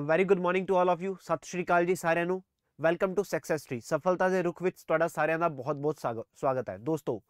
Very good morning to all of you ਸਤਿ ਸ਼੍ਰੀ ਅਕਾਲ ਜੀ ਸਾਰਿਆਂ ਨੂੰ ਵੈਲਕਮ ਟੂ ਸਕਸੈਸ ਟ੍ਰੀ ਸਫਲਤਾ ਦੇ ਰੁਖ ਵਿੱਚ ਤੁਹਾਡਾ ਸਾਰਿਆਂ ਦਾ ਬਹੁਤ-ਬਹੁਤ ਸਵਾਗਤ ਹੈ ਦੋਸਤੋ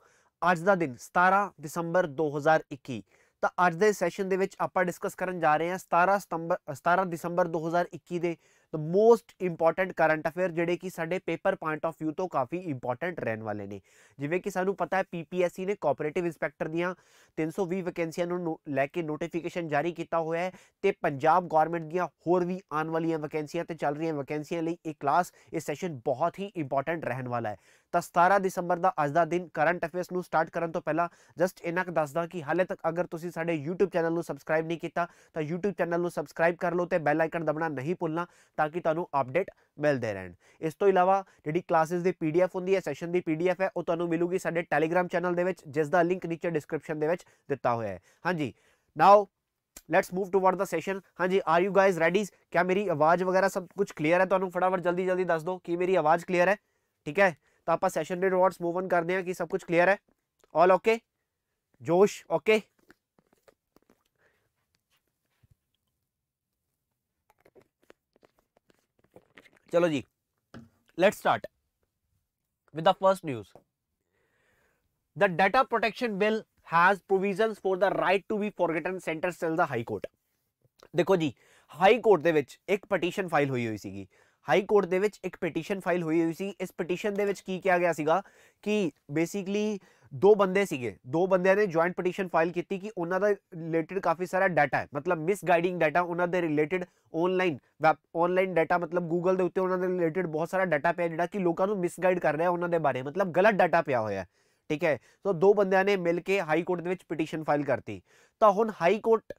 ਅੱਜ ਦਾ ਦਿਨ 17 ਦਸੰਬਰ 2021 ਤਾਂ ਅੱਜ ਦੇ ਸੈਸ਼ਨ ਦੇ ਵਿੱਚ ਆਪਾਂ ਡਿਸਕਸ ਕਰਨ ਜਾ ਰਹੇ ਹਾਂ 17 ਸਤੰਬਰ 17 ਦਸੰਬਰ 2021 ਦੇ the most important current affair ਜਿਹੜੇ ਕਿ ਸਾਡੇ ਪੇਪਰ ਪੁਆਇੰਟ ਆਫ ਵਿਊ ਤੋਂ ਕਾਫੀ ਇੰਪੋਰਟੈਂਟ ਰਹਿਣ ਵਾਲੇ ਨੇ ਜਿਵੇਂ ਕਿ ਸਾਨੂੰ ਪਤਾ ਹੈ ਪੀਪੀਐਸਸੀ ਨੇ ਕੋਆਪਰੇਟਿਵ ਇਨਸਪੈਕਟਰ ਦੀਆਂ 320 ਵੈਕੈਂਸੀਆਂ ਨੂੰ ਲੈ ਕੇ ਨੋਟੀਫਿਕੇਸ਼ਨ ਜਾਰੀ ਕੀਤਾ ਹੋਇਆ ਹੈ ਤੇ ਪੰਜਾਬ ਗਵਰਨਮੈਂਟ ਦੀਆਂ ਹੋਰ ਵੀ ਆਉਣ ਵਾਲੀਆਂ ਵੈਕੈਂਸੀਆਂ ਤੇ ਚੱਲ ਰਹੀਆਂ ਵੈਕੈਂਸੀਆਂ ਲਈ ਇਹ ਕਲਾਸ ਇਹ ਸੈਸ਼ਨ ਬਹੁਤ ਹੀ ਇੰਪੋਰਟੈਂਟ ਰਹਿਣ ਵਾਲਾ ਹੈ ਤਾਂ 17 ਦਸੰਬਰ ਦਾ ਅੱਜ ਦਾ ਦਿਨ ਕਰੰਟ ਅਫੇਅਰਸ ਨੂੰ ਸਟਾਰਟ ਕਰਨ ਤੋਂ ਪਹਿਲਾਂ ਜਸਟ ਇਹਨਾਂ ਕੁ ਦੱਸਦਾ ਕਿ ਹਾਲੇ ਤੱਕ ਅਗਰ ਤੁਸੀਂ ਸਾਡੇ YouTube ਚੈਨਲ ਨੂੰ ਸਬਸਕ੍ਰਾਈਬ ਨਹੀਂ ਕੀਤਾ ਤਾਂ YouTube ਚੈਨਲ ਨੂੰ ਸਬਸਕ੍ਰਾਈਬ ਕਰ ਲਓ ਤੇ ਬੈਲ ਆਈਕਨ ਦਬਣਾ ਨਹੀਂ ਭੁੱਲਣਾ ਤਾਂ ਕਿ ਤੁਹਾਨੂੰ ਅਪਡੇਟ ਮਿਲਦੇ ਰਹਿਣ ਇਸ ਤੋਂ ਇਲਾਵਾ ਜਿਹੜੀ ਕਲਾਸਿਸ ਦੀ ਪੀਡੀਐਫ ਹੁੰਦੀ ਹੈ ਸੈਸ਼ਨ ਦੀ ਪੀਡੀਐਫ ਹੈ ਉਹ ਤੁਹਾਨੂੰ ਮਿਲੂਗੀ ਸਾਡੇ ਟੈਲੀਗ੍ਰam ਚੈਨਲ ਦੇ ਵਿੱਚ ਜਿਸ ਦਾ ਲਿੰਕ ਨੀਚੇ ਡਿਸਕ੍ਰਿਪਸ਼ਨ ਦੇ ਵਿੱਚ ਦਿੱਤਾ ਹੋਇਆ ਹੈ ਹਾਂਜੀ now let's move toward the session ਹਾਂਜੀ ਆਰ ਯੂ ਗਾਇਜ਼ ਰੈਡੀ ਕਿਆ ਮੇਰੀ ਆਵਾਜ਼ ਵਗੈਰਾ ਸਭ ਕੁਝ ਕਲੀਅਰ ਹੈ ਤੁਹਾਨੂੰ ਫਟਾਫਟ ਜਲਦੀ ਜਲਦੀ ਦੱਸ ਦਿਓ ਕੀ ਮੇਰੀ ਆਵਾਜ਼ ਕਲੀਅਰ ਹੈ ਠੀਕ ਹੈ ਤਾਂ ਆਪਾਂ ਸੈਸ਼ਨ ਦੇ ਟੁਵਰਡਸ ਮੂਵ ਔਨ ਕਰਦੇ ਹਾਂ ਕਿ ਸਭ ਕੁਝ ਕਲੀਅਰ ਹੈ ਆਲ ਓਕੇ ਜੋਸ਼ ਓਕੇ ਚਲੋ ਜੀ let's start with the first news. The data protection bill has provisions for the right to be forgotten center still the high court. ਦੇਖੋ ਜੀ ਹਾਈ ਕੋਰਟ ਦੇ ਵਿੱਚ ਇੱਕ ਪਟੀਸ਼ਨ ਫਾਈਲ ਹੋਈ ਹੋਈ ਸੀਗੀ ਹਾਈ ਕੋਰਟ ਦੇ ਵਿੱਚ ਇੱਕ ਪਟੀਸ਼ਨ ਫਾਈਲ ਹੋਈ ਹੋਈ ਸੀ ਇਸ ਪਟੀਸ਼ਨ ਦੇ ਵਿੱਚ ਕੀ ਕਿਹਾ ਗਿਆ ਸੀਗਾ ਕਿ ਬੇਸਿਕਲੀ ਦੋ ਬੰਦੇ ਸੀਗੇ ਦੋ ਬੰਦਿਆਂ ਨੇ ਜੁਆਇੰਟ ਪਟੀਸ਼ਨ ਫਾਈਲ ਕੀਤੀ ਕਿ ਉਹਨਾਂ ਦਾ ਰਿਲੇਟਡ ਕਾਫੀ ਸਾਰਾ ਡਾਟਾ ਹੈ ਮਤਲਬ ਮਿਸਗਾਈਡਿੰਗ ਡਾਟਾ ਉਹਨਾਂ ਦੇ related online web online data ਮਤਲਬ ਗੂਗਲ ਦੇ ਉੱਤੇ ਉਹਨਾਂ ਦੇ ਰਿਲੇਟਡ ਬਹੁਤ ਸਾਰਾ ਡਾਟਾ ਪਿਆ ਜਿਹੜਾ ਕਿ ਲੋਕਾਂ ਨੂੰ ਮਿਸਗਾਈਡ ਕਰ ਰਿਹਾ ਉਹਨਾਂ ਦੇ ਬਾਰੇ ਮਤਲਬ ਗਲਤ ਡਾਟਾ ਪਿਆ ਹੋਇਆ ਹੈ ਠੀਕ ਹੈ ਸੋ ਦੋ ਬੰਦਿਆਂ ਨੇ ਮਿਲ ਕੇ ਹਾਈ ਕੋਰਟ ਦੇ ਵਿੱਚ ਪਟੀਸ਼ਨ ਫਾਈਲ ਕਰਤੀ ਤਾਂ ਹੁਣ ਹਾਈ ਕੋਰਟ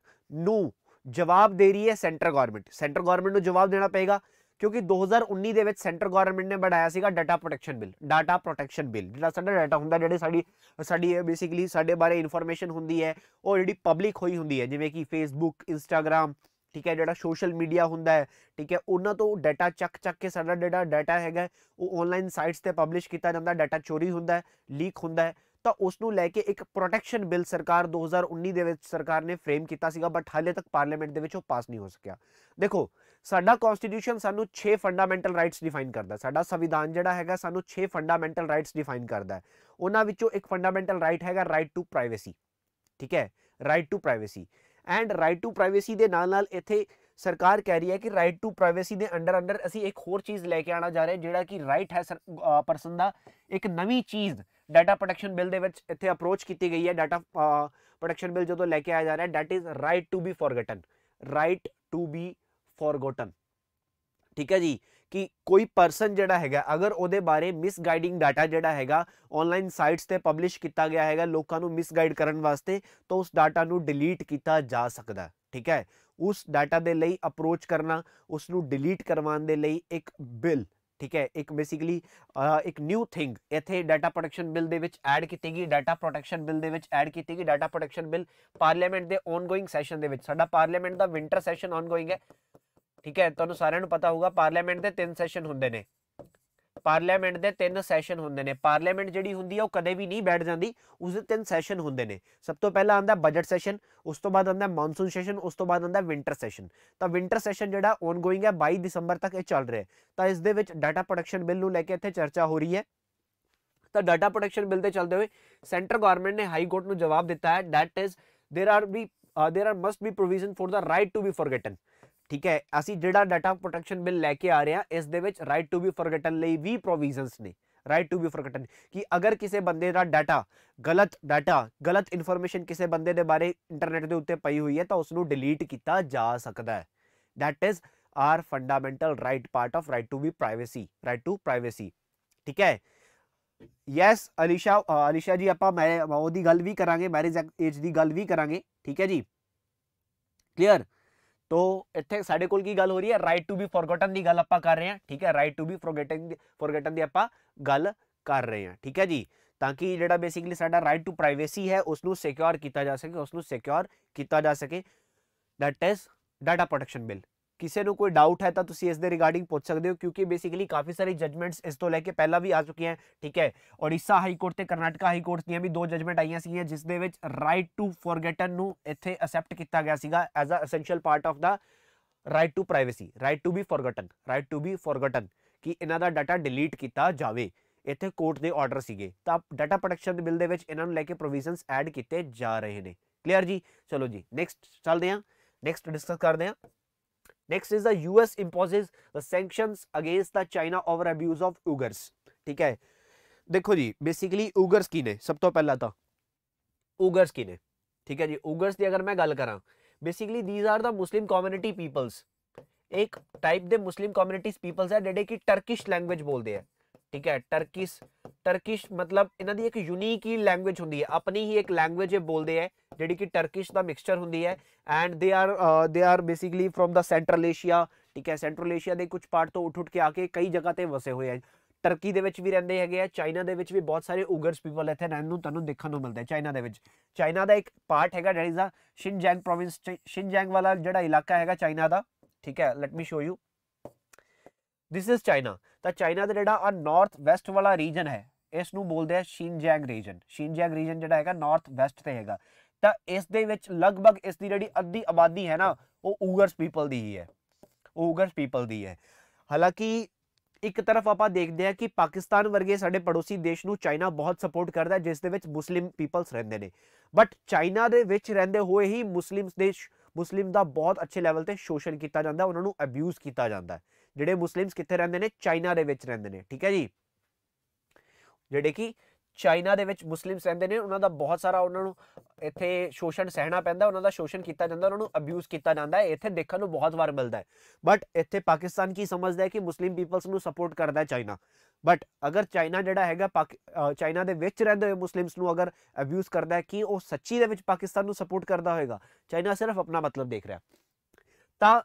ਨੂੰ ਜਵਾਬ ਦੇ ਰਹੀ ਹੈ ਸੈਂਟਰ ਗਵਰਨਮੈਂਟ ਸੈਂਟਰ ਗਵਰਨਮੈਂਟ ਨੂੰ ਜਵਾਬ ਦੇਣਾ ਪਏਗਾ ਕਿਉਂਕਿ 2019 ਦੇ ਵਿੱਚ ਸੈਂਟਰ ਗਵਰਨਮੈਂਟ ਨੇ ਬਣਾਇਆ ਸੀਗਾ data protection bill data protection bill ਜਿਹੜਾ ਸਾਡਾ ਡਾਟਾ ਹੁੰਦਾ ਜਿਹੜੇ ਸਾਡੀ ਸਾਡੀ ਬੇਸਿਕਲੀ ਸਾਡੇ ਬਾਰੇ ਇਨਫੋਰਮੇਸ਼ਨ ਹੁੰਦੀ ਹੈ ਉਹ ਜਿਹੜੀ ਪਬਲਿਕ ਹੋਈ ਹੁੰਦੀ ਹੈ ਜਿਵੇਂ ਕਿ ਫੇਸਬੁੱਕ ਇੰਸਟਾਗ੍ਰam ਠੀਕ ਹੈ ਜਿਹੜਾ ਸੋਸ਼ਲ ਮੀਡੀਆ ਹੁੰਦਾ ਹੈ ਠੀਕ ਹੈ ਉਹਨਾਂ ਤੋਂ ਡਾਟਾ ਚੱਕ ਚੱਕ ਕੇ ਸਾਡਾ ਜਿਹੜਾ ਡਾਟਾ ਹੈਗਾ ਉਹ ਆਨਲਾਈਨ ਸਾਈਟਸ ਤੇ ਪਬਲਿਸ਼ ਕੀਤਾ ਜਾਂਦਾ ਡਾਟਾ ਚੋਰੀ ਹੁੰਦਾ ਹੈ ਲੀਕ ਹੁੰਦਾ ਹੈ ਤਾਂ ਉਸ ਨੂੰ ਲੈ ਕੇ ਇੱਕ ਪ੍ਰੋਟੈਕਸ਼ਨ ਬਿੱਲ ਸਰਕਾਰ 2019 ਦੇ ਵਿੱਚ ਸਰਕਾਰ ਨੇ ਫਰੇਮ ਕੀਤਾ ਸੀਗਾ ਬਟ ਹਾਲੇ ਤੱਕ ਪਾਰਲੀਮੈਂਟ ਦੇ ਵਿੱਚ ਉਹ ਪਾਸ ਨਹੀਂ ਹੋ ਸਕਿਆ ਦੇਖੋ ਸਾਡਾ ਕਨਸਟੀਟਿਊਸ਼ਨ ਸਾਨੂੰ 6 ਫੰਡਾਮੈਂਟਲ ਰਾਈਟਸ ਡਿਫਾਈਨ ਕਰਦਾ ਸਾਡਾ ਸੰਵਿਧਾਨ ਜਿਹੜਾ ਹੈਗਾ ਸਾਨੂੰ 6 ਫੰਡਾਮੈਂਟਲ ਰਾਈਟਸ ਡਿਫਾਈਨ ਕਰਦਾ ਉਹਨਾਂ ਵਿੱਚੋਂ ਇੱਕ ਫੰਡਾਮੈਂਟਲ ਰਾਈਟ ਹੈਗਾ ਰਾਈਟ ਟੂ ਪ੍ਰਾਈਵੇਸੀ ਠੀਕ ਹੈ right to privacy and right to privacy ਦੇ ਨਾਲ ਨਾਲ ਇੱਥੇ ਸਰਕਾਰ ਕਹਿ ਰਹੀ ਹੈ ਕਿ ਰਾਈਟ ਟੂ ਪ੍ਰਾਈਵੇਸੀ ਦੇ ਅੰਡਰ ਅੰਡਰ ਅਸੀਂ ਇੱਕ ਹੋਰ ਚੀਜ਼ ਲੈ ਕੇ ਆਣਾ ਜਾ ਰਹੇ ਜਿਹੜਾ ਕਿ ਰਾਈਟ ਹੈ ਪਰਸਨ ਦਾ ਇੱਕ ਨਵੀਂ ਚੀਜ਼ ਡਾਟਾ ਪ੍ਰੋਟੈਕਸ਼ਨ ਬਿੱਲ ਦੇ ਵਿੱਚ ਇੱਥੇ ਅਪਰੋਚ ਕੀਤੀ ਗਈ ਹੈ ਡਾਟਾ ਪ੍ਰੋਟੈਕਸ਼ਨ ਬਿੱਲ ਜਦੋਂ ਲੈ ਕੇ ਆਇਆ ਜਾ ਰਿਹਾ ਹੈ that is right to be forgotten right to be forgotten ਠੀਕ ਹੈ ਜੀ ਕਿ ਕੋਈ ਪਰਸਨ ਜਿਹੜਾ ਹੈਗਾ ਅਗਰ ਉਹਦੇ ਬਾਰੇ ਮਿਸਗਾਈਡਿੰਗ ਡਾਟਾ ਜਿਹੜਾ ਹੈਗਾ ਆਨਲਾਈਨ ਸਾਈਟਸ ਤੇ ਪਬਲਿਸ਼ ਕੀਤਾ ਗਿਆ ਹੈਗਾ ਲੋਕਾਂ ਨੂੰ ਮਿਸਗਾਈਡ ਕਰਨ ਵਾਸਤੇ ਤਾਂ ਉਸ ਡਾਟਾ ਨੂੰ ਡਿਲੀਟ ਕੀਤਾ ਜਾ ਸਕਦਾ ਠੀਕ ਹੈ ਉਸ ਡਾਟਾ ਦੇ ਲਈ ਅਪਰੋਚ ਕਰਨਾ ਉਸ ਨੂੰ ਡਿਲੀਟ ਕਰਵਾਉਣ ਦੇ ਲਈ ਇੱਕ ਬਿੱਲ ਠੀਕ ਹੈ ਇੱਕ ਬੇਸਿਕਲੀ ਇੱਕ ਨਿਊ ਥਿੰਗ ਇਥੇ ਡਾਟਾ ਪ੍ਰੋਟੈਕਸ਼ਨ ਬਿੱਲ ਦੇ ਵਿੱਚ ਐਡ ਕੀਤੀ ਗਈ ਡਾਟਾ ਪ੍ਰੋਟੈਕਸ਼ਨ ਬਿੱਲ ਦੇ ਵਿੱਚ ਐਡ ਕੀਤੀ ਗਈ ਡਾਟਾ ਪ੍ਰੋਟੈਕਸ਼ਨ ਬਿੱਲ ਪਾਰਲੀਮੈਂਟ ਦੇ ਆਨਗੋਇੰਗ ਸੈਸ਼ਨ ਦੇ ਵਿੱਚ ਸਾਡਾ ਪਾਰਲੀਮੈਂਟ ਦਾ ਵਿੰਟਰ ਸੈਸ਼ਨ ਆਨਗੋਇੰਗ ਹੈ ਠੀਕ ਹੈ ਤੁਹਾਨੂੰ ਸਾਰਿਆਂ ਨੂੰ ਪਤਾ ਹੋਊਗਾ ਪਾਰਲੀਮੈਂਟ ਦੇ ਤਿੰਨ ਸੈਸ਼ਨ ਹੁੰਦੇ ਨੇ ਪਾਰਲੀਮੈਂਟ ਦੇ ਤਿੰਨ ਸੈਸ਼ਨ ਹੁੰਦੇ ਨੇ ਪਾਰਲੀਮੈਂਟ ਜਿਹੜੀ ਹੁੰਦੀ ਹੈ ਉਹ ਕਦੇ ਵੀ ਨਹੀਂ ਬੈਠ ਜਾਂਦੀ ਉਸ ਦੇ ਤਿੰਨ ਸੈਸ਼ਨ ਹੁੰਦੇ ਨੇ ਸਭ ਤੋਂ ਪਹਿਲਾਂ ਆਂਦਾ ਬਜਟ ਸੈਸ਼ਨ ਉਸ ਤੋਂ ਬਾਅਦ ਆਂਦਾ ਮੌਨਸੂਨ ਸੈਸ਼ਨ ਉਸ ਤੋਂ ਬਾਅਦ ਆਂਦਾ ਵਿੰਟਰ ਸੈਸ਼ਨ ਤਾਂ ਵਿੰਟਰ ਸੈਸ਼ਨ ਜਿਹੜਾ ਔਨਗੋਇੰਗ ਹੈ 22 ਦਸੰਬਰ ਤੱਕ ਇਹ ਚੱਲ ਰਿਹਾ ਤਾਂ ਇਸ ਦੇ ਵਿੱਚ ਡਾਟਾ ਪ੍ਰੋਟੈਕਸ਼ਨ ਬਿੱਲ ਨੂੰ ਲੈ ਕੇ ਇੱਥੇ ਚਰਚਾ ਹੋ ਰਹੀ ਹੈ ਤਾਂ ਡਾਟਾ ਪ੍ਰੋਟੈਕਸ਼ਨ ਬਿੱਲ ਤੇ ਚੱਲਦੇ ਹੋਏ ਸੈਂਟਰ ਗਵਰਨਮੈਂਟ ਨੇ ਹਾਈ ਕੋਰਟ ਨੂੰ ਜਵਾਬ ਦਿੱਤਾ ਹੈ that is there are be there are must be provision for the right to be forgotten ਠੀਕ ਹੈ ਅਸੀਂ ਜਿਹੜਾ ਡਾਟਾ ਪ੍ਰੋਟੈਕਸ਼ਨ ਬਿੱਲ ਲੈ ਕੇ ਆ ਰਹੇ ਹਾਂ ਇਸ ਦੇ ਵਿੱਚ ਰਾਈਟ ਟੂ ਬੀ ਫੋਰਗਟਨ ਲਈ ਵੀ ਪ੍ਰੋਵੀਜ਼ਨਸ ਨੇ ਰਾਈਟ ਟੂ ਬੀ ਫੋਰਗਟਨ ਕਿ ਅਗਰ ਕਿਸੇ ਬੰਦੇ ਦਾ ਡਾਟਾ ਗਲਤ ਡਾਟਾ ਗਲਤ ਇਨਫੋਰਮੇਸ਼ਨ ਕਿਸੇ ਬੰਦੇ ਦੇ ਬਾਰੇ ਇੰਟਰਨੈਟ ਦੇ ਉੱਤੇ ਪਈ ਹੋਈ ਹੈ ਤਾਂ ਉਸ ਨੂੰ ਡਿਲੀਟ ਕੀਤਾ ਜਾ ਸਕਦਾ ਹੈ that is are fundamental right part of right to be privacy right to privacy ਠੀਕ ਹੈ ਯੈਸ ਅਲੀਸ਼ਾ ਅਲੀਸ਼ਾ ਜੀ ਆਪਾਂ ਮੈਂ ਉਹਦੀ ਗੱਲ ਵੀ ਕਰਾਂਗੇ ਮੈਰਿਜ ਐਜ ਦੀ ਗੱਲ ਵੀ ਕਰਾਂਗੇ ਠੀਕ ਹੈ ਜੀ ਕਲੀਅਰ ਤੋ ਇੱਥੇ ਸਾਡੇ ਕੋਲ ਕੀ ਗੱਲ ਹੋ ਰਹੀ ਹੈ ਰਾਈਟ ਟੂ ਬੀ ਫੋਰਗਟਨ ਦੀ ਗੱਲ ਆਪਾਂ ਕਰ ਰਹੇ ਹਾਂ ਠੀਕ ਹੈ right to be forgotten forgotten ਦੀ ਆਪਾਂ ਗੱਲ ਕਰ ਰਹੇ ਹਾਂ ਠੀਕ ਹੈ ਜੀ ਤਾਂ ਕਿ ਜਿਹੜਾ ਬੇਸਿਕਲੀ ਸਾਡਾ ਰਾਈਟ ਟੂ ਪ੍ਰਾਈਵੇਸੀ ਹੈ ਉਸ ਨੂੰ ਸਿਕਿਉਰ ਕੀਤਾ ਜਾ ਸਕੇ ਉਸ ਨੂੰ ਸਿਕਿਉਰ ਕੀਤਾ ਜਾ ਸਕੇ that is data protection bill ਕਿਸੇ ਨੂੰ ਕੋਈ ਡਾਊਟ ਹੈ ਤਾਂ ਤੁਸੀਂ ਇਸ ਦੇ ਰਿਗਾਰਡਿੰਗ ਪੁੱਛ ਸਕਦੇ ਹੋ ਕਿਉਂਕਿ ਬੇਸਿਕਲੀ ਕਾਫੀ ਸਾਰੇ ਜਜਮੈਂਟਸ ਇਸ ਤੋਂ ਲੈ ਕੇ ਪਹਿਲਾਂ ਵੀ ਆ ਚੁੱਕੀਆਂ ਠੀਕ ਹੈ ਓਡੀਸ਼ਾ ਹਾਈ ਕੋਰਟ ਤੇ ਕਰਨਾਟਕਾ ਹਾਈ ਕੋਰਟ ਦੀਆਂ ਵੀ ਦੋ ਜਜਮੈਂਟ ਆਈਆਂ ਸੀਗੀਆਂ ਜਿਸ ਦੇ ਵਿੱਚ ਰਾਈਟ ਟੂ ਫੋਰਗੇਟਨ ਨੂੰ ਇੱਥੇ ਅਸੈਪਟ ਕੀਤਾ ਗਿਆ ਸੀਗਾ as a essential part of the right to privacy right to be forgotten right to be forgotten ਕਿ ਇਹਨਾਂ ਦਾ ਡਾਟਾ ਡਿਲੀਟ ਕੀਤਾ ਜਾਵੇ ਇੱਥੇ ਕੋਰਟ ਦੇ ਆਰਡਰ ਸੀਗੇ ਤਾਂ ਡਾਟਾ ਪ੍ਰੋਟੈਕਸ਼ਨ ਦੇ ਬਿੱਲ ਦੇ ਵਿੱਚ ਇਹਨਾਂ ਨੂੰ ਲੈ ਕੇ ਪ੍ਰੋਵੀਜ਼ਨਸ ਐਡ ਕੀਤੇ ਜਾ ਰਹੇ ਨੇ ਕਲੀਅਰ ਜੀ ਚਲੋ ਜੀ ਨੈਕਸਟ ਚੱਲਦੇ ਹਾਂ ਨੈਕਸਟ ਡਿਸਕਸ ਕਰਦੇ ਹਾਂ next is the US imposes the sanction against the China over abuse of Uyghurs ठीक है देखो जी बेसिकली उगर्स की ने सब तो पहला था उगर्स की ने ठीक है जी उगर्स की अगर मैं गल करा basically these are the Muslim community peoples एक type the Muslim communities peoples है जेडे की टर्किश लैंग्वेज बोलते हैं ਠੀਕ ਹੈ ਟਰਕਿਸ਼ ਟਰਕਿਸ਼ ਮਤਲਬ ਇਹਨਾਂ ਦੀ ਇੱਕ ਯੂਨੀਕ ਹੀ ਲੈਂਗੁਏਜ ਹੁੰਦੀ ਹੈ ਆਪਣੀ ਹੀ ਇੱਕ ਲੈਂਗੁਏਜ ਇਹ ਬੋਲਦੇ ਹੈ ਜਿਹੜੀ ਕਿ ਟਰਕਿਸ਼ ਦਾ ਮਿਕਸਚਰ ਹੁੰਦੀ ਹੈ and they are they are basically from the Central Asia ਠੀਕ ਹੈ ਸੈਂਟਰਲ ਏਸ਼ੀਆ ਦੇ ਕੁਝ ਪਾਰਟ ਤੋਂ ਉੱਠ ਉੱਠ ਕੇ ਆ ਕੇ ਕਈ ਜਗ੍ਹਾ ਤੇ ਵਸੇ ਹੋਏ ਹੈ ਟਰਕੀ ਦੇ ਵਿੱਚ ਵੀ ਰਹਿੰਦੇ ਹੈਗੇ ਆ ਚਾਈਨਾ ਦੇ ਵਿੱਚ ਵੀ ਬਹੁਤ ਸਾਰੇ ਉਗਰਸ ਪੀਪਲ ਇੱਥੇ ਰਹਿਣ ਨੂੰ ਤੁਹਾਨੂੰ ਦੇਖਣ ਨੂੰ ਮਿਲਦੇ ਚਾਈਨਾ ਦੇ ਵਿੱਚ ਚਾਈਨਾ ਦਾ ਇੱਕ ਪਾਰਟ ਹੈਗਾ ਜਿਹੜਾ ਇਜ਼ ਦਾ ਸ਼ਿਨਜੈਂਗ ਪ੍ਰੋਵਿੰਸ ਸ਼ਿਨਜਾਂਗ ਵਾਲਾ ਜਿਹੜਾ ਇਲਾਕਾ ਹੈਗਾ ਚਾਈਨਾ ਦਾ ਠੀਕ ਹੈ let me show you this is China ਤਾਂ ਚਾਈਨਾ ਦਾ ਜਿਹੜਾ ਆ ਨਾਰਥ ਵੈਸਟ ਵਾਲਾ ਰੀਜਨ ਹੈ ਇਸ ਨੂੰ ਬੋਲਦੇ ਆ ਸ਼ਿਨਜਿਆਂਗ ਰੀਜਨ ਸ਼ਿਨਜਿਆਂਗ ਰੀਜਨ ਜਿਹੜਾ ਹੈਗਾ ਨਾਰਥ ਵੈਸਟ ਤੇ ਹੈਗਾ ਤਾਂ ਇਸ ਦੇ ਵਿੱਚ ਲਗਭਗ ਇਸ ਦੀ ਜਿਹੜੀ ਅੱਧੀ ਆਬਾਦੀ ਹੈ ਨਾ ਉਹ ਊਗਰਸ ਪੀਪਲ ਦੀ ਹੀ ਹੈ ਊਗਰਸ ਪੀਪਲ ਦੀ ਹੈ ਹਾਲਾਂਕਿ ਇੱਕ ਤਰਫ ਆਪਾਂ ਦੇਖਦੇ ਆ ਕਿ ਪਾਕਿਸਤਾਨ ਵਰਗੇ ਸਾਡੇ ਪੜੋਸੀ ਦੇਸ਼ ਨੂੰ ਚਾਈਨਾ ਬਹੁਤ ਸਪੋਰਟ ਕਰਦਾ ਜਿਸ ਦੇ ਵਿੱਚ ਮੁਸਲਿਮ ਪੀਪਲਸ ਰਹਿੰਦੇ ਨੇ ਬਟ ਚਾਈਨਾ ਦੇ ਵਿੱਚ ਰਹਿੰਦੇ ਹੋਏ ਹੀ ਮੁਸਲਿਮਸ ਦੇ ਮੁਸਲਿਮ ਦਾ ਬਹੁਤ ਅੱਛੇ ਲੈਵਲ ਤੇ ਸ਼ੋਸ਼ਣ ਕੀਤਾ ਜਾਂਦਾ ਉਹਨਾਂ ਨੂੰ ਅਬਿਊਜ਼ ਕੀਤਾ ਜਾਂਦਾ ਹੈ ਜਿਹੜੇ ਮੁਸਲਿਮਸ ਕਿੱਥੇ ਰਹਿੰਦੇ ਨੇ ਚਾਈਨਾ ਦੇ ਵਿੱਚ ਰਹਿੰਦੇ ਨੇ ਠੀਕ ਹੈ ਜੀ ਜਿਹੜੇ ਕਿ ਚਾਈਨਾ ਦੇ ਵਿੱਚ ਮੁਸਲਿਮਸ ਰਹਿੰਦੇ ਨੇ ਉਹਨਾਂ ਦਾ ਬਹੁਤ ਸਾਰਾ ਉਹਨਾਂ ਨੂੰ ਇੱਥੇ ਸ਼ੋਸ਼ਣ ਸਹਿਣਾ ਪੈਂਦਾ ਉਹਨਾਂ ਦਾ ਸ਼ੋਸ਼ਣ ਕੀਤਾ ਜਾਂਦਾ ਉਹਨਾਂ ਨੂੰ ਅਬਿਊਜ਼ ਕੀਤਾ ਜਾਂਦਾ ਹੈ ਇੱਥੇ ਦੇਖਣ ਨੂੰ ਬਹੁਤ ਵਾਰ ਮਿਲਦਾ ਹੈ ਬਟ ਇੱਥੇ ਪਾਕਿਸਤਾਨ ਕੀ ਸਮਝਦਾ ਹੈ ਕਿ ਮੁਸਲਿਮ ਪੀਪਲਸ ਨੂੰ ਸਪੋਰਟ ਕਰਦਾ ਹੈ ਚਾਈਨਾ ਬਟ ਅਗਰ ਚਾਈਨਾ ਜਿਹੜਾ ਹੈਗਾ ਚਾਈਨਾ ਦੇ ਵਿੱਚ ਰਹਿੰਦੇ ਹੋਏ ਮੁਸਲਿਮਸ ਨੂੰ ਅਗਰ ਅਬਿਊਜ਼ ਕਰਦਾ ਹੈ ਕਿ ਉਹ ਸੱਚੀ ਦੇ ਵਿੱਚ ਪਾਕਿਸਤਾਨ ਨੂੰ ਸਪੋਰਟ ਕਰਦਾ ਹੋਏਗਾ ਚਾਈਨਾ ਸਿਰਫ ਆਪਣਾ ਮਤਲਬ ਦੇਖ ਰਿਹਾ ਤਾਂ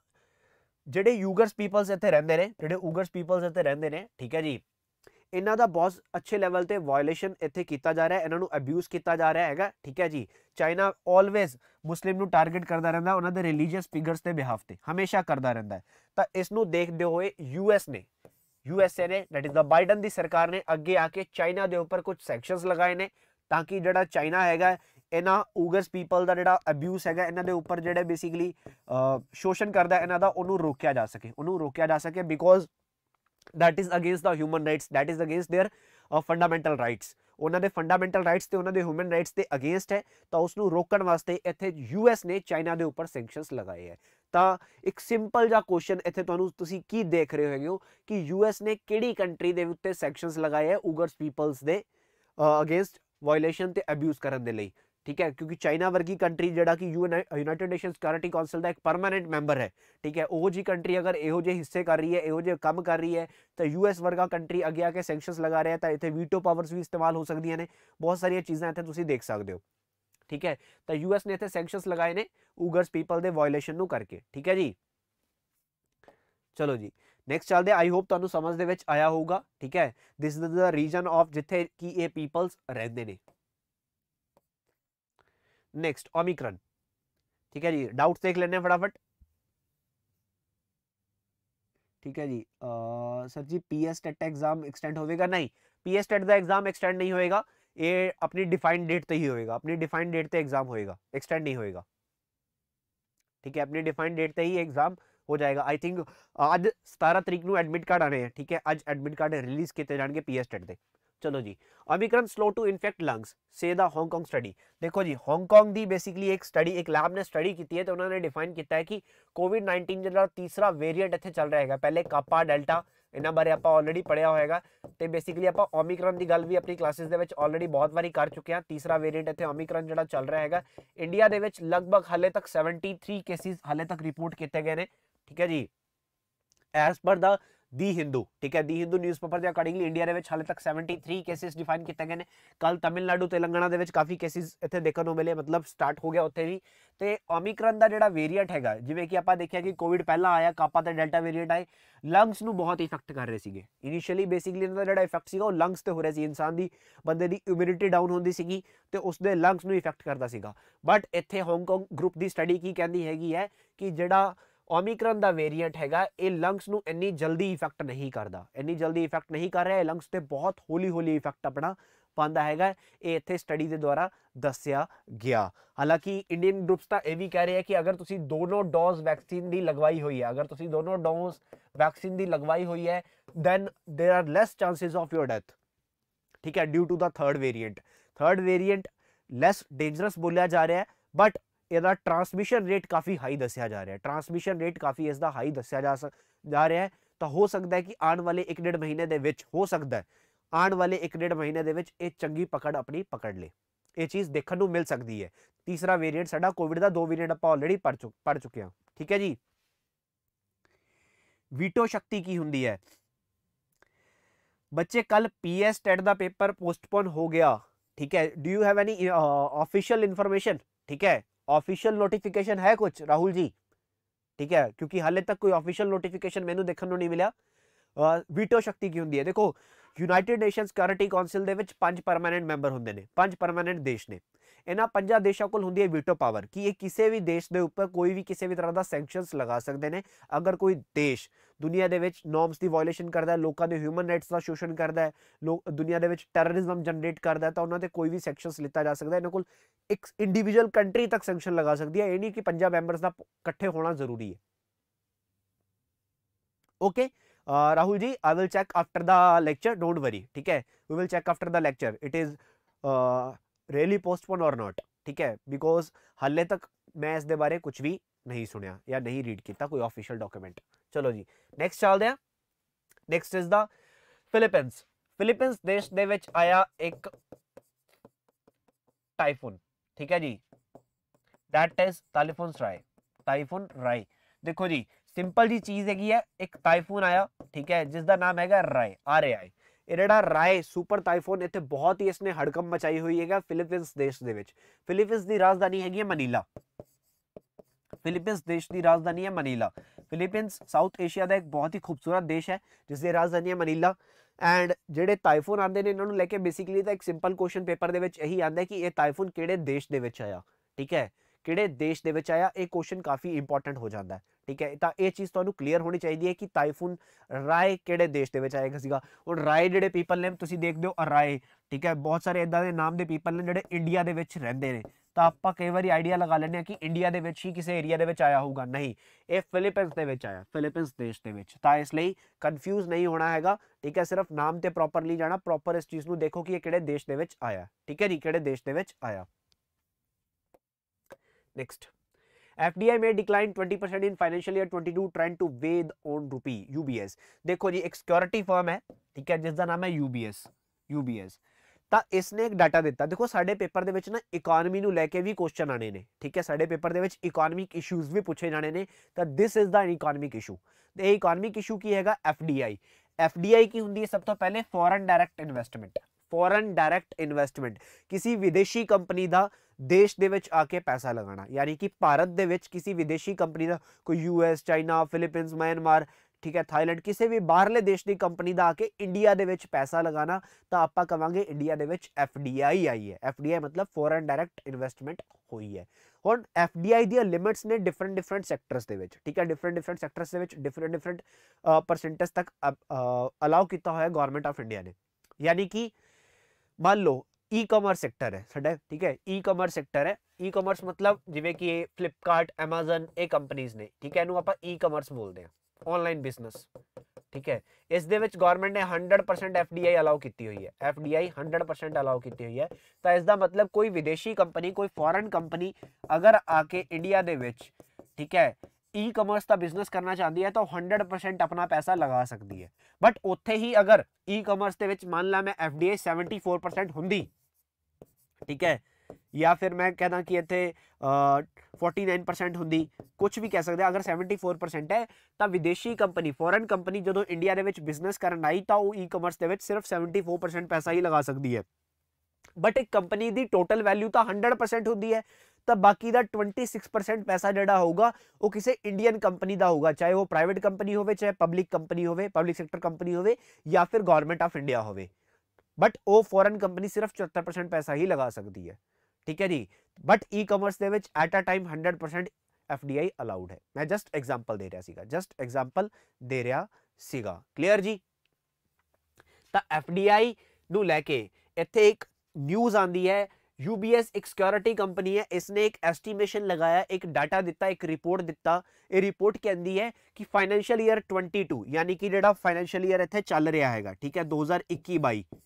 ਜਿਹੜੇ ਯੂਗਰਸ ਪੀਪਲਸ ਇੱਥੇ ਰਹਿੰਦੇ ਨੇ ਜਿਹੜੇ ਉਗਰਸ ਪੀਪਲਸ ਇੱਥੇ ਰਹਿੰਦੇ ਨੇ ਠੀਕ ਹੈ ਜੀ ਇਹਨਾਂ ਦਾ ਬਹੁਤ ਅੱਛੇ ਲੈਵਲ ਤੇ ਵਾਇਓਲੇਸ਼ਨ ਇੱਥੇ ਕੀਤਾ ਜਾ ਰਿਹਾ ਹੈ ਇਹਨਾਂ ਨੂੰ ਅਬਿਊਜ਼ ਕੀਤਾ ਜਾ ਰਿਹਾ ਹੈਗਾ ਠੀਕ ਹੈ ਜੀ ਚਾਈਨਾ ਆਲਵੇਜ਼ ਮੁਸਲਿਮ ਨੂੰ ਟਾਰਗੇਟ ਕਰਦਾ ਰਹਿੰਦਾ ਉਹਨਾਂ ਦੇ ਰਿਲੀਜੀਅਸ ਫਿਗਰਸ ਤੇ ਬਿਹਾਫ ਤੇ ਹਮੇਸ਼ਾ ਕਰਦਾ ਰਹਿੰਦਾ ਤਾਂ ਇਸ ਨੂੰ ਦੇਖਦੇ ਹੋਏ ਯੂਐਸ ਨੇ ਯੂਐਸਏ ਨੇ ਦੈਟ ਇਜ਼ ਦਾ ਬਾਈਡਨ ਦੀ ਸਰਕਾਰ ਨੇ ਅੱਗੇ ਆ ਕੇ ਚਾਈਨਾ ਦੇ ਉੱਪਰ ਕੁਝ ਸੈਂਕਸ਼ਨਸ ਲਗਾਏ ਨੇ ਤਾਂ ਕਿ ਜਿਹੜਾ ਚਾਈਨਾ ਹੈਗਾ ਇਹਨਾਂ ਊਗਰਸ ਪੀਪਲ ਦਾ ਜਿਹੜਾ ਅਬਿਊਸ ਹੈਗਾ ਇਹਨਾਂ ਦੇ ਉੱਪਰ ਜਿਹੜੇ ਬੇਸਿਕਲੀ ਸ਼ੋਸ਼ਣ ਕਰਦਾ ਇਹਨਾਂ ਦਾ ਉਹਨੂੰ ਰੋਕਿਆ ਜਾ ਸਕੇ ਉਹਨੂੰ ਰੋਕਿਆ ਜਾ ਸਕੇ because that is against the human rights that is against their fundamental rights ਉਹਨਾਂ ਦੇ ਫੰਡਾਮੈਂਟਲ ਰਾਈਟਸ ਤੇ ਉਹਨਾਂ ਦੇ ਹਿਊਮਨ ਰਾਈਟਸ ਤੇ ਅਗੇਂਸਟ ਹੈ ਤਾਂ ਉਸ ਨੂੰ ਰੋਕਣ ਵਾਸਤੇ ਇੱਥੇ ਯੂਐਸ ਨੇ ਚਾਈਨਾ ਦੇ ਉੱਪਰ ਸੈਂਕਸ਼ਨਸ ਲਗਾਏ ਹੈ ਤਾਂ ਇੱਕ ਸਿੰਪਲ ਜਿਹਾ ਕੁਐਸਚਨ ਇੱਥੇ ਤੁਹਾਨੂੰ ਤੁਸੀਂ ਕੀ ਦੇਖ ਰਹੇ ਹੋਗੇ ਕਿ ਯੂਐਸ ਨੇ ਕਿਹੜੀ ਕੰਟਰੀ ਦੇ ਉੱਤੇ ਸੈਂਕਸ਼ਨਸ ਲਗਾਏ ਹੈ ਉਗਰਸ ਪੀਪਲਸ ਦੇ ਅਗੇਂਸਟ ਵਾਇਲੇਸ਼ਨ ਤੇ ਅਬਿਊਜ਼ ਕਰਨ ਦੇ ਲਈ ਠੀਕ ਹੈ ਕਿਉਂਕਿ ਚਾਈਨਾ ਵਰਗੀ ਕੰਟਰੀ ਜਿਹੜਾ ਕਿ ਯੂਨਾਈਟਿਡ ਨੇਸ਼ਨ ਸਿਕਿਉਰਿਟੀ ਕਾਉਂਸਲ ਦਾ ਇੱਕ ਪਰਮਨੈਂਟ ਮੈਂਬਰ ਹੈ ਠੀਕ ਹੈ ਉਹ ਜੀ ਕੰਟਰੀ ਅਗਰ ਇਹੋ ਜੇ ਹਿੱਸੇ ਕਰ ਰਹੀ ਹੈ ਇਹੋ ਜੇ ਕੰਮ ਕਰ ਰਹੀ ਹੈ ਤਾਂ ਯੂਐਸ ਵਰਗਾ ਕੰਟਰੀ ਅੱਗੇ ਆ ਕੇ ਸੈਂਕਸ਼ਨਸ ਲਗਾ ਰਿਹਾ ਤਾਂ ਇੱਥੇ ਵੀਟੋ ਪਾਵਰਸ ਵੀ ਇਸਤੇਮਾਲ ਹੋ ਸਕਦੀਆਂ ਨੇ ਬਹੁਤ ਸਾਰੀਆਂ ਚੀਜ਼ਾਂ ਇੱਥੇ ਤੁਸੀਂ ਦੇਖ ਸਕਦੇ ਹੋ ਠੀਕ ਹੈ ਤਾਂ ਯੂਐਸ ਨੇ ਇੱਥੇ ਸੈਂਕਸ਼ਨਸ ਲਗਾਏ ਨੇ ਉਗਰਸ ਪੀਪਲ ਦੇ ਵਾਇਓਲੇਸ਼ਨ ਨੂੰ ਕਰਕੇ ਠੀਕ ਹੈ ਜੀ ਚਲੋ ਜੀ ਨੈਕਸਟ ਚੱਲਦੇ ਆਈ ਹੋਪ ਤੁਹਾਨੂੰ ਸਮਝ ਦੇ ਵਿੱਚ ਆਇਆ ਹੋਊਗਾ ਠੀਕ ਹੈ this is the reason of ਜਿੱਥੇ ਕੀ ਇਹ ਪੀਪਲਸ ਰਹਿੰਦੇ ਨੇ नेक्स्ट ओमिक्रॉन ठीक है जी डाउट देख लेने फटाफट ठीक है जी आ, सर जी P S TET exam extend होगा नहीं पी एस टेट का एग्जाम एक्सटेंड नहीं होएगा ये अपनी डिफाइंड डेट पे ही होएगा अपनी डिफाइंड डेट पे एग्जाम होएगा एक्सटेंड नहीं होएगा ठीक है अपनी डिफाइंड डेट पे ही एग्जाम हो जाएगा आई थिंक आज सतारह तरीक न एडमिट कार्ड आने हैं ठीक है आज एडमिट कार्ड रिलीज किए जाएंगे पी एस टेट के ਚਲੋ ਜੀ Omicron slow to infect lungs says the Hong Kong study ਦੇਖੋ ਜੀ ਹਾਂਗਕਾਂਗ ਦੀ ਬੇਸਿਕਲੀ ਇੱਕ ਸਟੱਡੀ ਇੱਕ ਲੈਬ ਨੇ ਸਟੱਡੀ ਕੀਤੀ ਹੈ ਤੇ ਉਹਨਾਂ ਨੇ ਡਿਫਾਈਨ ਕੀਤਾ ਹੈ ਕਿ ਕੋਵਿਡ-19 ਜਿਹੜਾ ਤੀਸਰਾ ਵੇਰੀਐਂਟ ਇੱਥੇ ਚੱਲ ਰਿਹਾ ਹੈਗਾ ਪਹਿਲੇ ਕਾਪਾ ਡੈਲਟਾ ਇਹਨਾਂ ਬਾਰੇ ਆਪਾਂ ਆਲਰੇਡੀ ਪੜਿਆ ਹੋਏਗਾ ਤੇ ਬੇਸਿਕਲੀ ਆਪਾਂ ਓਮਿਕਰਨ ਦੀ ਗੱਲ ਵੀ ਆਪਣੀ ਕਲਾਸਿਸ ਦੇ ਵਿੱਚ ਆਲਰੇਡੀ ਬਹੁਤ ਵਾਰੀ ਕਰ ਚੁੱਕੇ ਹਾਂ ਤੀਸਰਾ ਵੇਰੀਐਂਟ ਇੱਥੇ ਓਮਿਕਰਨ ਜਿਹੜਾ ਚੱਲ ਰਿਹਾ ਹੈਗਾ ਇੰਡੀਆ ਦੇ ਵਿੱਚ ਲਗਭਗ ਹਾਲੇ ਤੱਕ 73 ਕੇਸਿਸ ਹਾਲੇ ਤੱਕ ਰਿਪੋਰਟ ਕੀਤੇ ਗਏ ਨੇ ਠੀਕ ਹੈ ਜੀ ਐਸ ਪਰ ਦਾ ਦੀ ਹਿੰਦੂ ਠੀਕ ਹੈ ਦੀ ਹਿੰਦੂ ਨਿਊਜ਼ਪੇਪਰ ਦੇ ਅਕੋਰਡਿੰਗਲੀ ਇੰਡੀਆ ਦੇ ਵਿੱਚ ਹਾਲੇ ਤੱਕ 73 ਕੇਸਿਸ ਡਿਫਾਈਨ ਕੀਤੇ ਗਏ ਨੇ ਕੱਲ ਤਾਮਿਲਨਾਡੂ ਤੇਲੰਗਾਨਾ ਦੇ ਵਿੱਚ ਕਾਫੀ ਕੇਸਿਸ ਇੱਥੇ ਦੇਖਣ ਨੂੰ ਮਿਲੇ ਮਤਲਬ ਸਟਾਰਟ ਹੋ ਗਿਆ ਉੱਥੇ ਵੀ ਤੇ ਓਮਿਕਰਨ ਦਾ ਜਿਹੜਾ ਵੇਰੀਐਂਟ ਹੈਗਾ ਜਿਵੇਂ ਕਿ ਆਪਾਂ ਦੇਖਿਆ ਕਿ ਕੋਵਿਡ ਪਹਿਲਾਂ ਆਇਆ ਕਾਪਾ ਤੇ ਡੈਲਟਾ ਵੇਰੀਐਂਟ ਆਏ ਲੰਗਸ ਨੂੰ ਬਹੁਤ ਇਫੈਕਟ ਕਰ ਰਹੇ ਸੀਗੇ ਇਨੀਸ਼ੀਅਲੀ ਬੇਸਿਕਲੀ ਇਹਨਾਂ ਦਾ ਜਿਹੜਾ ਇਫੈਕਟ ਸੀਗਾ ਉਹ ਲੰਗਸ ਤੇ ਹੋ ਰਿਹਾ ਸੀ ਇਨਸਾਨ ਦੀ ਬੰਦੇ ਦੀ ਇਮਿਊਨਿਟੀ ਡਾਊਨ ਹੁੰਦੀ ਸੀਗੀ ਤੇ ਉਸ ਦੇ ਲੰਗਸ ਨੂੰ ਇਫੈਕਟ ਕਰਦਾ ਸੀਗਾ ਬਟ ਇੱਥੇ ਹਾਂਗਕਾਂਗ ਗਰੁੱਪ ਦੀ ਸਟੱਡੀ ਕੀ ਕਹਿੰਦੀ ਹੈਗੀ ਹੈ ਕਿ ਜਿਹੜਾ ਓਮਿਕਰਨ ਦਾ ਵੇਰੀਐਂਟ ਹੈਗਾ ਇਹ ਲੰਗਸ ਨੂੰ ਇੰਨੀ ਜਲਦੀ ਇਫੈਕਟ ਨਹੀਂ ਕਰਦਾ ਇੰਨੀ ਜਲਦੀ ਇਫੈਕਟ ਨਹੀਂ ਕਰ ਰਿਹਾ ਇਹ ਲੰਗਸ ਤੇ ਬਹੁਤ ਹੌਲੀ ਹੌਲੀ ਇਫੈਕਟ ਆਪਣਾ ਪਾਉਂਦਾ ਹੈਗਾ ਇਹ ਇੱਥੇ ਸਟੱਡੀ ਦੇ ਦੁਆਰਾ ਦੱਸਿਆ ਗਿਆ ਹਾਲਾਂਕਿ ਇੰਡੀਅਨ ਗਰੁੱਪਸ ਤਾਂ ਇਹ ਵੀ ਕਹਿ ਰਹੇ ਆ ਕਿ ਅਗਰ ਤੁਸੀਂ ਦੋਨੋਂ ਡੋਜ਼ ਵੈਕਸੀਨ ਦੀ ਲਗਵਾਈ ਹੋਈ ਹੈ ਅਗਰ ਤੁਸੀਂ ਦੋਨੋਂ ਡੋਜ਼ ਵੈਕਸੀਨ ਦੀ ਲਗਵਾਈ ਹੋਈ ਹੈ then there are less chances of your death ਠੀਕ ਹੈ due to the third variant third variant less dangerous ਬੋਲਿਆ ਜਾ ਰਿਹਾ ਹੈ ਬਟ ਇਹਦਾ ਟਰਾਂਸਮਿਸ਼ਨ ਰੇਟ ਕਾਫੀ ਹਾਈ ਦੱਸਿਆ ਜਾ ਰਿਹਾ ਹੈ ਟਰਾਂਸਮਿਸ਼ਨ ਰੇਟ ਕਾਫੀ ਇਸ ਦਾ ਹਾਈ ਦੱਸਿਆ ਜਾ ਜਾ ਰਿਹਾ ਹੈ ਤਾਂ ਹੋ ਸਕਦਾ ਹੈ ਕਿ ਆਉਣ ਵਾਲੇ 1.5 ਮਹੀਨੇ ਦੇ ਵਿੱਚ ਹੋ ਸਕਦਾ ਹੈ ਆਉਣ ਵਾਲੇ 1.5 ਮਹੀਨੇ ਦੇ ਵਿੱਚ ਇਹ ਚੰਗੀ ਪਕੜ ਆਪਣੀ ਪਕੜ ਲੇ ਇਹ ਚੀਜ਼ ਦੇਖਣ ਨੂੰ ਮਿਲ ਸਕਦੀ ਹੈ ਤੀਸਰਾ ਵੇਰੀਐਂਟ ਸਾਡਾ ਕੋਵਿਡ ਦਾ ਦੋ ਵੇਰੀਐਂਟ ਆਪਾਂ ਆਲਰੇਡੀ ਪੜ ਚੁੱਕ ਪੜ ਚੁੱਕੇ ਹਾਂ ਠੀਕ ਹੈ ਜੀ ਵੀਟੋ ਸ਼ਕਤੀ ਕੀ ਹੁੰਦੀ ਹੈ ਬੱਚੇ ਕੱਲ ਪੀਐਸ ਟੈਟ ਦਾ ਪੇਪਰ ਪੋਸਟਪੋਨ ਹੋ ਗਿਆ ਠੀਕ ਹੈ do you have any official information ਠੀਕ ਹੈ ਆਫੀਸ਼ੀਅਲ ਨੋਟੀਫਿਕੇਸ਼ਨ ਹੈ ਕੁਝ ਰਾਹੁਲ ਜੀ ਠੀਕ ਹੈ ਕਿਉਂਕਿ ਹਾਲੇ ਤੱਕ ਕੋਈ ਆਫੀਸ਼ੀਅਲ ਨੋਟੀਫਿਕੇਸ਼ਨ ਮੈਨੂੰ ਦੇਖਣ ਨੂੰ ਨਹੀਂ ਮਿਲਿਆ ਵੀਟੋ ਸ਼ਕਤੀ ਕੀ ਹੁੰਦੀ ਹੈ ਦੇਖੋ ਯੂਨਾਈਟਿਡ ਨੇਸ਼ਨਸ ਸਕਿਉਰਿਟੀ ਕਾਉਂਸਲ ਦੇ ਵਿੱਚ ਪੰਜ ਪਰਮਾਨੈਂਟ ਮੈਂਬਰ ਹੁੰਦੇ ਨੇ ਪੰਜ ਪਰਮਾਨੈਂਟ ਦੇਸ਼ ਨੇ ਇਹਨਾਂ ਪੰਜਾਂ ਦੇਸ਼ਾਂ ਕੋਲ ਹੁੰਦੀ ਹੈ ਵੀਟੋ ਪਾਵਰ ਕਿ ਇਹ ਕਿਸੇ ਵੀ ਦੇਸ਼ ਦੇ ਉੱਪਰ ਕੋਈ ਵੀ ਕਿਸੇ ਵੀ ਤਰ੍ਹਾਂ ਦਾ ਸੈਂਕਸ਼ਨਸ ਲਗਾ ਸਕਦੇ ਨੇ ਅਗਰ ਕੋਈ ਦੇਸ਼ ਦੁਨੀਆ ਦੇ ਵਿੱਚ ਨੋਰਮਸ ਦੀ ਵਾਇਓਲੇਸ਼ਨ ਕਰਦਾ ਹੈ ਲੋਕਾਂ ਦੇ ਹਿਊਮਨ ਰਾਈਟਸ ਦਾ ਸ਼ੋਸ਼ਣ ਕਰਦਾ ਹੈ ਲੋਕ ਦੁਨੀਆ ਦੇ ਵਿੱਚ ਟੈਰਰਿਜ਼ਮ ਜਨਰੇਟ ਕਰਦਾ ਹੈ ਤਾਂ ਉਹਨਾਂ ਤੇ ਕੋਈ ਵੀ ਸੈਂਕਸ਼ਨਸ ਲਿੱਤਾ ਜਾ ਸਕਦਾ ਹੈ ਇਹਨਾਂ ਕੋਲ ਇੱਕ ਇੰਡੀਵਿਜੂਅਲ ਕੰਟਰੀ ਤੱਕ ਸੈਂਕਸ਼ਨ ਲਗਾ ਸਕਦੀ ਹੈ ਇਹ ਨਹੀਂ ਕਿ ਪੰਜਾਂ ਮੈਂਬਰਸ ਦਾ ਇਕੱਠੇ ਹੋਣਾ ਜ਼ਰੂਰੀ ਹੈ okay Rahul ji I will check after the lecture don't worry ਠੀਕ ਹੈ we will check after the lecture it is really postpone और नॉट ठीक है बिकॉज हल्ले तक मैं इस बारे कुछ भी नहीं सुनया या नहीं रीड किया कोई ऑफिशियल डॉक्यूमेंट चलो जी नैक्सट चल ਆ next is the Philippines Philippines देश दे आया एक टाइफून ठीक है जी that is typhoon Rai typhoon Rai देखो जी सिंपल जी चीज है, है एक टाइफून आया ठीक है जिसका नाम है राय आर ए आई ਇਹ ਜਿਹੜਾ ਰਾਏ ਸੁਪਰ ਟਾਈਫੂਨ ਇੱਥੇ ਬਹੁਤ ਹੀ ਇਸਨੇ ਹੜਕੰਪ ਮਚਾਈ ਹੋਈ ਹੈਗਾ ਫਿਲੀਪੀਨਸ ਦੇਸ਼ ਦੇ ਵਿੱਚ ਫਿਲੀਪੀਨਸ ਦੀ ਰਾਜਧਾਨੀ ਹੈਗੀ ਹੈ ਮਨੀਲਾ ਫਿਲੀਪੀਨਸ ਦੇਸ਼ ਦੀ ਰਾਜਧਾਨੀ ਹੈ ਮਨੀਲਾ ਫਿਲੀਪੀਨਸ ਸਾਊਥ ਏਸ਼ੀਆ ਦਾ ਇੱਕ ਬਹੁਤ ਹੀ ਖੂਬਸੂਰਤ ਦੇਸ਼ ਹੈ ਜਿਸ ਦੀ ਰਾਜਧਾਨੀ ਹੈ ਮਨੀਲਾ ਐਂਡ ਜਿਹੜੇ ਟਾਈਫੂਨ ਆਉਂਦੇ ਨੇ ਇਹਨਾਂ ਨੂੰ ਲੈ ਕੇ ਬੇਸਿਕਲੀ ਤਾਂ ਇੱਕ ਸਿੰਪਲ ਕੁਐਸਚਨ ਪੇਪਰ ਦੇ ਵਿੱਚ ਇਹੀ ਆਉਂਦਾ ਕਿ ਇਹ ਟਾਈਫੂਨ ਕਿਹੜੇ ਦੇਸ਼ ਦੇ ਵਿੱਚ ਆਇਆ ਠੀਕ ਹੈ ਕਿਹੜੇ ਦੇਸ਼ ਦੇ ਵਿੱਚ ਆਇਆ ਇਹ ਕੁਐਸਚਨ ਕਾਫੀ ਇੰਪੋਰਟੈਂਟ ਹੋ ਜਾਂਦਾ ਹੈ ਠੀਕ ਹੈ ਤਾਂ ਇਹ ਚੀਜ਼ ਤੁਹਾਨੂੰ ਕਲੀਅਰ ਹੋਣੀ ਚਾਹੀਦੀ ਹੈ ਕਿ ਟਾਈਫੂਨ ਰਾਏ ਕਿਹੜੇ ਦੇਸ਼ ਦੇ ਵਿੱਚ ਆਏਗਾ ਸੀਗਾ ਹੁਣ ਰਾਏ ਜਿਹੜੇ ਪੀਪਲ ਨੇ ਤੁਸੀਂ ਦੇਖਦੇ ਹੋ ਰਾਏ ਠੀਕ ਹੈ ਬਹੁਤ ਸਾਰੇ ਇਦਾਂ ਦੇ ਨਾਮ ਦੇ ਪੀਪਲ ਨੇ ਜਿਹੜੇ ਇੰਡੀਆ ਦੇ ਵਿੱਚ ਰਹਿੰਦੇ ਨੇ ਤਾਂ ਆਪਾਂ ਕਈ ਵਾਰੀ ਆਈਡੀਆ ਲਗਾ ਲੈਂਦੇ ਹਾਂ ਕਿ ਇੰਡੀਆ ਦੇ ਵਿੱਚ ਹੀ ਕਿਸੇ ਏਰੀਆ ਦੇ ਵਿੱਚ ਆਇਆ ਹੋਊਗਾ ਨਹੀਂ ਇਹ ਫਿਲੀਪੀਨਸ ਦੇ ਵਿੱਚ ਆਇਆ ਫਿਲੀਪੀਨਸ ਦੇਸ਼ ਦੇ ਵਿੱਚ ਤਾਂ ਇਸ ਲਈ ਕਨਫਿਊਜ਼ ਨਹੀਂ ਹੋਣਾ ਹੈਗਾ ਠੀਕ ਹੈ ਸਿਰਫ ਨਾਮ ਤੇ ਪ੍ਰੋਪਰਲੀ ਜਾਣਾ ਪ੍ਰੋਪਰ ਇਸ ਚੀਜ਼ ਨੂੰ ਦੇਖੋ ਕਿ ਇਹ ਕਿਹੜੇ ਦੇਸ਼ ਦੇ ਵਿੱਚ ਆਇਆ ਠੀਕ ਹੈ ਜੀ ਕਿਹੜੇ ਦੇਸ਼ ਦੇ ਵਿੱਚ ਆਇਆ Next. एफडीआई में decline 20 percent in financial year 22 trend to weigh on rupee UBS देखो जी एक सिक्योरिटी फर्म है ठीक है जिसका ਨਾਮ ਹੈ यूबीएस यूबीएस ਤਾਂ ਇਸਨੇ ਇੱਕ ਡਾਟਾ ਦਿੱਤਾ ਦੇਖੋ ਸਾਡੇ ਪੇਪਰ ਦੇ ਵਿੱਚ ਨਾ ਇਕਨੋਮੀ ਨੂੰ ਲੈ ਕੇ ਵੀ ਕੁਐਸਚਨ ਆਣੇ ਨੇ ਠੀਕ ਹੈ ਸਾਡੇ ਪੇਪਰ ਦੇ ਵਿੱਚ ਇਕਨੋਮਿਕ ਇਸ਼ੂਜ਼ ਵੀ ਪੁੱਛੇ ਜਾਣੇ ਨੇ ਤਾਂ this is the economic issue ਇਹ ਇਕਨੋਮਿਕ ਇਸ਼ੂ ਕੀ ਹੈਗਾ ਐਫਡੀਆਈ ਐਫਡੀਆਈ ਕੀ ਹੁੰਦੀ ਹੈ ਸਭ ਤੋਂ ਪਹਿਲੇ foreign direct investment foreign direct investment ਕਿਸੇ ਵਿਦੇਸ਼ੀ ਕੰਪਨੀ ਦਾ ਦੇਸ਼ ਦੇ ਵਿੱਚ ਆ ਕੇ ਪੈਸਾ ਲਗਾਣਾ ਯਾਨੀ ਕਿ ਭਾਰਤ ਦੇ ਵਿੱਚ ਕਿਸੇ ਵਿਦੇਸ਼ੀ ਕੰਪਨੀ ਦਾ ਕੋਈ ਯੂਐਸ ਚਾਈਨਾ ਫਿਲੀਪੀਨਸ ਮਿਆਂਮਾਰ ਠੀਕ ਹੈ ਥਾਈਲੈਂਡ ਕਿਸੇ ਵੀ ਬਾਹਰਲੇ ਦੇਸ਼ ਦੀ ਕੰਪਨੀ ਦਾ ਆ ਕੇ ਇੰਡੀਆ ਦੇ ਵਿੱਚ ਪੈਸਾ ਲਗਾਣਾ ਤਾਂ ਆਪਾਂ ਕਵਾਂਗੇ ਇੰਡੀਆ ਦੇ ਵਿੱਚ ਐਫਡੀਆਈ ਆਈ ਹੈ ਐਫਡੀਆਈ ਮਤਲਬ ਫੋਰਨ ਡਾਇਰੈਕਟ ਇਨਵੈਸਟਮੈਂਟ ਹੋਈ ਹੈ ਹੁਣ ਐਫਡੀਆਈ ਦੀਆਂ ਲਿਮਿਟਸ ਨੇ ਡਿਫਰੈਂਟ ਡਿਫਰੈਂਟ ਸੈਕਟਰਸ ਦੇ ਵਿੱਚ ਠੀਕ ਹੈ ਡਿਫਰੈਂਟ ਡਿਫਰੈਂਟ ਸੈਕਟਰਸ ਦੇ ਵਿੱਚ ਡਿਫਰੈਂਟ ਡਿਫਰੈਂਟ ਪਰਸੈਂਟੇਜ ਤੱਕ ਅਲਾਉ ਕੀਤਾ ਹੋਇਆ ਗਵਰਨਮੈਂਟ ਆਫ ਇੰਡੀਆ ਨੇ ਯਾਨੀ ਕਿ ਮੰਨ ਲਓ ਈ-ਕਾਮਰਸ ਸੈਕਟਰ ਹੈ ਸਾਡਾ ਠੀਕ ਹੈ ਈ-ਕਾਮਰਸ ਸੈਕਟਰ ਹੈ ਈ-ਕਾਮਰਸ ਮਤਲਬ ਜਿਵੇਂ ਕਿ ਫਲਿੱਪਕਾਰਟ Amazon ਇਹ ਕੰਪਨੀਆਂ ਨੇ ਠੀਕ ਹੈ ਇਹਨੂੰ ਆਪਾਂ ਈ-ਕਾਮਰਸ ਬੋਲਦੇ ਆ ਆਨਲਾਈਨ ਬਿਜ਼ਨਸ ਠੀਕ ਹੈ ਇਸ ਦੇ ਵਿੱਚ ਗਵਰਨਮੈਂਟ ਨੇ 100% FDI ਅਲਾਉ ਕੀਤੀ ਹੋਈ ਹੈ FDI 100% ਅਲਾਉ ਕੀਤੀ ਹੋਈ ਹੈ ਤਾਂ ਇਸ ਦਾ ਮਤਲਬ ਕੋਈ ਵਿਦੇਸ਼ੀ ਕੰਪਨੀ ਕੋਈ ਫੋਰਨ ਕੰਪਨੀ ਅਗਰ ਆ ਕੇ ਇੰਡੀਆ ਦੇ ਵਿੱਚ ਠੀਕ ਹੈ ਈ-ਕਾਮਰਸ ਦਾ ਬਿਜ਼ਨਸ ਕਰਨਾ ਚਾਹੁੰਦੀ ਹੈ ਤਾਂ 100% ਆਪਣਾ ਪੈਸਾ ਲਗਾ ਸਕਦੀ ਹੈ ਬਟ ਉੱਥੇ ਹੀ ਅਗਰ ਈ-ਕਾਮਰਸ ਦੇ ਵਿੱਚ ਮੰਨ ਲਾ ਮੈਂ FDI 74% ਹੁੰਦੀ ਠੀਕ ਹੈ ਜਾਂ ਫਿਰ ਮੈਂ ਕਹਦਾ ਕਿ ਇੱਥੇ 49% ਹੁੰਦੀ ਕੁਝ ਵੀ ਕਹਿ ਸਕਦੇ ਆ ਅਗਰ 74% ਹੈ ਤਾਂ ਵਿਦੇਸ਼ੀ ਕੰਪਨੀ ਫੋਰਨ ਕੰਪਨੀ ਜਦੋਂ ਇੰਡੀਆ ਦੇ ਵਿੱਚ ਬਿਜ਼ਨਸ ਕਰਨ ਆਈ ਤਾਂ ਉਹ ਈ-ਕਮਰਸ ਦੇ ਵਿੱਚ ਸਿਰਫ 74% ਪੈਸਾ ਹੀ ਲਗਾ ਸਕਦੀ ਹੈ ਬਟ ਇੱਕ ਕੰਪਨੀ ਦੀ ਟੋਟਲ ਵੈਲਿਊ ਤਾਂ 100% ਹੁੰਦੀ ਹੈ ਤਾਂ ਬਾਕੀ ਦਾ 26% ਪੈਸਾ ਜਿਹੜਾ ਹੋਊਗਾ ਉਹ ਕਿਸੇ ਇੰਡੀਅਨ ਕੰਪਨੀ ਦਾ ਹੋਊਗਾ ਚਾਹੇ ਉਹ ਪ੍ਰਾਈਵੇਟ ਕੰਪਨੀ ਹੋਵੇ ਚਾਹੇ ਪਬਲਿਕ ਕੰਪਨੀ ਹੋਵੇ ਪਬਲਿਕ ਸੈਕਟਰ ਕੰਪਨੀ ਹੋਵੇ ਜਾਂ ਫਿਰ ਗਵਰਨਮੈਂਟ ਆਫ ਇੰਡੀਆ ਹੋਵੇ ਬਟ ਉਹ ਫੋਰਨ ਕੰਪਨੀ ਸਿਰਫ 74% ਪੈਸਾ ਹੀ ਲਗਾ ਸਕਦੀ ਹੈ ਠੀਕ ਹੈ ਜੀ ਬਟ ਈ-ਕਮਰਸ ਦੇ ਵਿੱਚ at a time 100% FDI allowed ਹੈ ਮੈਂ ਜਸਟ ਐਗਜ਼ਾਮਪਲ ਦੇ ਰਿਹਾ ਸੀਗਾ ਜਸਟ ਐਗਜ਼ਾਮਪਲ ਦੇ ਰਿਹਾ ਸੀਗਾ ਕਲੀਅਰ ਜੀ ਤਾਂ ਐਫਡੀਆਈ ਨੂੰ ਲੈ ਕੇ ਇੱਥੇ ਇੱਕ ਨਿਊਜ਼ ਆਂਦੀ ਹੈ यूबीएस ਇੱਕ सिक्योरिटी ਕੰਪਨੀ ਹੈ ਇਸਨੇ ਇੱਕ ਐਸਟੀਮੇਸ਼ਨ ਲਗਾਇਆ ਇੱਕ ਡਾਟਾ ਦਿੱਤਾ ਇੱਕ ਰਿਪੋਰਟ ਦਿੱਤਾ ਇਹ ਰਿਪੋਰਟ ਕਹਿੰਦੀ ਹੈ ਕਿ ਫਾਈਨੈਂਸ਼ੀਅਲ ईयर 22 ਯਾਨੀ ਕਿ ਜਿਹੜਾ ਫਾਈਨੈਂਸ਼ੀਅਲ ईयर ਇੱਥੇ ਚੱਲ ਰਿਹਾ ਹੈਗਾ ਠੀਕ ਹੈ 2021 22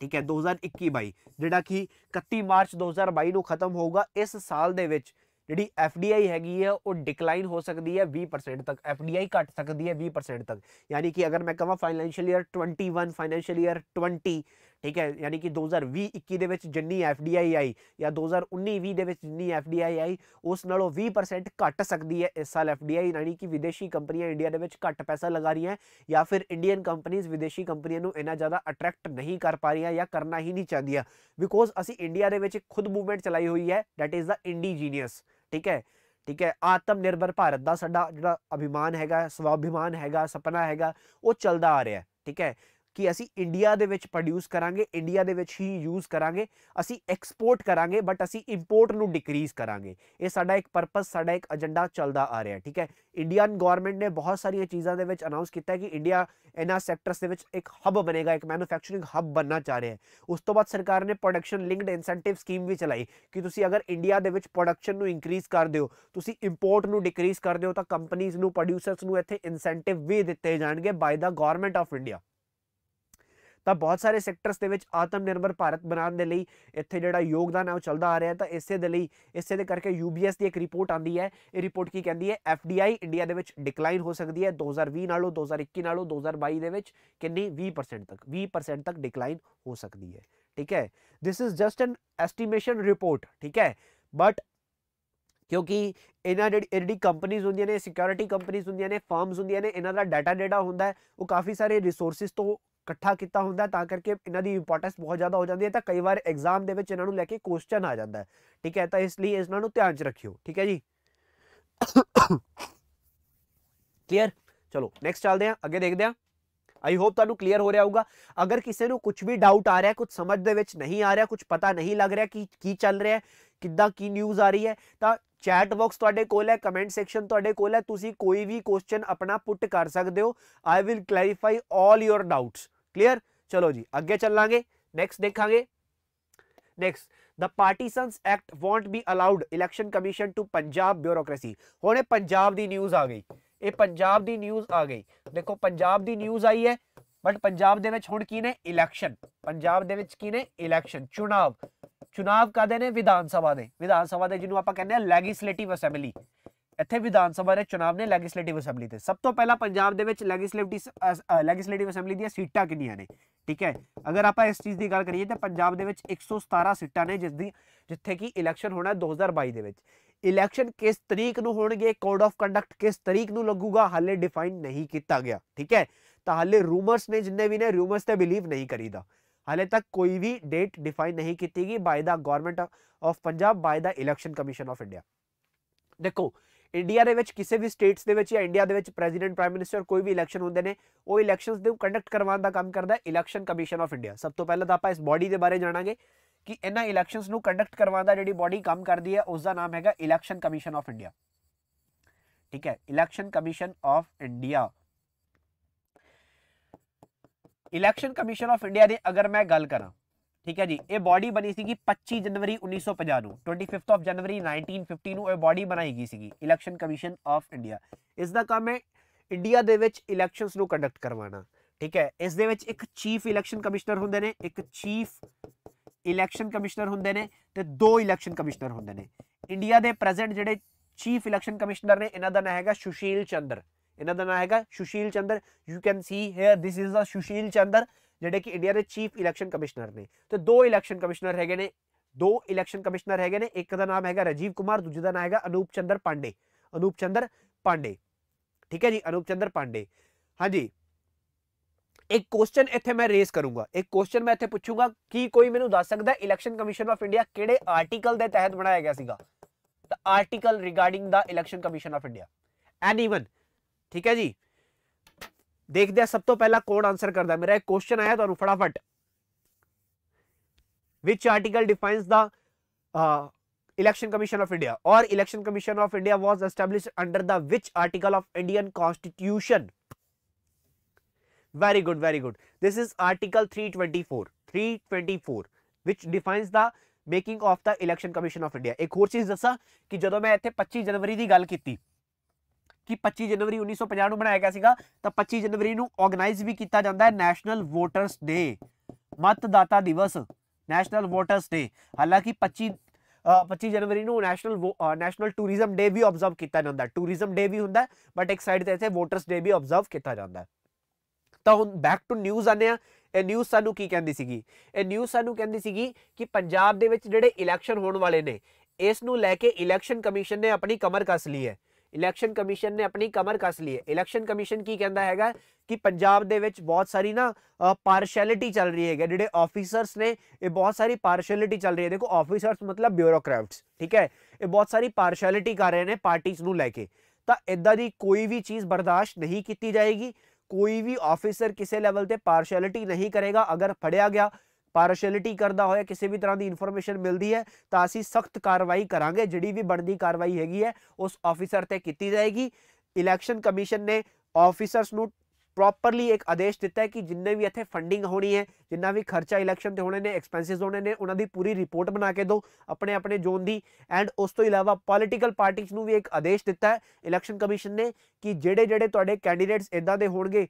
ਠੀਕ ਹੈ 2021-22 ਜਿਹੜਾ ਕਿ 31 ਮਾਰਚ 2022 ਨੂੰ ਖਤਮ ਹੋਊਗਾ ਇਸ ਸਾਲ ਦੇ ਵਿੱਚ ਜਿਹੜੀ FDI ਹੈਗੀ ਹੈ ਉਹ ਡਿਕਲਾਈਨ ਹੋ ਸਕਦੀ ਹੈ 20% ਤੱਕ FDI ਘਟ ਸਕਦੀ ਹੈ 20% ਤੱਕ ਯਾਨੀ ਕਿ ਅਗਰ ਮੈਂ ਕਹਾਂ ਫਾਈਨੈਂਸ਼ੀਅਲ ਈਅਰ 21 ਫਾਈਨੈਂਸ਼ੀਅਲ ਈਅਰ 20 ਠੀਕ ਹੈ ਯਾਨੀ ਕਿ 2020-21 ਦੇ ਵਿੱਚ ਜਿੰਨੀ ਐਫਡੀਆਈ ਆਈ ਜਾਂ 2019-20 ਦੇ ਵਿੱਚ ਜਿੰਨੀ ਐਫਡੀਆਈ ਆਈ ਉਸ ਨਾਲੋਂ 20% ਘਟ ਸਕਦੀ ਹੈ ਇਸ ਸਾਲ ਐਫਡੀਆਈ ਯਾਨੀ ਕਿ ਵਿਦੇਸ਼ੀ ਕੰਪਨੀਆਂ ਇੰਡੀਆ ਦੇ ਵਿੱਚ ਘੱਟ ਪੈਸਾ ਲਗਾ ਰਹੀਆਂ ਜਾਂ ਫਿਰ ਇੰਡੀਅਨ ਕੰਪਨੀਆਂ ਵਿਦੇਸ਼ੀ ਕੰਪਨੀਆਂ ਨੂੰ ਇੰਨਾ ਜ਼ਿਆਦਾ ਅਟਰੈਕਟ ਨਹੀਂ ਕਰ ਪਾ ਰਹੀਆਂ ਜਾਂ ਕਰਨਾ ਹੀ ਨਹੀਂ ਚਾਹੁੰਦੀਆਂ ਬਿਕੋਜ਼ ਅਸੀਂ ਇੰਡੀਆ ਦੇ ਵਿੱਚ ਖੁਦ ਮੂਵਮੈਂਟ ਚਲਾਈ ਹੋਈ ਹੈ ਥੈਟ ਇਜ਼ ਦਾ ਇੰਡੀਜੀਨੀਅਸ ਠੀਕ ਹੈ ਠੀਕ ਹੈ ਆਤਮ ਨਿਰਭਰ ਭਾਰਤ ਦਾ ਸਾਡਾ ਜਿਹੜਾ ਅਭਿਮਾਨ ਹੈਗਾ ਸਵਾਭਿਮਾਨ ਹੈਗਾ ਸੁਪਨਾ ਹੈਗਾ ਉਹ ਚੱਲਦਾ ਆ ਰਿਹਾ ਠੀਕ ਹੈ ਕਿ ਅਸੀਂ ਇੰਡੀਆ ਦੇ ਵਿੱਚ ਪ੍ਰੋਡਿਊਸ ਕਰਾਂਗੇ ਇੰਡੀਆ ਦੇ ਵਿੱਚ ਹੀ ਯੂਜ਼ ਕਰਾਂਗੇ ਅਸੀਂ ਐਕਸਪੋਰਟ ਕਰਾਂਗੇ ਬਟ ਅਸੀਂ ਇੰਪੋਰਟ ਨੂੰ ਡਿਕਰੀਜ਼ ਕਰਾਂਗੇ ਇਹ ਸਾਡਾ ਇੱਕ ਪਰਪਸ ਸਾਡਾ ਇੱਕ ਏਜੰਡਾ ਚੱਲਦਾ ਆ ਰਿਹਾ ਠੀਕ ਹੈ ਇੰਡੀਅਨ ਗਵਰਨਮੈਂਟ ਨੇ ਬਹੁਤ ਸਾਰੀਆਂ ਚੀਜ਼ਾਂ ਦੇ ਵਿੱਚ ਅਨਾਉਂਸ ਕੀਤਾ ਹੈ ਕਿ ਇੰਡੀਆ ਇਹਨਾਂ ਸੈਕਟਰਸ ਦੇ ਵਿੱਚ ਇੱਕ ਹੱਬ ਬਣੇਗਾ ਇੱਕ ਮੈਨੂਫੈਕਚਰਿੰਗ ਹੱਬ ਬਣਨਾ ਚਾਹ ਰਿਹਾ ਹੈ ਉਸ ਤੋਂ ਬਾਅਦ ਸਰਕਾਰ ਨੇ ਪ੍ਰੋਡਕਸ਼ਨ ਲਿੰਕਡ ਇਨਸੈਂਟਿਵ ਸਕੀਮ ਵੀ ਚਲਾਈ ਕਿ ਤੁਸੀਂ ਅਗਰ ਇੰਡੀਆ ਦੇ ਵਿੱਚ ਪ੍ਰੋਡਕਸ਼ਨ ਨੂੰ ਇਨਕਰੀਜ਼ ਕਰ ਦਿਓ ਤੁਸੀਂ ਇੰਪੋਰਟ ਨੂੰ ਡਿਕਰੀਜ਼ ਕਰ ਦਿਓ ਤਾਂ ਕੰਪਨੀਆਂ ਨੂੰ ਪ੍ਰੋਡਿਊਸਰਸ ਨੂੰ ਇੱਥੇ ਇਨਸੈਂਟਿਵ ਵੀ ਦਿੱਤੇ ਜਾਣਗੇ by the government of India ਤਾਂ ਬਹੁਤ ਸਾਰੇ ਸੈਕਟਰਸ ਦੇ ਵਿੱਚ ਆਤਮ ਨਿਰਭਰ ਭਾਰਤ ਬਣਾਉਣ ਦੇ ਲਈ ਇੱਥੇ ਜਿਹੜਾ ਯੋਗਦਾਨ ਹੈ ਉਹ ਚੱਲਦਾ ਆ ਰਿਹਾ ਤਾਂ ਇਸੇ ਦੇ ਲਈ ਇਸੇ ਦੇ ਕਰਕੇ ਯੂਬੀਐਸ ਦੀ ਇੱਕ ਰਿਪੋਰਟ ਆਂਦੀ ਹੈ ਇਹ ਰਿਪੋਰਟ ਕੀ ਕਹਿੰਦੀ ਹੈ ਐਫਡੀਆਈ ਇੰਡੀਆ ਦੇ ਵਿੱਚ ਡਿਕਲਾਈਨ ਹੋ ਸਕਦੀ ਹੈ 2020 ਨਾਲੋਂ 2021 ਨਾਲੋਂ 2022 ਦੇ ਵਿੱਚ ਕਿੰਨੀ 20% ਤੱਕ 20% ਤੱਕ ਡਿਕਲਾਈਨ ਹੋ ਸਕਦੀ ਹੈ ਠੀਕ ਹੈ this is just an estimation report ਠੀਕ ਹੈ ਬਟ ਕਿਉਂਕਿ ਇਹਨਾਂ ਜਿਹੜੀ ਕੰਪਨੀਆਂ ਹੁੰਦੀਆਂ ਨੇ ਸਿਕਿਉਰਿਟੀ ਕੰਪਨੀਆਂ ਹੁੰਦੀਆਂ ਨੇ ਫਰਮਸ ਹੁੰਦੀਆਂ ਨੇ ਇਹਨਾਂ ਦਾ ਡਾਟਾ ਡੇਟਾ ਹੁੰਦਾ ਹੈ ਉਹ ਕਾਫੀ ਸਾਰੇ ਰਿਸੋਰਸਸ ਤੋਂ ਇਕੱਠਾ ਕੀਤਾ ਹੁੰਦਾ ਤਾਂ ਕਰਕੇ ਇਹਨਾਂ ਦੀ ਇੰਪੋਰਟੈਂਸ ਬਹੁਤ ਜ਼ਿਆਦਾ ਹੋ ਜਾਂਦੀ ਹੈ ਤਾਂ ਕਈ ਵਾਰ ਐਗਜ਼ਾਮ ਦੇ ਵਿੱਚ ਇਹਨਾਂ ਨੂੰ ਲੈ ਕੇ ਕੁਐਸਚਨ ਆ ਜਾਂਦਾ ਹੈ ਠੀਕ ਹੈ ਤਾਂ ਇਸ ਲਈ ਇਹਨਾਂ ਨੂੰ ਧਿਆਨ 'ਚ ਰੱਖਿਓ ਠੀਕ ਹੈ ਜੀ ਕਲੀਅਰ ਚਲੋ ਨੈਕਸਟ ਚੱਲਦੇ ਹਾਂ ਅੱਗੇ ਦੇਖਦੇ ਹਾਂ ਆਈ ਹੋਪ ਤੁਹਾਨੂੰ ਕਲੀਅਰ ਹੋ ਰਿਹਾ ਹੋਊਗਾ ਅਗਰ ਕਿਸੇ ਨੂੰ ਕੁਝ ਵੀ ਡਾਊਟ ਆ ਰਿਹਾ ਕੁਝ ਸਮਝ ਦੇ ਵਿੱਚ ਨਹੀਂ ਆ ਰਿਹਾ ਕੁਝ ਪਤਾ ਨਹੀਂ ਲੱਗ ਰਿਹਾ ਕਿ ਕੀ ਚੱਲ ਰਿਹਾ ਹੈ ਕਿੱਦਾਂ ਕੀ ਨਿਊਜ਼ ਆ ਰਹੀ ਹੈ ਤਾਂ ਚੈਟ ਬਾਕਸ ਤੁਹਾਡੇ ਕੋਲ ਹੈ ਕਮੈਂਟ ਸੈਕਸ਼ਨ ਤੁਹਾਡੇ ਕੋਲ ਹੈ ਤੁਸੀਂ ਕੋਈ ਵੀ ਕੁਐਸਚਨ ਆਪਣਾ ਪੁੱਟ ਕਰ ਸਕਦੇ ਹੋ I will clarify 올 your doubts clear ਚਲੋ ਜੀ ਅੱਗੇ ਚੱਲਾਂਗੇ ਨੈਕਸਟ ਦੇਖਾਂਗੇ next the partisans act won't be allowed election commission to Punjab bureaucracy ਹੁਣੇ ਪੰਜਾਬ ਦੀ ਨਿਊਜ਼ ਆ ਗਈ ਇਹ ਪੰਜਾਬ ਦੀ ਨਿਊਜ਼ ਆ ਗਈ ਦੇਖੋ ਪੰਜਾਬ ਦੀ ਨਿਊਜ਼ ਆਈ ਹੈ ਬਟ ਪੰਜਾਬ ਦੇ ਵਿੱਚ ਹੁਣ ਕੀ ਨੇ ਇਲੈਕਸ਼ਨ ਪੰਜਾਬ ਦੇ ਵਿੱਚ ਕੀ ਨੇ ਇਲੈਕਸ਼ਨ ਚੁਣਾਵ ਚੁਣਾਵ ਕਾਦੇ ਨੇ ਵਿਧਾਨ ਸਭਾ ਦੇ ਵਿਧਾਨ ਸਭਾ ਦੇ ਜਿਹਨੂੰ ਆਪਾਂ ਕਹਿੰਦੇ ਆ ਲੈਜਿਸਲੇਟਿਵ ਅਸੈਂਬਲੀ ਇੱਥੇ ਵਿਧਾਨ ਸਭਾ ਦੇ ਚੋਣਾਂ ਨੇ ਲੈਜਿਸਲੇਟਿਵ ਅਸੈਂਬਲੀ ਤੇ ਸਭ ਤੋਂ ਪਹਿਲਾਂ ਪੰਜਾਬ ਦੇ ਵਿੱਚ ਲੈਜਿਸਲੇਟਿਵ ਲੈਜਿਸਲੇਟਿਵ ਅਸੈਂਬਲੀ ਦੀਆਂ ਸੀਟਾਂ ਕਿੰਨੀਆਂ ਨੇ ਠੀਕ ਹੈ ਅਗਰ ਆਪਾਂ ਇਸ ਚੀਜ਼ ਦੀ ਗੱਲ ਕਰੀਏ ਤਾਂ ਪੰਜਾਬ ਦੇ ਵਿੱਚ 117 ਸੀਟਾਂ ਨੇ ਜਿਸ ਦੀ ਜਿੱਥੇ ਕਿ ਇਲੈਕਸ਼ਨ ਹੋਣਾ 2022 ਦੇ ਵਿੱਚ ਇਲੈਕਸ਼ਨ ਕਿਸ ਤਰੀਕ ਨੂੰ ਹੋਣਗੇ ਕੋਡ ਆਫ ਕੰਡਕਟ ਕਿਸ ਤਰੀਕ ਨੂੰ ਲੱਗੂਗਾ ਹਾਲੇ ਡਿਫਾਈਨ ਨਹੀਂ ਕੀਤਾ ਗਿਆ ਠੀਕ ਹੈ ਤਾਂ ਹਾਲੇ ਰੂਮਰਸ ਨੇ ਜਿੰਨੇ ਵੀ ਨੇ ਰੂਮਰਸ ਤੇ ਬਿਲੀਵ ਨਹੀਂ ਕਰੀਦਾ ਹਾਲੇ ਤੱਕ ਕੋਈ ਵੀ ਡੇਟ ਡਿਫਾਈਨ ਨਹੀਂ ਕੀਤੀ ਗਈ by the government of Punjab by the election commission of India ਦੇਖੋ ਇੰਡੀਆ ਦੇ ਵਿੱਚ ਕਿਸੇ ਵੀ ਸਟੇਟਸ ਦੇ ਵਿੱਚ ਜਾਂ ਇੰਡੀਆ ਦੇ ਵਿੱਚ ਪ੍ਰੈਜ਼ੀਡੈਂਟ ਪ੍ਰਾਈਮ ਮਿਨਿਸਟਰ ਕੋਈ ਵੀ ਇਲੈਕਸ਼ਨ ਹੁੰਦੇ ਨੇ ਉਹ ਇਲੈਕਸ਼ਨਸ ਦੇ ਕੰਡਕਟ ਕਰਵਾਉਣ ਦਾ ਕੰਮ ਕਰਦਾ ਹੈ ਇਲੈਕਸ਼ਨ ਕਮਿਸ਼ਨ ਆਫ ਇੰਡੀਆ ਸਭ ਤੋਂ ਪਹਿਲਾਂ ਤਾਂ ਆਪਾਂ ਇਸ ਬਾਡੀ ਦੇ ਬਾਰੇ ਜਾਣਾਂਗੇ ਕਿ ਇਹਨਾਂ ਇਲੈਕਸ਼ਨਸ ਨੂੰ ਕੰਡਕਟ ਕਰਵਾਉਣ ਦਾ ਜਿਹੜੀ ਬਾਡੀ ਕੰਮ ਕਰਦੀ ਹੈ ਉਸ ਦਾ ਨਾਮ ਹੈਗਾ ਇਲੈਕਸ਼ਨ ਕਮਿਸ਼ਨ ਆਫ ਇੰਡੀਆ ਠੀਕ ਹੈ election commission of India election commission of India ਦੀ ਅਗਰ ਮੈਂ ਗੱਲ ਕਰਾਂ ਠੀਕ ਹੈ ਜੀ ਇਹ ਬਾਡੀ ਬਣੀ ਸੀਗੀ 25 ਜਨਵਰੀ 1950 ਨੂੰ 25th ਆਫ ਜਨਵਰੀ 1950 ਨੂੰ ਇਹ ਬਾਡੀ ਬਣਾਈ ਗਈ ਸੀਗੀ ਇਲੈਕਸ਼ਨ ਕਮਿਸ਼ਨ ਆਫ ਇੰਡੀਆ ਇਸ ਦਾ ਕੰਮ ਹੈ ਇੰਡੀਆ ਦੇ ਵਿੱਚ ਇਲੈਕਸ਼ਨਸ ਨੂੰ ਕੰਡਕਟ ਕਰਵਾਉਣਾ ਠੀਕ ਹੈ ਇਸ ਦੇ ਵਿੱਚ ਇੱਕ ਚੀਫ ਇਲੈਕਸ਼ਨ ਕਮਿਸ਼ਨਰ ਹੁੰਦੇ ਨੇ ਇੱਕ ਚੀਫ ਇਲੈਕਸ਼ਨ ਕਮਿਸ਼ਨਰ ਹੁੰਦੇ ਨੇ ਤੇ ਦੋ ਇਲੈਕਸ਼ਨ ਕਮਿਸ਼ਨਰ ਹੁੰਦੇ ਨੇ ਇੰਡੀਆ ਦੇ ਪ੍ਰੈਜ਼ੈਂਟ ਜਿਹੜੇ ਚੀਫ ਇਲੈਕਸ਼ਨ ਕਮਿਸ਼ਨਰ ਨੇ ਇਹਨਾਂ ਦਾ ਨਾਮ ਹੈਗਾ ਸੁਸ਼ੀਲ ਚੰਦਰ ਇਹਨਾਂ ਦਾ ਨਾਮ ਹੈਗਾ Sushil Chandra you can see here this is a Sushil Chandra ਜਿਹੜੇ ਕਿ ਇੰਡੀਆ ਦੇ ਚੀਫ ਇਲੈਕਸ਼ਨ ਕਮਿਸ਼ਨਰ ਨੇ ਤੇ ਦੋ ਇਲੈਕਸ਼ਨ ਕਮਿਸ਼ਨਰ ਹੈਗੇ ਨੇ ਦੋ ਇਲੈਕਸ਼ਨ ਕਮਿਸ਼ਨਰ ਹੈਗੇ ਨੇ ਇੱਕ ਦਾ ਨਾਮ ਹੈਗਾ ਰਜੀਵ ਕੁਮਾਰ ਦੂਜੇ ਦਾ ਨਾਮ ਹੈਗਾ ਅਨੂਪ ਚੰਦਰ ਪਾਂਡੇ ਅਨੂਪ ਚੰਦਰ ਪਾਂਡੇ ਠੀਕ ਹੈ ਜੀ ਅਨੂਪ ਚੰਦਰ ਪਾਂਡੇ ਹਾਂਜੀ ਇੱਕ ਕੁਐਸਚਨ ਇੱਥੇ ਮੈਂ ਰੇਸ ਕਰੂੰਗਾ ਇੱਕ ਕੁਐਸਚਨ ਮੈਂ ਇੱਥੇ ਪੁੱਛੂੰਗਾ ਕੀ ਕੋਈ ਮੈਨੂੰ ਦੱਸ ਸਕਦਾ ਇਲੈਕਸ਼ਨ ਕਮਿਸ਼ਨ ਆਫ ਇੰਡੀਆ ਕਿਹੜੇ ਆਰਟੀਕਲ ਦੇ ਤਹਿਤ ਬਣਾਇਆ ਗਿਆ ਸੀਗਾ ਤਾਂ article regarding the election commission of India anyone ਠੀਕ ਹੈ ਜੀ देख दिया सब तो पहला कौन आंसर करता मेरा एक क्वेश्चन आया तुम फटाफट which article defines the election commission of India और election commission of India was establish under the which article of Indian constitution very good very good this is article 324 324 which defines the making of the election commission of India एक और चीज दसा कि जो मैं इतने पच्ची जनवरी की गल की ਕਿ 25 ਜਨਵਰੀ 1950 ਨੂੰ ਬਣਾਇਆ ਗਿਆ ਸੀਗਾ ਤਾਂ 25 ਜਨਵਰੀ ਨੂੰ ਆਰਗੇਨਾਈਜ਼ ਵੀ ਕੀਤਾ ਜਾਂਦਾ ਹੈ ਨੈਸ਼ਨਲ ਵੋਟਰਸ ਡੇ ਮਤਦਾਤਾ ਦਿਵਸ ਨੈਸ਼ਨਲ ਵੋਟਰਸ ਡੇ ਹਾਲਾਂਕਿ 25 25 ਜਨਵਰੀ ਨੂੰ ਨੈਸ਼ਨਲ ਨੈਸ਼ਨਲ ਟੂਰਿਜ਼ਮ ਡੇ ਵੀ ਆਬਜ਼ਰਵ ਕੀਤਾ ਜਾਂਦਾ ਹੈ ਟੂਰਿਜ਼ਮ ਡੇ ਵੀ ਹੁੰਦਾ ਬਟ ਇੱਕ ਸਾਈਡ ਤੇ ਇਥੇ ਵੋਟਰਸ ਡੇ ਵੀ ਆਬਜ਼ਰਵ ਕੀਤਾ ਜਾਂਦਾ ਤਾਂ ਹੁਣ ਬੈਕ ਟੂ ਨਿਊਜ਼ ਆਨੇ ਆ ਇਹ ਨਿਊਜ਼ ਸਾਨੂੰ ਕੀ ਕਹਿੰਦੀ ਸੀਗੀ ਇਹ ਨਿਊਜ਼ ਸਾਨੂੰ ਕਹਿੰਦੀ ਸੀਗੀ ਕਿ ਪੰਜਾਬ ਦੇ ਵਿੱਚ ਜਿਹੜੇ ਇਲੈਕਸ਼ਨ ਹੋਣ ਵਾਲੇ ਨੇ ਇਸ ਨੂੰ ਲੈ ਕੇ ਇਲੈਕਸ਼ਨ ਕਮਿਸ਼ਨ ਨੇ ਆਪਣੀ ਕਮਰ ਕੱਸ ਲਈ ਹੈ ਇਲੈਕਸ਼ਨ ਕਮਿਸ਼ਨ ਨੇ ਆਪਣੀ ਕਮਰ ਕੱਸ ਲਈ ਹੈ ਇਲੈਕਸ਼ਨ ਕਮਿਸ਼ਨ ਕੀ ਕਹਿੰਦਾ ਹੈਗਾ ਕਿ ਪੰਜਾਬ ਦੇ ਵਿੱਚ ਬਹੁਤ ਸਾਰੀ ਨਾ ਪਾਰਸ਼ੈਲਿਟੀ ਚੱਲ ਰਹੀ ਹੈਗਾ ਜਿਹੜੇ ਆਫੀਸਰਸ ਨੇ ਇਹ ਬਹੁਤ ਸਾਰੀ ਪਾਰਸ਼ੈਲਿਟੀ ਚੱਲ ਰਹੀ ਹੈ ਦੇਖੋ ਆਫੀਸਰਸ ਮਤਲਬ ਬਿਊਰੋਕਰੈਟਸ ਠੀਕ ਹੈ ਇਹ ਬਹੁਤ ਸਾਰੀ ਪਾਰਸ਼ੈਲਿਟੀ ਕਰ ਰਹੇ ਨੇ ਪਾਰਟੀਆਂ ਨੂੰ ਲੈ ਕੇ ਤਾਂ ਇਦਾਂ ਦੀ ਕੋਈ ਵੀ ਚੀਜ਼ ਬਰਦਾਸ਼ਤ ਨਹੀਂ ਕੀਤੀ ਜਾਏਗੀ ਕੋਈ ਵੀ ਆਫੀਸਰ ਕਿਸੇ ਲੈਵਲ ਤੇ ਪਾਰਸ਼ੈਲਿਟੀ ਨਹੀਂ ਕਰੇਗਾ ਅਗਰ ਫੜਿਆ ਗਿਆ ਪਾਰਸ਼ੈਲਿਟੀ ਕਰਦਾ ਹੋਇਆ ਕਿਸੇ ਵੀ ਤਰ੍ਹਾਂ ਦੀ ਇਨਫੋਰਮੇਸ਼ਨ ਮਿਲਦੀ ਹੈ ਤਾਂ ਅਸੀਂ ਸਖਤ ਕਾਰਵਾਈ ਕਰਾਂਗੇ ਜਿਹੜੀ ਵੀ ਬਣਦੀ ਕਾਰਵਾਈ ਹੈਗੀ ਹੈ ਉਸ ਆਫੀਸਰ ਤੇ ਕੀਤੀ ਜਾਏਗੀ ਇਲੈਕਸ਼ਨ ਕਮਿਸ਼ਨ ਨੇ ਆਫੀਸਰਸ ਨੂੰ ਪ੍ਰੋਪਰਲੀ ਇੱਕ ਆਦੇਸ਼ ਦਿੱਤਾ ਹੈ ਕਿ ਜਿੰਨੇ ਵੀ ਇੱਥੇ ਫੰਡਿੰਗ ਹੋਣੀ ਹੈ ਜਿੰਨਾ ਵੀ ਖਰਚਾ ਇਲੈਕਸ਼ਨ ਤੇ ਹੋਣੇ ਨੇ ਐਕਸਪੈਂਸਸ ਹੋਣੇ ਨੇ ਉਹਨਾਂ ਦੀ ਪੂਰੀ ਰਿਪੋਰਟ ਬਣਾ ਕੇ ਦਿਓ ਆਪਣੇ ਆਪਣੇ ਜ਼ੋਨ ਦੀ ਐਂਡ ਉਸ ਤੋਂ ਇਲਾਵਾ ਪੋਲੀਟੀਕਲ ਪਾਰਟੀਆਂ ਨੂੰ ਵੀ ਇੱਕ ਆਦੇਸ਼ ਦਿੱਤਾ ਹੈ ਇਲੈਕਸ਼ਨ ਕਮਿਸ਼ਨ ਨੇ ਕਿ ਜਿਹੜੇ ਜਿਹੜੇ ਤੁਹਾਡੇ ਕੈਂਡੀਡੇਟਸ ਇਦਾਂ ਦੇ ਹੋਣਗੇ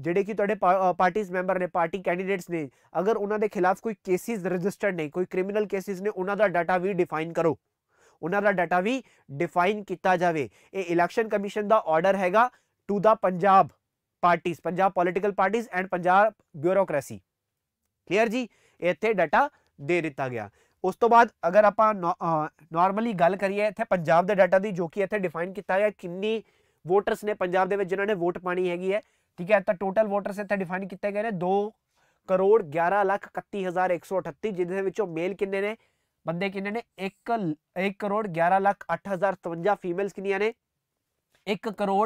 ਜਿਹੜੇ ਕਿ ਤੁਹਾਡੇ ਪਾਰਟੀਜ਼ ਮੈਂਬਰ ਨੇ ਪਾਰਟੀ ਕੈਂਡੀਡੇਟਸ ਨੇ ਅਗਰ ਉਹਨਾਂ ਦੇ ਖਿਲਾਫ ਕੋਈ ਕੇਸਿਸ ਰਜਿਸਟਰਡ ਨਹੀਂ ਕੋਈ ਕ੍ਰਿਮੀਨਲ ਕੇਸਿਸ ਨੇ ਉਹਨਾਂ ਦਾ ਡਾਟਾ ਵੀ ਡਿਫਾਈਨ ਕਰੋ ਉਹਨਾਂ ਦਾ ਡਾਟਾ ਵੀ ਡਿਫਾਈਨ ਕੀਤਾ ਜਾਵੇ ਇਹ ਇਲੈਕਸ਼ਨ ਕਮਿਸ਼ਨ ਦਾ ਆਰਡਰ ਹੈਗਾ ਟੂ ਦਾ ਪੰਜਾਬ ਪਾਰਟੀਆਂ ਪੰਜਾਬ ਪੋਲੀਟੀਕਲ ਪਾਰਟੀਆਂ ਐਂਡ ਪੰਜਾਬ ਬਿਊਰੋਕ੍ਰੇਸੀ ਕਲੀਅਰ ਜੀ ਇੱਥੇ ਡਾਟਾ ਦੇ ਦਿੱਤਾ ਗਿਆ ਉਸ ਤੋਂ ਬਾਅਦ ਅਗਰ ਆਪਾਂ ਨਾਰਮਲੀ ਗੱਲ ਕਰੀਏ ਇੱਥੇ ਪੰਜਾਬ ਦੇ ਡਾਟਾ ਦੀ ਜੋ ਕਿ ਇੱਥੇ ਡਿਫਾਈਨ ਕੀਤਾ ਗਿਆ ਕਿੰਨੀ ਵੋਟਰਸ ਨੇ ਪੰਜਾਬ ਦੇ ਵਿੱਚ ਜਿਨ੍ਹਾਂ ਨੇ ਵੋਟ ਪਾਣੀ ਹੈਗੀ ਹੈ ਠੀਕ ਹੈ ਤਾਂ ਟੋਟਲ ਵੋਟਰਸ ਇੱਥੇ ਡਿਫਾਈਨ ਕੀਤੇ ਗਏ ਨੇ 2 ਕਰੋੜ 11 ਲੱਖ 31138 ਜਿਹਦੇ ਵਿੱਚੋਂ ਮੇਲ ਕਿੰਨੇ ਨੇ ਬੰਦੇ ਕਿੰਨੇ ਨੇ 1 1 ਕਰੋੜ 11 ਲੱਖ 8053 ਫੀਮੇਲਸ ਕਿੰਨੀਆਂ ਨੇ 1 ਕਰੋੜ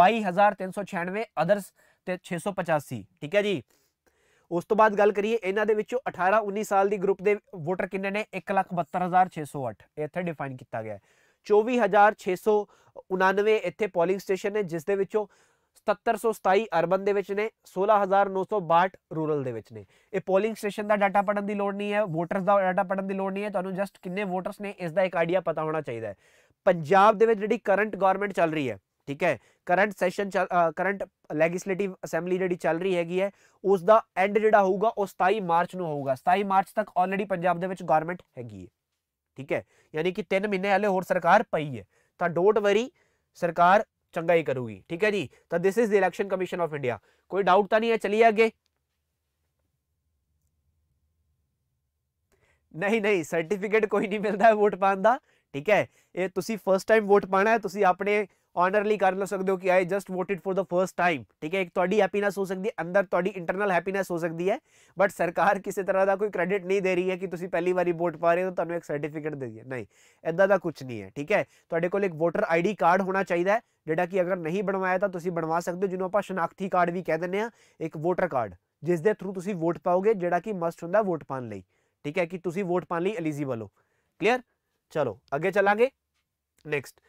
22396 ਅਦਰਸ ਤੇ 685 ਠੀਕ ਹੈ ਜੀ ਉਸ ਤੋਂ ਬਾਅਦ ਗੱਲ ਕਰੀਏ ਇਹਨਾਂ ਦੇ ਵਿੱਚੋਂ 18 19 ਸਾਲ ਦੀ ਗਰੁੱਪ ਦੇ ਵੋਟਰ ਕਿੰਨੇ ਨੇ 172608 ਇੱਥੇ ਡਿਫਾਈਨ ਕੀਤਾ ਗਿਆ ਹੈ 24699 ਇੱਥੇ ਪੋਲਿੰਗ ਸਟੇਸ਼ਨ ਨੇ ਜਿਸ ਦੇ ਵਿੱਚੋਂ 7727 ਅਰਬਨ ਦੇ ਵਿੱਚ ਨੇ 16962 ਰੂਰਲ ਦੇ ਵਿੱਚ ਨੇ ਇਹ ਪੋਲਿੰਗ ਸਟੇਸ਼ਨ ਦਾ ਡਾਟਾ ਪੜਨ ਦੀ ਲੋੜ ਨਹੀਂ ਹੈ ਵੋਟਰਸ ਦਾ ਡਾਟਾ ਪੜਨ ਦੀ ਲੋੜ ਨਹੀਂ ਹੈ ਤੁਹਾਨੂੰ ਜਸਟ ਕਿੰਨੇ ਵੋਟਰਸ ਨੇ ਇਸ ਦਾ ਇੱਕ ਆਈਡੀਆ ਪਤਾ ਹੋਣਾ ਚਾਹੀਦਾ ਹੈ ਪੰਜਾਬ ਦੇ ਵਿੱਚ ਜਿਹੜੀ ਕਰੰਟ ਗਵਰਨਮੈਂਟ ਚੱਲ ਰਹੀ ਹੈ ਠੀਕ ਹੈ current session current legislative assembly ਜਿਹੜੀ ਚੱਲ ਰਹੀ ਹੈਗੀ ਹੈ ਉਸ ਦਾ ਐਂਡ ਜਿਹੜਾ ਹੋਊਗਾ ਉਹ 27 ਮਾਰਚ ਨੂੰ ਹੋਊਗਾ 27 ਮਾਰਚ ਤੱਕ ਆਲਰੇਡੀ ਪੰਜਾਬ ਦੇ ਵਿੱਚ ਗਵਰਨਮੈਂਟ ਹੈਗੀ ਹੈ ਠੀਕ ਹੈ ਯਾਨੀ ਕਿ 3 ਮਹੀਨੇ ਹਲੇ ਹੋਰ ਸਰਕਾਰ ਪਈ ਹੈ ਤਾਂ ਡੋਟ ਵਰੀ ਸਰਕਾਰ चंगा ही करूंगी ठीक है जी तो this is the election commission of India कोई डाउट तो नहीं है चलिए आगे नहीं नहीं सर्टिफिकेट कोई नहीं मिलता है वोट पान का ਠੀਕ ਹੈ ਇਹ ਤੁਸੀਂ ਫਰਸਟ ਟਾਈਮ ਵੋਟ ਪਾਣਾ ਹੈ ਤੁਸੀਂ ਆਪਣੇ ਆਨਰਲੀ ਕਰ ਲੋ ਸਕਦੇ ਹੋ ਕਿ I just voted for the first time ਠੀਕ ਹੈ ਇੱਕ ਤੁਹਾਡੀ ਹੈਪੀਨੈਸ ਹੋ ਸਕਦੀ ਹੈ ਅੰਦਰ ਤੁਹਾਡੀ ਇੰਟਰਨਲ ਹੈਪੀਨੈਸ ਹੋ ਸਕਦੀ ਹੈ ਬਟ ਸਰਕਾਰ ਕਿਸੇ ਤਰ੍ਹਾਂ ਦਾ ਕੋਈ ਕ੍ਰੈਡਿਟ ਨਹੀਂ ਦੇ ਰਹੀ ਹੈ ਕਿ ਤੁਸੀਂ ਪਹਿਲੀ ਵਾਰੀ ਵੋਟ ਪਾ ਰਹੇ ਹੋ ਤੁਹਾਨੂੰ ਇੱਕ ਸਰਟੀਫਿਕੇਟ ਦੇ ਦਈਏ ਨਹੀਂ ਐਦਾਂ ਦਾ ਕੁਝ ਨਹੀਂ ਹੈ ਠੀਕ ਹੈ ਤੁਹਾਡੇ ਕੋਲ ਇੱਕ ਵੋਟਰ ਆਈਡੀ ਕਾਰਡ ਹੋਣਾ ਚਾਹੀਦਾ ਹੈ ਜਿਹੜਾ ਕਿ ਅਗਰ ਨਹੀਂ ਬਣਵਾਇਆ ਤਾਂ ਤੁਸੀਂ ਬਣਵਾ ਸਕਦੇ ਹੋ ਜਿਹਨੂੰ ਆਪਾਂ ਸ਼ਨਾਖਤੀ ਕਾਰਡ ਵੀ ਕਹਿ ਦਿੰਦੇ ਆ ਇੱਕ ਵੋਟਰ ਕਾਰਡ ਜਿਸ ਦੇ ਥਰੂ ਤੁਸੀਂ ਵੋਟ ਪਾਓਗੇ ਜਿਹੜਾ ਕਿ ਮਸਟ ਹੁੰਦਾ ਵੋਟ ਪਾਣ ਲਈ ਠੀਕ ਹੈ ਕਿ ਤੁਸੀਂ ਵੋਟ ਪਾਣ ਲਈ ਐਲੀਜੀਬਲ ਹੋ ਕਲੀਅਰ ਚਲੋ ਅੱਗੇ ਚੱਲਾਂਗੇ next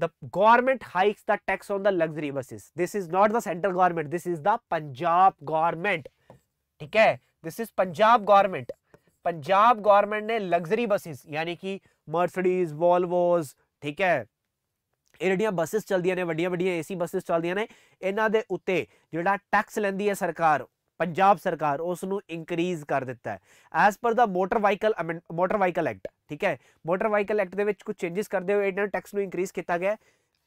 the government hikes the tax on the luxury buses this is not the central government this is the Punjab government ठीक है this is Punjab government Punjab government ने लग्जरी बसेस यानी कि मर्सडीज वॉल्वोज ठीक ਹੈ ਇਹ ਜਿਹੜੀਆਂ ਬਸਸ ਚੱਲਦੀਆਂ ਨੇ ਵੱਡੀਆਂ ਵੱਡੀਆਂ ਏਸੀ ਬੱਸਿਸ ਚੱਲਦੀਆਂ ਨੇ ਇਹਨਾਂ ਦੇ ਉੱਤੇ ਜਿਹੜਾ ਟੈਕਸ ਲੈਂਦੀ ਹੈ ਸਰਕਾਰ ਪੰਜਾਬ ਸਰਕਾਰ ਉਸ ਨੂੰ ਇਨਕਰੀਜ਼ ਕਰ ਦਿੱਤਾ ਹੈ as per the motor vehicle motor vehicle act ਠੀਕ ਹੈ ਮੋਟਰ ਵਾਹੀਕਲ ਐਕਟ ਦੇ ਵਿੱਚ ਕੁਝ ਚੇਂਜਸ ਕਰਦੇ ਹੋਏ ਇਹਨਾਂ ਟੈਕਸ ਨੂੰ ਇਨਕਰੀਜ਼ ਕੀਤਾ ਗਿਆ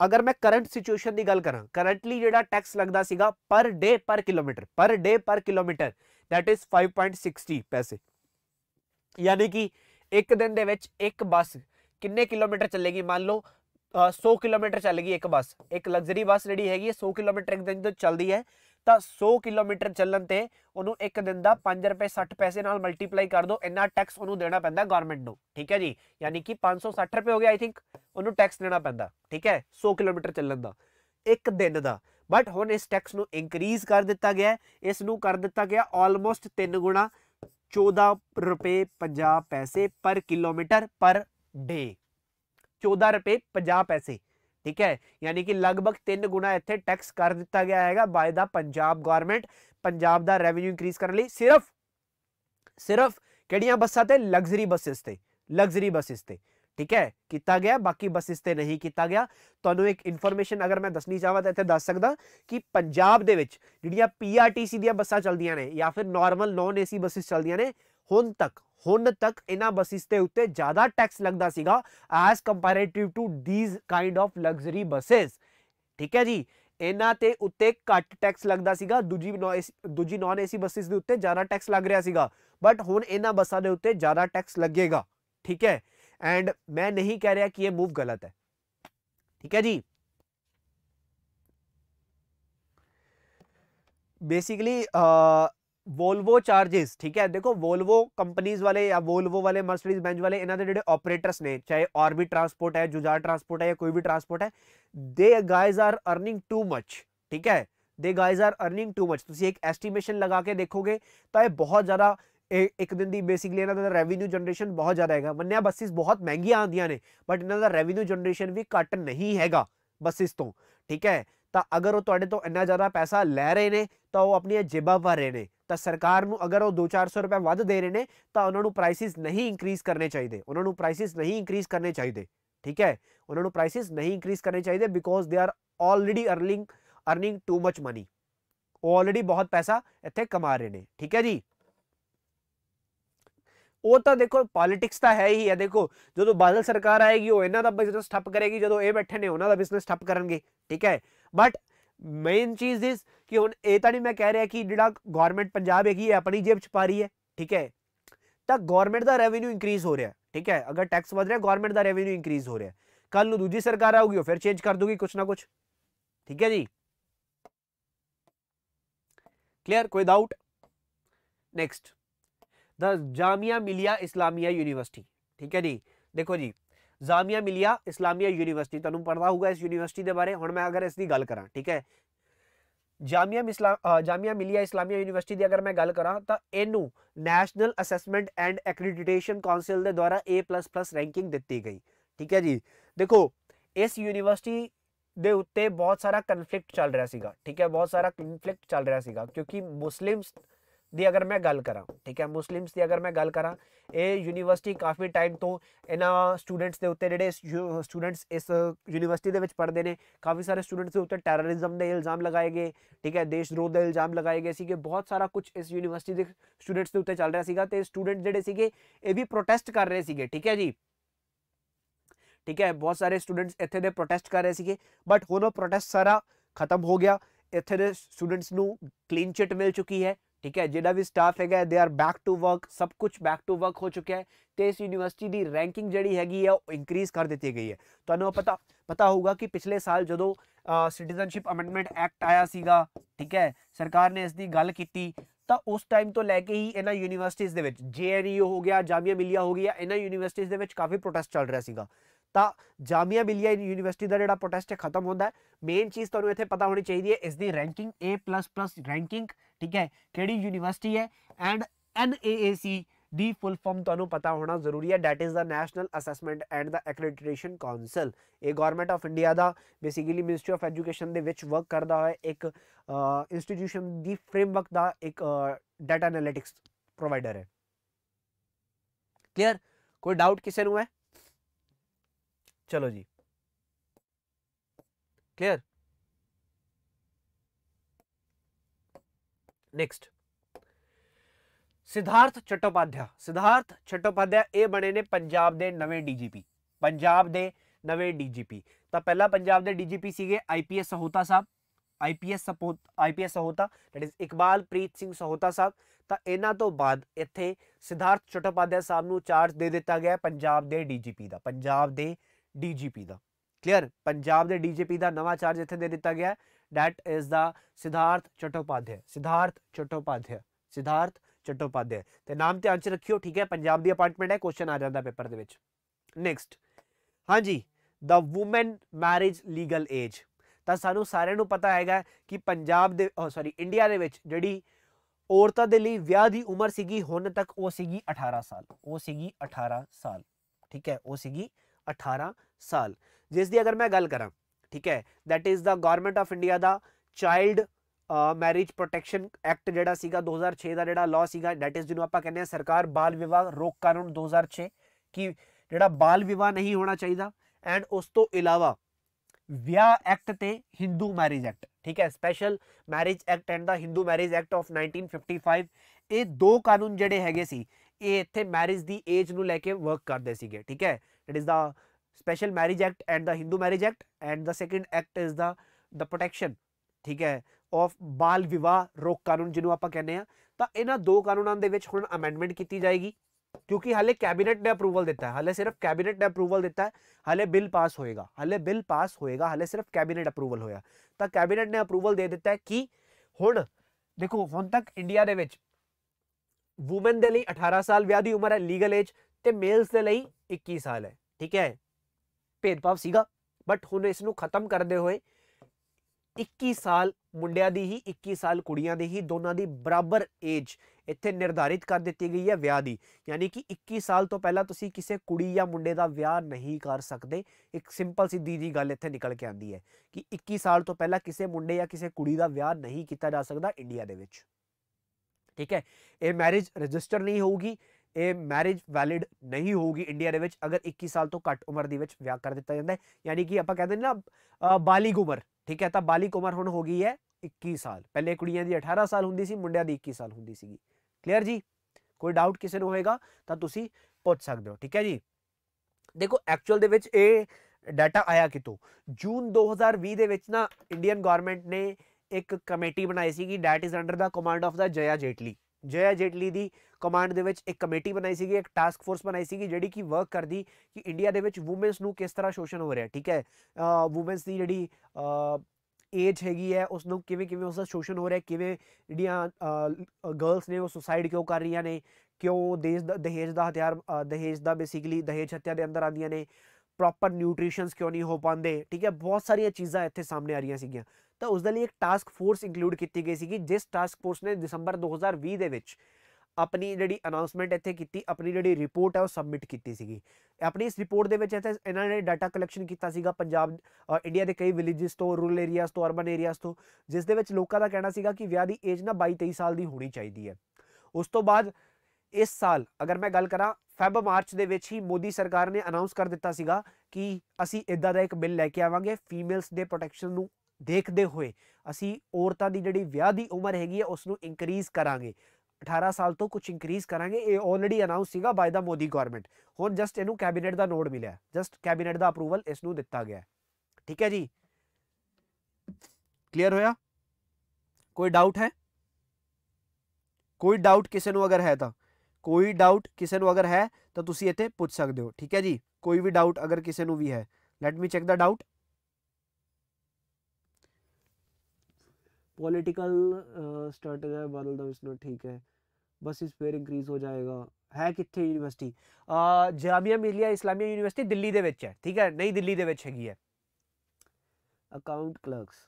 ਅਗਰ ਮੈਂ ਕਰੰਟ ਸਿਚੁਏਸ਼ਨ ਦੀ ਗੱਲ ਕਰਾਂ ਕਰੰਟਲੀ ਜਿਹੜਾ ਟੈਕਸ ਲੱਗਦਾ ਸੀਗਾ ਪਰ ਡੇ ਪਰ ਕਿਲੋਮੀਟਰ ਪਰ ਡੇ ਪਰ ਕਿਲੋਮੀਟਰ ਥੈਟ ਇਜ਼ 5.60 ਪੈਸੇ ਯਾਨੀ ਕਿ ਇੱਕ ਦਿਨ ਦੇ ਵਿੱਚ ਇੱਕ ਬੱਸ ਕਿੰਨੇ ਕਿਲੋਮੀਟਰ ਚੱਲੇਗੀ ਮੰਨ ਲਓ 100 ਕਿਲੋਮੀਟਰ ਚੱਲੇਗੀ ਇੱਕ ਬੱਸ ਇੱਕ ਲਗਜ਼ਰੀ ਬੱਸ ਜਿਹੜੀ ਹੈਗੀ 100 ਕਿਲੋਮੀਟਰ ਇੱਕ ਦਿਨ ਤੋਂ ਚੱਲਦੀ ਹੈ ਤਾਂ 100 ਕਿਲੋਮੀਟਰ ਚੱਲਣ ਤੇ ਉਹਨੂੰ ਇੱਕ ਦਿਨ ਦਾ 5 ਰੁਪਏ 60 ਪੈਸੇ ਨਾਲ ਮਲਟੀਪਲਾਈ ਕਰ ਦਿਓ ਇੰਨਾ ਟੈਕਸ ਉਹਨੂੰ ਦੇਣਾ ਪੈਂਦਾ ਗਵਰਨਮੈਂਟ ਨੂੰ ਠੀਕ ਹੈ ਜੀ ਯਾਨੀ ਕਿ 560 ਰੁਪਏ ਹੋ ਗਿਆ ਆਈ ਥਿੰਕ ਉਹਨੂੰ ਟੈਕਸ ਦੇਣਾ ਪੈਂਦਾ ਠੀਕ ਹੈ 100 ਕਿਲੋਮੀਟਰ ਚੱਲਣ ਦਾ ਇੱਕ ਦਿਨ ਦਾ ਬਟ ਹੁਣ ਇਸ ਟੈਕਸ ਨੂੰ ਇਨਕਰੀਜ਼ ਕਰ ਦਿੱਤਾ ਗਿਆ ਇਸ ਨੂੰ ਕਰ ਦਿੱਤਾ ਗਿਆ ਆਲਮੋਸਟ 3 ਗੁਣਾ 14 ਰੁਪਏ 50 ਪੈਸੇ ਪਰ ਕਿਲੋਮੀਟਰ ਪਰ ਡੇ 14 ਰੁਪਏ 50 ਪੈਸੇ ਠੀਕ ਹੈ ਯਾਨੀ ਕਿ ਲਗਭਗ 3 ਗੁਣਾ ਇੱਥੇ ਟੈਕਸ ਕਰ ਦਿੱਤਾ ਗਿਆ ਹੈਗਾ by the Punjab government Punjab ਦਾ ਰੈਵਨਿਊ ਇਨਕਰੀਸ ਕਰਨ ਲਈ ਸਿਰਫ ਸਿਰਫ ਕਿਹੜੀਆਂ ਬੱਸਾਂ ਤੇ ਲਗਜ਼ਰੀ ਬੱਸਿਸ ਤੇ ਲਗਜ਼ਰੀ ਬੱਸਿਸ ਤੇ ਠੀਕ ਹੈ ਕੀਤਾ ਗਿਆ ਬਾਕੀ ਬੱਸਿਸ ਤੇ ਨਹੀਂ ਕੀਤਾ ਗਿਆ ਤੁਹਾਨੂੰ ਇੱਕ ਇਨਫੋਰਮੇਸ਼ਨ ਅਗਰ ਮੈਂ ਦੱਸਣੀ ਚਾਹਾਂ ਤਾਂ ਇੱਥੇ ਦੱਸ ਸਕਦਾ ਕਿ ਪੰਜਾਬ ਦੇ ਵਿੱਚ ਜਿਹੜੀਆਂ ਪੀਆਰਟੀਸੀ ਦੀਆਂ ਬੱਸਾਂ ਚੱਲਦੀਆਂ ਨੇ ਜਾਂ ਫਿਰ ਨਾਰਮਲ ਨੌਨ ਏਸੀ ਬੱਸਿਸ ਚੱਲਦੀਆਂ ਨੇ हूँ तक हूँ तक इन्ह बसिस के उत्ते ज़्यादा टैक्स लगता सज comparative to these kind of luxury buses ठीक है जी इन्हते उत्ते घट टैक्स लगता सूजी नॉ ए दूजी नॉन ए सी बसिस के उत्ते ज़्यादा टैक्स लग रहा है बट हूँ इन बसा के उ ज़्यादा टैक्स लगेगा ठीक है एंड मैं नहीं कह रहा कि यह मूव गलत है ठीक है जी बेसिकली वोल्वो चार्जेस ठीक है देखो वोल्वो कंपनीज वाले या वोल्वो वाले मर्सिडीज बेंज वाले इन्होंने जेडे ऑपरेटर्स ने चाहे और भी ट्रांसपोर्ट है जुजार ट्रांसपोर्ट है या कोई भी ट्रांसपोर्ट है they guys are earning too much ठीक है they guys are earning too much तुम एक एस्टिमेशन लगा के देखोगे तो यह बहुत ज़्यादा एक दिन की बेसिकली ਇਹਨਾਂ जनरेशन बहुत ज्यादा है ਜ਼ਿਆਦਾ बसिस बहुत महंगी आदि ने बट ਨੇ ਬਟ जनरेशन भी ਰੈਵਨਿਊ नहीं ਵੀ बसिस तो ठीक है तो अगर वो तो इन्ना ज़्यादा पैसा ਤੋਂ ਇੰਨਾ ਜ਼ਿਆਦਾ ਪੈਸਾ ਲੈ ਰਹੇ ਨੇ ਤਾਂ ਉਹ ਆਪਣੀਆਂ ਤਾਂ ਸਰਕਾਰ ਨੂੰ ਅਗਰ ਉਹ 2-400 ਰੁਪਏ ਵੱਧ ਦੇ ਰਹੇ ਨੇ ਤਾਂ ਉਹਨਾਂ ਨੂੰ ਪ੍ਰਾਈਸਿਸ ਨਹੀਂ ਇਨਕਰੀਸ ਕਰਨੇ ਚਾਹੀਦੇ ਉਹਨਾਂ ਨੂੰ ਪ੍ਰਾਈਸਿਸ ਨਹੀਂ ਇਨਕਰੀਸ ਕਰਨੇ ਚਾਹੀਦੇ ਠੀਕ ਹੈ ਉਹਨਾਂ ਨੂੰ ਪ੍ਰਾਈਸਿਸ ਨਹੀਂ ਇਨਕਰੀਸ ਕਰਨੇ ਚਾਹੀਦੇ because they are already earning earning too much money ਉਹ ਆਲਰੇਡੀ ਬਹੁਤ ਪੈਸਾ ਇੱਥੇ ਕਮਾ ਰਹੇ ਨੇ ਠੀਕ ਹੈ ਜੀ ਉਹ ਤਾਂ ਦੇਖੋ ਪੋਲਿਟਿਕਸ ਤਾਂ ਹੈ ਹੀ ਹੈ ਦੇਖੋ ਜਦੋਂ ਬਾਦਲ ਸਰਕਾਰ ਆਏਗੀ ਉਹ ਇਹਨਾਂ ਦਾ ਬਿਜ਼ਨਸ ਠੱਪ ਕਰੇਗੀ ਜਦੋਂ ਇਹ ਬੈਠੇ ਨੇ ਉਹਨਾਂ ਦਾ ਬਿਜ਼ਨਸ ਠੱਪ ਕਰਨਗੇ ਠੀਕ ਹੈ ਬਟ ਮੇਨ ਚੀਜ਼ ਇਸ ਕਿ ਹੁਣ ਇਹ ਤਾਂ ਨਹੀਂ ਮੈਂ ਕਹਿ ਰਿਹਾ ਕਿ ਜਿਹੜਾ ਗਵਰਨਮੈਂਟ ਪੰਜਾਬ ਹੈਗੀ ਹੈ ਆਪਣੀ ਜੇਬ ਚ ਪਾ ਰਹੀ ਹੈ ਠੀਕ ਹੈ ਤਾਂ ਗਵਰਨਮੈਂਟ ਦਾ ਰੈਵਨਿਊ ਇਨਕਰੀਜ਼ ਹੋ ਰਿਹਾ ਠੀਕ ਹੈ ਅਗਰ ਟੈਕਸ ਵਧ ਰਿਹਾ ਗਵਰਨਮੈਂਟ ਦਾ ਰੈਵਨਿਊ ਇਨਕਰੀਜ਼ ਹੋ ਰਿਹਾ ਕੱਲ ਨੂੰ ਦੂਜੀ ਸਰਕਾਰ ਆਊਗੀ ਉਹ ਫਿਰ ਚੇਂਜ ਕਰ ਦੂਗੀ ਕੁਛ ਨਾ ਕੁਛ ਠੀਕ ਹੈ ਜੀ ਕਲੀਅਰ ਕੋਈ doubt next the Jamia Millia Islamia university ਠੀਕ ਹੈ ਜੀ ਦੇਖੋ ਜੀ ਜ਼ਾਮੀਆ ਮਿਲਿਆ ਇਸਲਾਮੀਆ ਯੂਨੀਵਰਸਿਟੀ ਤੁਹਾਨੂੰ ਪੜਦਾ ਹੋਊਗਾ ਇਸ ਯੂਨੀਵਰਸਿਟੀ ਦੇ ਬਾਰੇ ਹੁਣ ਮੈਂ ਅਗਰ ਇਸ ਦੀ ਗੱਲ ਕਰਾਂ ਠੀਕ ਹੈ ਜਾਮੀਆ ਮਿਸਲਾ ਜਾਮੀਆ ਮਿਲਿਆ ਇਸਲਾਮੀਆ ਯੂਨੀਵਰਸਿਟੀ ਦੀ ਅਗਰ ਮੈਂ ਗੱਲ ਕਰਾਂ ਤਾਂ ਇਹਨੂੰ national assessment and accreditation council ਦੇ ਦੁਆਰਾ A++ ਰੈਂਕਿੰਗ ਦਿੱਤੀ ਗਈ ਠੀਕ ਹੈ ਜੀ ਦੇਖੋ ਇਸ ਯੂਨੀਵਰਸਿਟੀ ਦੇ ਉੱਤੇ ਬਹੁਤ ਸਾਰਾ ਕਨਫਲਿਕਟ ਚੱਲ ਰਿਹਾ ਸੀਗਾ ਠੀਕ ਹੈ ਬਹੁਤ ਸਾਰਾ ਕਨਫਲਿਕਟ ਚੱਲ ਰਿਹਾ ਸੀਗਾ ਕਿਉਂਕਿ ਮੁਸਲਿਮਸ ਦੀ ਅਗਰ ਮੈਂ ਗੱਲ ਕਰਾਂ ਠੀਕ ਹੈ ਮੁਸਲਿਮਸ ਦੀ ਅਗਰ ਮੈਂ ਗੱਲ ਕਰਾਂ ਇਹ ਯੂਨੀਵਰਸਿਟੀ ਕਾਫੀ ਟਾਈਮ ਤੋਂ ਇਹਨਾਂ ਸਟੂਡੈਂਟਸ ਦੇ ਉੱਤੇ ਜਿਹੜੇ ਸਟੂਡੈਂਟਸ ਇਸ ਯੂਨੀਵਰਸਿਟੀ ਦੇ ਵਿੱਚ ਪੜ੍ਹਦੇ ਨੇ ਕਾਫੀ ਸਾਰੇ ਸਟੂਡੈਂਟਸ ਦੇ ਉੱਤੇ ਟੈਰਰਿਜ਼ਮ ਦੇ ਇਲਜ਼ਾਮ ਲਗਾਏ ਗਏ ਠੀਕ ਹੈ ਦੇਸ਼ ਵਿਰੋਧ ਦੇ ਇਲਜ਼ਾਮ ਲਗਾਏ ਗਏ ਸੀਗੇ ਬਹੁਤ ਸਾਰਾ ਕੁਝ ਇਸ ਯੂਨੀਵਰਸਿਟੀ ਦੇ ਸਟੂਡੈਂਟਸ ਦੇ ਉੱਤੇ ਚੱਲ ਰਿਹਾ ਸੀਗਾ ਤੇ ਸਟੂਡੈਂਟ ਜਿਹੜੇ ਸੀਗੇ ਇਹ ਵੀ ਪ੍ਰੋਟੈਸਟ ਕਰ ਰਹੇ ਸੀਗੇ ਠੀਕ ਹੈ ਜੀ ਠੀਕ ਹੈ ਬਹੁਤ ਸਾਰੇ ਸਟੂਡੈਂਟਸ ਇੱਥੇ ਦੇ ਪ੍ਰੋਟੈਸਟ ਕਰ ਰਹੇ ਸੀਗੇ ਬਟ ਹੁਣ ਉਹ ਪ੍ਰੋਟੈਸਟ ਸਾਰਾ ਖਤਮ ਹੋ ਗਿਆ ਇੱਥੇ ਦੇ ਸਟੂਡੈਂਟਸ ਨੂੰ ਕਲੀਨ ਚਿਟ ਮਿਲ ਚੁੱਕੀ ਹੈ ਠੀਕ ਹੈ ਜਿਹੜਾ ਵੀ ਸਟਾਫ ਹੈਗਾ they are back to work ਸਭ ਕੁਝ ਬੈਕ ਟੂ ਵਰਕ ਹੋ ਚੁੱਕਿਆ ਹੈ ਤੇ ਇਸ ਯੂਨੀਵਰਸਿਟੀ ਦੀ ਰੈਂਕਿੰਗ ਜਿਹੜੀ ਹੈਗੀ ਹੈ ਉਹ ਇਨਕਰੀਜ਼ ਕਰ ਦਿੱਤੀ ਗਈ ਹੈ ਤੁਹਾਨੂੰ ਪਤਾ ਪਤਾ ਹੋਊਗਾ ਕਿ ਪਿਛਲੇ ਸਾਲ ਜਦੋਂ ਸਿਟੀਜ਼ਨਸ਼ਿਪ ਅਮੈਂਡਮੈਂਟ ਐਕਟ ਆਇਆ ਸੀਗਾ ਠੀਕ ਹੈ ਸਰਕਾਰ ਨੇ ਇਸ ਦੀ ਗੱਲ ਕੀਤੀ ਤਾਂ ਉਸ ਟਾਈਮ ਤੋਂ ਲੈ ਕੇ ਹੀ ਇਹਨਾਂ ਯੂਨੀਵਰਸਿਟੀਆਂ ਦੇ ਵਿੱਚ ਜੇਐਨਯੂ ਹੋ ਗਿਆ ਜਾਮੀਆ ਮਿਲੀਆ ਹੋ ਗਿਆ ਇਹਨਾਂ ਯੂਨੀਵਰਸਿਟੀਆਂ ਦੇ ਵਿੱਚ ਕਾਫੀ ਪ੍ਰੋਟੈਸਟ ਚੱਲ ਰਿਹਾ ਸੀਗਾ ਤਾਂ ਜਾਮੀਆ ਮਿਲੀਆ ਯੂਨੀਵਰਸਿਟੀ ਦਾ ਜਿਹੜਾ ਪ੍ਰੋਟੈਸਟ ਹੈ ਖਤਮ ਹੁੰਦਾ ਹੈ ਮੇਨ ਚੀਜ਼ ਤੁਹਾਨੂੰ ਇੱਥੇ ਪਤਾ ਹੋਣੀ ਚਾਹੀਦੀ ਹੈ ਇਸ ਦੀ ਰੈਂਕਿੰਗ A++ ਰੈਂਕਿੰਗ ਠੀਕ ਹੈ ਕਿਹੜੀ ਯੂਨੀਵਰਸਿਟੀ ਹੈ ਐਂਡ NAAC ਦੀ ਫੁੱਲ ਫਾਰਮ ਤੁਹਾਨੂੰ ਪਤਾ ਹੋਣਾ ਜ਼ਰੂਰੀ ਹੈ that is the national assessment and the accreditation council ਇਹ ਗਵਰਨਮੈਂਟ ਆਫ ਇੰਡੀਆ ਦਾ ਬੇਸਿਕਲੀ ਮਿਨਿਸਟਰੀ ਆਫ ਐਜੂਕੇਸ਼ਨ ਦੇ ਵਿੱਚ ਵਰਕ ਕਰਦਾ ਹੋਇਆ ਇੱਕ ਇੰਸਟੀਟਿਊਸ਼ਨ ਦੀ ਫਰੇਮਵਰਕ ਦਾ ਇੱਕ ਡਾਟਾ ਐਨਾਲਿਟਿਕਸ ਪ੍ਰੋਵਾਈਡਰ ਹੈ ਕਲੀਅਰ ਕੋਈ ਡਾਊਟ ਕਿਸੇ ਨੂੰ ਹੈ ਚਲੋ ਜੀ ਕਲੀਅਰ ਨੈਕਸਟ ਸਿਧਾਰਥ ਚਟੋਪਾਧਿਆ ਸਿਧਾਰਥ ਚਟੋਪਾਧਿਆ ਇਹ ਬਣੇ ਨੇ ਪੰਜਾਬ ਦੇ ਨਵੇਂ ਡੀਜੀਪੀ ਪੰਜਾਬ ਦੇ ਨਵੇਂ ਡੀਜੀਪੀ ਤਾਂ ਪਹਿਲਾਂ ਪੰਜਾਬ ਦੇ ਡੀਜੀਪੀ ਸੀਗੇ ਆਈਪੀਐਸ ਸਹੋਤਾ ਸਾਹਿਬ ਆਈਪੀਐਸ ਸਪੋਰਟ IPS Sahota that is Iqbal Preet Singh Sahota Sahib ਤਾਂ ਇਹਨਾਂ ਤੋਂ ਬਾਅਦ ਇੱਥੇ ਸਿਧਾਰਥ ਚਟੋਪਾਧਿਆ ਸਾਹਿਬ ਨੂੰ ਚਾਰਜ ਦੇ ਦਿੱਤਾ ਗਿਆ ਪੰਜਾਬ ਦੇ ਡੀਜੀਪੀ ਦਾ ਪੰਜਾਬ ਦੇ ਡੀਜੀਪੀ ਦਾ ਕਲੀਅਰ ਪੰਜਾਬ ਦੇ ਡੀਜੀਪੀ ਦਾ ਨਵਾਂ ਚਾਰਜ ਇੱਥੇ ਦੇ ਦਿੱਤਾ ਗਿਆ that is the Siddharth Chattopadhyay Siddharth Chattopadhyay Siddharth Chattopadhyay ਤੇ ਨਾਮ ਧਿਆਨ ਚ ਰੱਖਿਓ ਠੀਕ ਹੈ ਪੰਜਾਬ ਦੀ ਅਪਾਇੰਟਮੈਂਟ ਹੈ ਕੁਐਸਚਨ ਆ ਜਾਂਦਾ ਪੇਪਰ ਦੇ ਵਿੱਚ ਨੈਕਸਟ ਹਾਂਜੀ the women marriage legal age ਤਾਂ ਸਾਨੂੰ ਸਾਰਿਆਂ ਨੂੰ ਪਤਾ ਹੈਗਾ ਕਿ ਪੰਜਾਬ ਦੇ ਸੌਰੀ ਇੰਡੀਆ ਦੇ ਵਿੱਚ ਜਿਹੜੀ ਔਰਤਾਂ ਦੇ ਲਈ ਵਿਆਹ ਦੀ ਉਮਰ ਸੀਗੀ ਹੁਣ ਤੱਕ ਉਹ ਸੀਗੀ 18 ਸਾਲ ਉਹ ਸੀਗੀ 18 ਸਾਲ ਠੀਕ ਹੈ ਉਹ ਸੀਗੀ 18 ਸਾਲ ਜਿਸ ਦੀ ਅਗਰ ਮੈਂ ਗੱਲ ਕਰਾਂ ਠੀਕ ਹੈ that is the government of India ਦਾ ਚਾਈਲਡ ਮੈਰਿਜ ਪ੍ਰੋਟੈਕਸ਼ਨ ਐਕਟ ਜਿਹੜਾ ਸੀਗਾ 2006 ਦਾ ਜਿਹੜਾ ਲਾਅ ਸੀਗਾ ਥੈਟ ਇਜ਼ ਜਿਹਨੂੰ ਆਪਾਂ ਕਹਿੰਦੇ ਆ ਸਰਕਾਰ ਬਾਲ ਵਿਵਾਹ ਰੋਕ ਕਾਨੂੰਨ 2006 ਕਿ ਜਿਹੜਾ ਬਾਲ ਵਿਵਾਹ ਨਹੀਂ ਹੋਣਾ ਚਾਹੀਦਾ ਐਂਡ ਉਸ ਤੋਂ ਇਲਾਵਾ ਵਿਆਹ ਐਕਟ ਤੇ ਹਿੰਦੂ ਮੈਰਿਜ ਐਕਟ ਠੀਕ ਹੈ special marriage act and the Hindu marriage act of 1955 ਇਹ ਦੋ ਕਾਨੂੰਨ ਜਿਹੜੇ ਹੈਗੇ ਸੀ ਇਹ ਇੱਥੇ ਮੈਰਿਜ ਦੀ ਏਜ ਨੂੰ ਲੈ ਕੇ ਵਰਕ ਕਰਦੇ ਸੀਗੇ ਠੀਕ ਹੈ that is the special marriage act and the hindu marriage act and the second act is the the protection ਠੀਕ ਹੈ ਆਫ ਬਾਲ ਵਿਵਾਹ ਰੋਕ ਕਾਨੂੰਨ ਜਿਹਨੂੰ ਆਪਾਂ ਕਹਿੰਦੇ ਆ ਤਾਂ ਇਹਨਾਂ ਦੋ ਕਾਨੂੰਨਾਂ ਦੇ ਵਿੱਚ ਹੁਣ ਅਮੈਂਡਮੈਂਟ ਕੀਤੀ ਜਾਏਗੀ ਕਿਉਂਕਿ ਹਲੇ ਕੈਬਨਿਟ ਨੇ ਅਪਰੂਵਲ ਦਿੱਤਾ ਹੈ ਹਲੇ ਸਿਰਫ ਕੈਬਨਿਟ ਨੇ ਅਪਰੂਵਲ ਦਿੱਤਾ ਹੈ ਹਲੇ ਬਿੱਲ ਪਾਸ ਹੋਏਗਾ ਹਲੇ ਬਿੱਲ ਪਾਸ ਹੋਏਗਾ ਹਲੇ ਸਿਰਫ ਕੈਬਨਿਟ ਅਪਰੂਵਲ ਹੋਇਆ ਤਾਂ ਕੈਬਨਿਟ ਨੇ ਅਪਰੂਵਲ ਦੇ ਦਿੱਤਾ ਹੈ ਕਿ ਹੁਣ ਦੇਖੋ ਹੁਣ ਤੱਕ ਇੰਡੀਆ ਦੇ ਵਿੱਚ ਵੂਮਨ ਦੇ ਲਈ 18 ਸਾਲ ਵਿਆਹ ਦੀ ਉਮਰ ਹੈ ਲੀਗਲ ਏਜ ਤੇ ਮੇਲਸ ਦੇ ਲਈ 21 ਸਾਲ ਹੈ ਠੀਕ ਹੈ ਭੇਦਭਾਵ ਸੀਗਾ ਬਟ ਹੁਣ ਇਸ ਨੂੰ ਖਤਮ ਕਰਦੇ ਹੋਏ 21 ਸਾਲ ਮੁੰਡਿਆਂ ਦੀ ਹੀ 21 ਸਾਲ ਕੁੜੀਆਂ ਦੀ ਹੀ ਦੋਨਾਂ ਦੀ ਬਰਾਬਰ ਏਜ ਇੱਥੇ ਨਿਰਧਾਰਿਤ ਕਰ ਦਿੱਤੀ ਗਈ ਹੈ ਵਿਆਹ ਦੀ ਯਾਨੀ ਕਿ 21 ਸਾਲ ਤੋਂ ਪਹਿਲਾਂ ਤੁਸੀਂ ਕਿਸੇ ਕੁੜੀ ਜਾਂ ਮੁੰਡੇ ਦਾ ਵਿਆਹ ਨਹੀਂ ਕਰ ਸਕਦੇ ਇੱਕ ਸਿੰਪਲ ਸਿੱਧੀ ਜੀ ਗੱਲ ਇੱਥੇ ਨਿਕਲ ਕੇ ਆਂਦੀ ਹੈ ਕਿ 21 ਸਾਲ ਤੋਂ ਪਹਿਲਾਂ ਕਿਸੇ ਮੁੰਡੇ ਜਾਂ ਕਿਸੇ ਕੁੜੀ ਦਾ ਵਿਆਹ ਨਹੀਂ ਕੀਤਾ ਜਾ ਸਕਦਾ ਇੰਡੀਆ ਦੇ ਵਿੱਚ ਠੀਕ ਹੈ ਇਹ ਮੈਰਿਜ ਰਜਿਸਟਰ ਨਹੀਂ ਹੋਊਗੀ ਇਹ ਮੈਰਿਜ ਵੈਲਿਡ ਨਹੀਂ ਹੋਊਗੀ ਇੰਡੀਆ ਦੇ ਵਿੱਚ ਅਗਰ 21 ਸਾਲ ਤੋਂ ਘੱਟ ਉਮਰ ਦੇ ਵਿੱਚ ਵਿਆਹ ਕਰ ਦਿੱਤਾ ਜਾਂਦਾ ਹੈ ਯਾਨੀ ਕਿ ਆਪਾਂ ਕਹਿੰਦੇ ਨੇ ਨਾ ਬਾਲਿਗ ਉਮਰ ਠੀਕ ਹੈ ਤਾਂ ਬਾਲਿਗ ਉਮਰ ਹੁਣ ਹੋ ਗਈ ਹੈ 21 ਸਾਲ ਪਹਿਲੇ ਕੁੜੀਆਂ ਦੀ 18 ਸਾਲ ਹੁੰਦੀ ਸੀ ਮੁੰਡਿਆਂ ਦੀ 21 ਸਾਲ ਹੁੰਦੀ ਸੀਗੀ ਕਲੀਅਰ ਜੀ ਕੋਈ ਡਾਊਟ ਕਿਸੇ ਨੂੰ ਹੋਏਗਾ ਤਾਂ ਤੁਸੀਂ ਪੁੱਛ ਸਕਦੇ ਹੋ ਠੀਕ ਹੈ ਜੀ ਦੇਖੋ ਐਕਚੁਅਲ ਦੇ ਵਿੱਚ ਇਹ ਡਾਟਾ ਆਇਆ ਕਿਤੋਂ ਜੂਨ 2020 ਦੇ ਵਿੱਚ ਨਾ ਇੰਡੀਅਨ ਗਵਰਨਮੈਂਟ ਨੇ ਇੱਕ ਕਮੇਟੀ ਬਣਾਈ ਸੀਗੀ that is under the command of the Jaya Jaitly Jaya Jaitly ਦੀ ਕਮਾਂਡ ਦੇ ਵਿੱਚ ਇੱਕ ਕਮੇਟੀ ਬਣਾਈ ਸੀਗੀ ਇੱਕ ਟਾਸਕ ਫੋਰਸ ਬਣਾਈ ਸੀਗੀ ਜਿਹੜੀ ਕਿ ਵਰਕ ਕਰਦੀ ਕਿ ਇੰਡੀਆ ਦੇ ਵਿੱਚ ਔਮਨਸ ਨੂੰ ਕਿਸ ਤਰ੍ਹਾਂ ਸ਼ੋਸ਼ਣ ਹੋ ਰਿਹਾ ਠੀਕ ਹੈ ਔਮਨਸ ਦੀ ਜਿਹੜੀ ਏਜ ਹੈਗੀ ਹੈ ਉਸ ਨੂੰ ਕਿਵੇਂ ਕਿਵੇਂ ਉਸ ਦਾ ਸ਼ੋਸ਼ਣ ਹੋ ਰਿਹਾ ਕਿਵੇਂ ਜਿਹੜੀਆਂ ਗਰਲਸ ਨੇ ਉਹ ਸੁਸਾਇਸਾਈਡ ਕਿਉਂ ਕਰ ਰਹੀਆਂ ਨੇ ਕਿਉਂ ਦੇਸ਼ ਦਾ ਦਹੇਜ ਦਾ ਹਥਿਆਰ ਦਹੇਜ ਦਾ ਬੇਸਿਕਲੀ ਦਹੇਜ ਹੱਤਿਆ ਦੇ ਅੰਦਰ ਆਉਂਦੀਆਂ ਨੇ ਪ੍ਰੋਪਰ ਨਿਊਟ੍ਰੀਸ਼ਨਸ ਕਿਉਂ ਨਹੀਂ ਹੋ ਪਾਉਂਦੇ ਠੀਕ ਹੈ ਬਹੁਤ ਸਾਰੀਆਂ ਚੀਜ਼ਾਂ ਇੱਥੇ ਸਾਹਮਣੇ ਆ ਰਹੀਆਂ ਸੀਗੀਆਂ ਤਾਂ ਉਸ ਦੇ ਲਈ ਇੱਕ ਟਾਸਕ ਫੋਰਸ ਇਨਕਲੂਡ ਕੀਤੀ ਗਈ ਸੀਗੀ ਜਿਸ ਟਾਸਕ ਫੋਰਸ ਨੇ ਦਸੰਬਰ 2020 ਦੇ ਵਿੱਚ ਆਪਣੀ ਜਿਹੜੀ ਅਨਾਉਂਸਮੈਂਟ ਇੱਥੇ ਕੀਤੀ ਆਪਣੀ ਜਿਹੜੀ ਰਿਪੋਰਟ ਹੈ ਉਹ ਸਬਮਿਟ ਕੀਤੀ ਸੀਗੀ ਆਪਣੀ ਇਸ ਰਿਪੋਰਟ ਦੇ ਵਿੱਚ ਇੱਥੇ ਇਹਨਾਂ ਨੇ ਡਾਟਾ ਕਲੈਕਸ਼ਨ ਕੀਤਾ ਸੀਗਾ ਪੰਜਾਬ ਇੰਡੀਆ ਦੇ ਕਈ ਵਿਲੇजेस ਤੋਂ ਰੂਰਲ ਏਰੀਆਜ਼ ਤੋਂ ਅਰਬਨ ਏਰੀਆਜ਼ ਤੋਂ ਜਿਸ ਦੇ ਵਿੱਚ ਲੋਕਾਂ ਦਾ ਕਹਿਣਾ ਸੀਗਾ ਕਿ ਵਿਆਹ ਦੀ ਏਜ ਨਾ 22 23 ਸਾਲ ਦੀ ਹੋਣੀ ਚਾਹੀਦੀ ਹੈ ਉਸ ਤੋਂ ਬਾਅਦ ਇਸ ਸਾਲ ਅਗਰ ਮੈਂ ਗੱਲ ਕਰਾਂ ਫੈਬ ਮਾਰਚ ਦੇ ਵਿੱਚ ਹੀ ਮੋਦੀ ਸਰਕਾਰ ਨੇ ਅਨਾਉਂਸ ਕਰ ਦਿੱਤਾ ਸੀਗਾ ਕਿ ਅਸੀਂ ਇਦਾਂ ਦਾ ਇੱਕ ਬਿੱਲ ਲੈ ਕੇ ਆਵਾਂਗੇ ਫੀਮੇਲਸ ਦੇ ਪ੍ਰੋਟੈਕਸ਼ਨ ਨੂੰ ਦੇਖਦੇ ਹੋਏ ਅਸੀਂ ਔਰਤਾਂ ਦੀ ਜਿਹੜੀ ਵਿਆਹ ਦੀ ਉਮਰ ਹੈਗੀ ਹੈ ਉਸ ਨੂੰ ਇਨਕਰੀਜ਼ ਕਰਾਂਗੇ 18 ਸਾਲ ਤੋਂ ਕੁਝ ਇਨਕਰੀਜ਼ ਕਰਾਂਗੇ ਇਹ ਆਲਰੇਡੀ ਅਨਾਉਂਸ ਸੀਗਾ ਬਾਈ ਦਾ ਮੋਦੀ ਗਵਰਨਮੈਂਟ ਹੁਣ ਜਸਟ ਇਹਨੂੰ ਕੈਬਨਿਟ ਦਾ ਨੋਟ ਮਿਲਿਆ ਜਸਟ ਕੈਬਨਿਟ ਦਾ ਅਪਰੂਵਲ ਇਸ ਨੂੰ ਦਿੱਤਾ ਗਿਆ ਠੀਕ ਹੈ ਜੀ ਕਲੀਅਰ ਹੋਇਆ ਕੋਈ ਡਾਊਟ ਹੈ ਕੋਈ ਡਾਊਟ ਕਿਸੇ ਨੂੰ ਅਗਰ ਹੈ ਤਾਂ ਕੋਈ ਡਾਊਟ ਕਿਸੇ ਨੂੰ ਅਗਰ ਹੈ ਤਾਂ ਤੁਸੀਂ ਇੱਥੇ ਪੁੱਛ ਸਕਦੇ ਹੋ ਠੀਕ ਹੈ ਜੀ ਕੋਈ ਵੀ ਡਾਊਟ ਅਗਰ ਕਿਸੇ ਨੂੰ ਵੀ ਹੈ let me check the doubt political strategy ਬਦਲ ਦੋ ਇਸ ਨੂੰ ਠੀਕ ਹੈ बस इस फिर इंक्रीज हो जाएगा है कितने यूनिवर्सिटी जामिया मिलिया इस्लामिया यूनिवर्सिटी दिल्ली के ठीक है नहीं दिल्ली के हैगी है अकाउंट क्लर्कस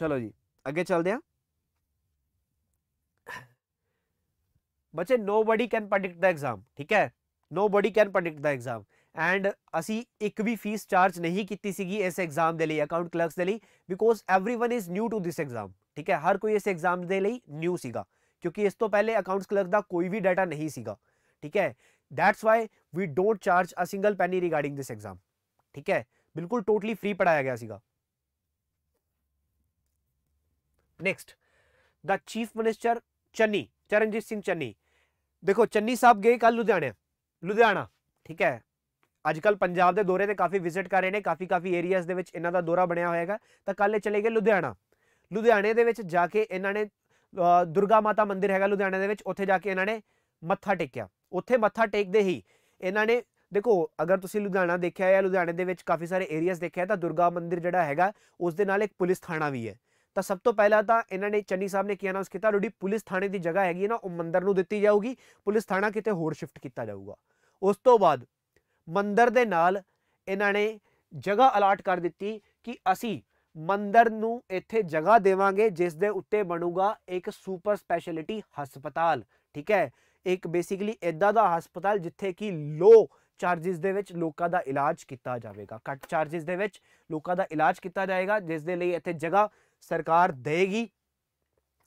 चलो जी अगे चलते हैं बच्चे nobody can predict the exam ठीक है nobody can predict the exam and असी एक भी फीस चार्ज नहीं की इस एग्जाम के लिए अकाउंट क्लर्कस के लिए because everyone is new to this exam ਠੀਕ ਹੈ ਹਰ ਕੋਈ ਇਸ ਐਗਜ਼ਾਮ ਦੇ ਲਈ ਨਿਊ ਸੀਗਾ ਕਿਉਂਕਿ ਇਸ ਤੋਂ ਪਹਿਲੇ ਅਕਾਊਂਟਸ ਕਲਰਕ ਦਾ ਕੋਈ ਵੀ ਡਾਟਾ ਨਹੀਂ ਸੀਗਾ ਠੀਕ ਹੈ that's why we don't charge a single penny regarding this exam ਠੀਕ ਹੈ ਬਿਲਕੁਲ ਟੋਟਲੀ ਫ੍ਰੀ ਪੜਾਇਆ ਗਿਆ ਸੀਗਾ next the chief minister Channi Charanjit Singh Channi ਦੇਖੋ ਚੰਨੀ ਸਾਹਿਬ ਗਏ ਕੱਲ ਲੁਧਿਆਣਾ ਲੁਧਿਆਣਾ ਠੀਕ ਹੈ ਅੱਜ ਕੱਲ ਪੰਜਾਬ ਦੇ ਦੌਰੇ ਤੇ ਕਾਫੀ ਵਿਜ਼ਿਟ ਕਰ ਰਹੇ ਨੇ ਕਾਫੀ ਕਾਫੀ ਏਰੀਆਜ਼ ਦੇ ਵਿੱਚ ਇਹਨਾਂ ਦਾ ਦੌਰਾ ਬਣਿਆ ਹੋਇਆ ਹੈਗਾ ਤਾਂ ਕੱਲ ਇਹ ਚਲੇ ਗਏ ਲੁਧਿਆਣਾ ਲੁਧਿਆਣੇ ਦੇ ਵਿੱਚ ਜਾ ਕੇ ਇਹਨਾਂ ਨੇ ਦੁਰਗਾ ਮਾਤਾ ਮੰਦਿਰ ਹੈਗਾ ਲੁਧਿਆਣੇ ਦੇ ਵਿੱਚ ਉੱਥੇ ਜਾ ਕੇ ਇਹਨਾਂ ਨੇ ਮੱਥਾ ਟੇਕਿਆ ਉੱਥੇ ਮੱਥਾ ਟੇਕਦੇ ਹੀ ਇਹਨਾਂ ਨੇ ਦੇਖੋ ਅਗਰ ਤੁਸੀਂ ਲੁਧਿਆਣਾ ਦੇਖਿਆ ਹੈ ਲੁਧਿਆਣੇ ਦੇ ਵਿੱਚ ਕਾਫੀ ਸਾਰੇ ਏਰੀਆਜ਼ ਦੇਖਿਆ ਤਾਂ ਦੁਰਗਾ ਮੰਦਿਰ ਜਿਹੜਾ ਹੈਗਾ ਉਸ ਦੇ ਨਾਲ ਇੱਕ ਪੁਲਿਸ ਥਾਣਾ ਵੀ ਹੈ ਤਾਂ ਸਭ ਤੋਂ ਪਹਿਲਾਂ ਤਾਂ ਇਹਨਾਂ ਨੇ ਚੰਨੀ ਸਾਹਿਬ ਨੇ ਕੀ ਅਨਾਉਂਸ ਕੀਤਾ ਰੋਡੀ ਪੁਲਿਸ ਥਾਣੇ ਦੀ ਜਗ੍ਹਾ ਹੈਗੀ ਨਾ ਉਹ ਮੰਦਿਰ ਨੂੰ ਦਿੱਤੀ ਜਾਊਗੀ ਪੁਲਿਸ ਥਾਣਾ ਕਿਤੇ ਹੋਰ ਸ਼ਿਫਟ ਕੀਤਾ ਜਾਊਗਾ ਉਸ ਤੋਂ ਬਾਅਦ ਮੰਦਿਰ ਦੇ ਨਾਲ ਇਹਨਾਂ ਨੇ ਜਗ੍ਹਾ ਅਲਾਟ ਕਰ ਦਿੱਤੀ ਕਿ ਅਸੀਂ ਮੰਦਰ ਨੂੰ ਇੱਥੇ ਜਗ੍ਹਾ ਦੇਵਾਂਗੇ ਜਿਸ ਦੇ ਉੱਤੇ ਬਣੂਗਾ ਇੱਕ ਸੁਪਰ ਸਪੈਸ਼ਲਿਟੀ ਹਸਪਤਾਲ ਠੀਕ ਹੈ ਇੱਕ ਬੇਸਿਕਲੀ ਇਦਾਂ ਦਾ ਹਸਪਤਾਲ ਜਿੱਥੇ ਕਿ ਲੋ ਚਾਰजेस ਦੇ ਵਿੱਚ ਲੋਕਾਂ ਦਾ ਇਲਾਜ ਕੀਤਾ ਜਾਵੇਗਾ ਘੱਟ ਚਾਰजेस ਦੇ ਵਿੱਚ ਲੋਕਾਂ ਦਾ ਇਲਾਜ ਕੀਤਾ ਜਾਏਗਾ ਜਿਸ ਦੇ ਲਈ ਇੱਥੇ ਜਗ੍ਹਾ ਸਰਕਾਰ ਦੇਗੀ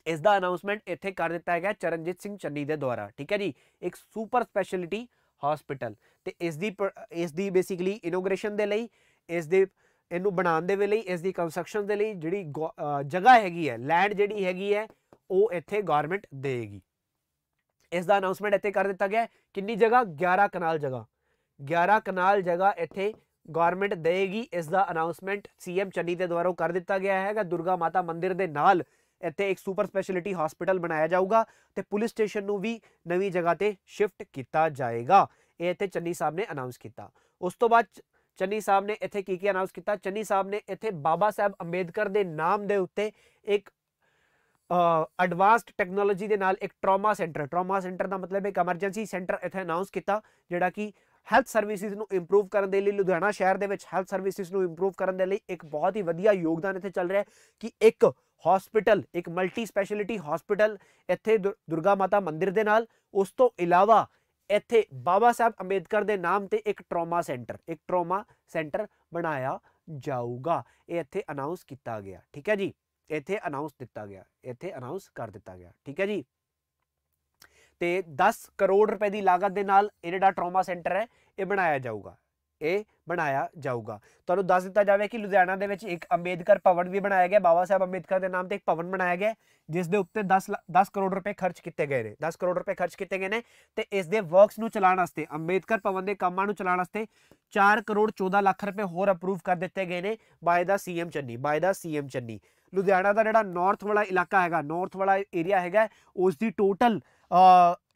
ਇਸ ਦਾ ਅਨਾਉਂਸਮੈਂਟ ਇੱਥੇ ਕਰ ਦਿੱਤਾ ਗਿਆ ਚਰਨਜੀਤ ਸਿੰਘ ਚੰਨੀ ਦੇ ਦੁਆਰਾ ਠੀਕ ਹੈ ਜੀ ਇੱਕ ਸੁਪਰ ਸਪੈਸ਼ਲਿਟੀ ਹਸਪੀਟਲ ਤੇ ਇਸ ਦੀ ਇਸ ਦੀ ਬੇਸਿਕਲੀ ਇਨੋਗ੍ਰੇਸ਼ਨ ਦੇ ਲਈ ਇਸ ਦੇ ਇਹਨੂੰ ਬਣਾਉਣ ਦੇ ਲਈ ਇਸ ਦੀ ਕੰਸਟਰਕਸ਼ਨ ਦੇ ਲਈ ਜਿਹੜੀ ਜਗ੍ਹਾ ਹੈਗੀ ਹੈ ਲੈਂਡ ਜਿਹੜੀ ਹੈਗੀ ਹੈ ਉਹ ਇੱਥੇ ਗਵਰਨਮੈਂਟ ਦੇਗੀ ਇਸ ਦਾ ਅਨਾਉਂਸਮੈਂਟ ਇੱਥੇ ਕਰ ਦਿੱਤਾ ਗਿਆ ਕਿੰਨੀ ਜਗ੍ਹਾ 11 ਕਨਾਲ ਜਗ੍ਹਾ 11 ਕਨਾਲ ਜਗ੍ਹਾ ਇੱਥੇ ਗਵਰਨਮੈਂਟ ਦੇਗੀ ਇਸ ਦਾ ਅਨਾਉਂਸਮੈਂਟ ਸੀਐਮ ਚੰਨੀ ਦੇ ਦੁਆਰਾ ਕਰ ਦਿੱਤਾ ਗਿਆ ਹੈਗਾ ਦੁਰਗਾ ਮਾਤਾ ਮੰਦਿਰ ਦੇ ਨਾਲ ਇੱਥੇ ਇੱਕ ਸੁਪਰ ਸਪੈਸ਼ਲਿਟੀ ਹਸਪੀਟਲ ਬਣਾਇਆ ਜਾਊਗਾ ਤੇ ਪੁਲਿਸ ਸਟੇਸ਼ਨ ਨੂੰ ਵੀ ਨਵੀਂ ਜਗ੍ਹਾ ਤੇ ਸ਼ਿਫਟ ਕੀਤਾ ਜਾਏਗਾ ਇਹ ਇੱਥੇ ਚੰਨੀ ਸਾਹਿਬ ਨੇ ਅਨਾਉਂਸ ਕੀਤਾ ਉਸ ਤੋਂ ਬਾਅਦ ਚੰਨੀ ਸਾਹਿਬ ਨੇ ਇੱਥੇ ਕੀ ਕੀ ਅਨਾਉਂਸ ਕੀਤਾ ਚੰਨੀ ਸਾਹਿਬ ਨੇ ਇੱਥੇ ਬਾਬਾ ਸਾਹਿਬ ਅੰਬੇਦਕਰ ਦੇ ਨਾਮ ਦੇ ਉੱਤੇ ਇੱਕ ਅਡਵਾਂਸਡ ਟੈਕਨੋਲੋਜੀ ਦੇ ਨਾਲ ਇੱਕ ਟਰਾਮਾ ਸੈਂਟਰ ਟਰਾਮਾ ਸੈਂਟਰ ਦਾ ਮਤਲਬ ਹੈ ਇੱਕ ਐਮਰਜੈਂਸੀ ਸੈਂਟਰ ਇੱਥੇ ਅਨਾਉਂਸ ਕੀਤਾ ਜਿਹੜਾ ਕਿ ਹੈਲਥ ਸਰਵਿਸਿਜ਼ ਨੂੰ ਇੰਪਰੂਵ ਕਰਨ ਦੇ ਲਈ ਲੁਧਿਆਣਾ ਸ਼ਹਿਰ ਦੇ ਵਿੱਚ ਹੈਲਥ ਸਰਵਿਸਿਜ਼ ਨੂੰ ਇੰਪਰੂਵ ਕਰਨ ਦੇ ਲਈ ਇੱਕ ਬਹੁਤ ਹੀ ਵਧੀਆ ਯੋਗਦਾਨ ਇੱਥੇ ਚੱਲ ਰਿਹਾ ਹੈ ਕਿ ਇੱਕ ਹਸਪੀਟਲ ਇੱਕ ਮਲਟੀ ਸਪੈਸ਼ਲਿਟੀ ਹਸਪੀਟਲ ਇੱਥੇ ਦੁਰਗਾ ਮਾਤਾ ਮੰਦਿਰ ਦੇ ਨਾਲ ਉਸ ਤੋਂ ਇਲਾਵਾ ਇੱਥੇ ਬਾਬਾ ਸਾਹਿਬ ਅੰਬੇਦਕਰ ਦੇ ਨਾਮ ਤੇ ਇੱਕ ਟਰਾਮਾ ਸੈਂਟਰ ਇੱਕ ਟਰਾਮਾ ਸੈਂਟਰ ਬਣਾਇਆ ਜਾਊਗਾ ਇਹ ਇੱਥੇ ਅਨਾਉਂਸ ਕੀਤਾ ਗਿਆ ਠੀਕ ਹੈ ਜੀ ਇੱਥੇ ਅਨਾਉਂਸ ਦਿੱਤਾ ਗਿਆ ਇੱਥੇ ਅਨਾਉਂਸ ਕਰ ਦਿੱਤਾ ਗਿਆ ਠੀਕ ਹੈ ਜੀ ਤੇ 10 ਕਰੋੜ ਰੁਪਏ ਦੀ ਲਾਗਤ ਦੇ ਨਾਲ ਜਿਹੜਾ ਟਰਾਮਾ ਸੈਂਟਰ ਹੈ ਇਹ ਬਣਾਇਆ ਜਾਊਗਾ ਇਹ ਬਣਾਇਆ ਜਾਊਗਾ ਤੁਹਾਨੂੰ ਦੱਸ ਦਿੱਤਾ ਜਾਵੇ ਕਿ ਲੁਧਿਆਣਾ ਦੇ ਵਿੱਚ ਇੱਕ ਅੰਬੇਦਕਰ ਭਵਨ ਵੀ ਬਣਾਇਆ ਗਿਆ ਬਾਬਾ ਸਾਹਿਬ ਅੰਬੇਦਕਰ ਦੇ ਨਾਮ ਤੇ ਇੱਕ ਭਵਨ ਬਣਾਇਆ ਗਿਆ ਜਿਸ ਦੇ ਉੱਤੇ 10 10 ਕਰੋੜ ਰੁਪਏ ਖਰਚ ਕੀਤੇ ਗਏ ਨੇ 10 ਕਰੋੜ ਰੁਪਏ ਖਰਚ ਕੀਤੇ ਗਏ ਨੇ ਤੇ ਇਸ ਦੇ ਵਰਕਸ ਨੂੰ ਚਲਾਉਣ ਵਾਸਤੇ ਅੰਬੇਦਕਰ ਭਵਨ ਦੇ ਕੰਮਾਂ ਨੂੰ ਚਲਾਉਣ ਵਾਸਤੇ 4 ਕਰੋੜ 14 ਲੱਖ ਰੁਪਏ ਹੋਰ ਅਪਰੂਵ ਕਰ ਦਿੱਤੇ ਗਏ ਨੇ by the CM Channi by the CM Channi Ludhiana ਦਾ ਜਿਹੜਾ ਨਾਰਥ ਵਾਲਾ ਇਲਾਕਾ ਹੈਗਾ ਨਾਰਥ ਵਾਲਾ ਏਰੀਆ ਹੈਗਾ ਉਸ ਦੀ ਟੋਟਲ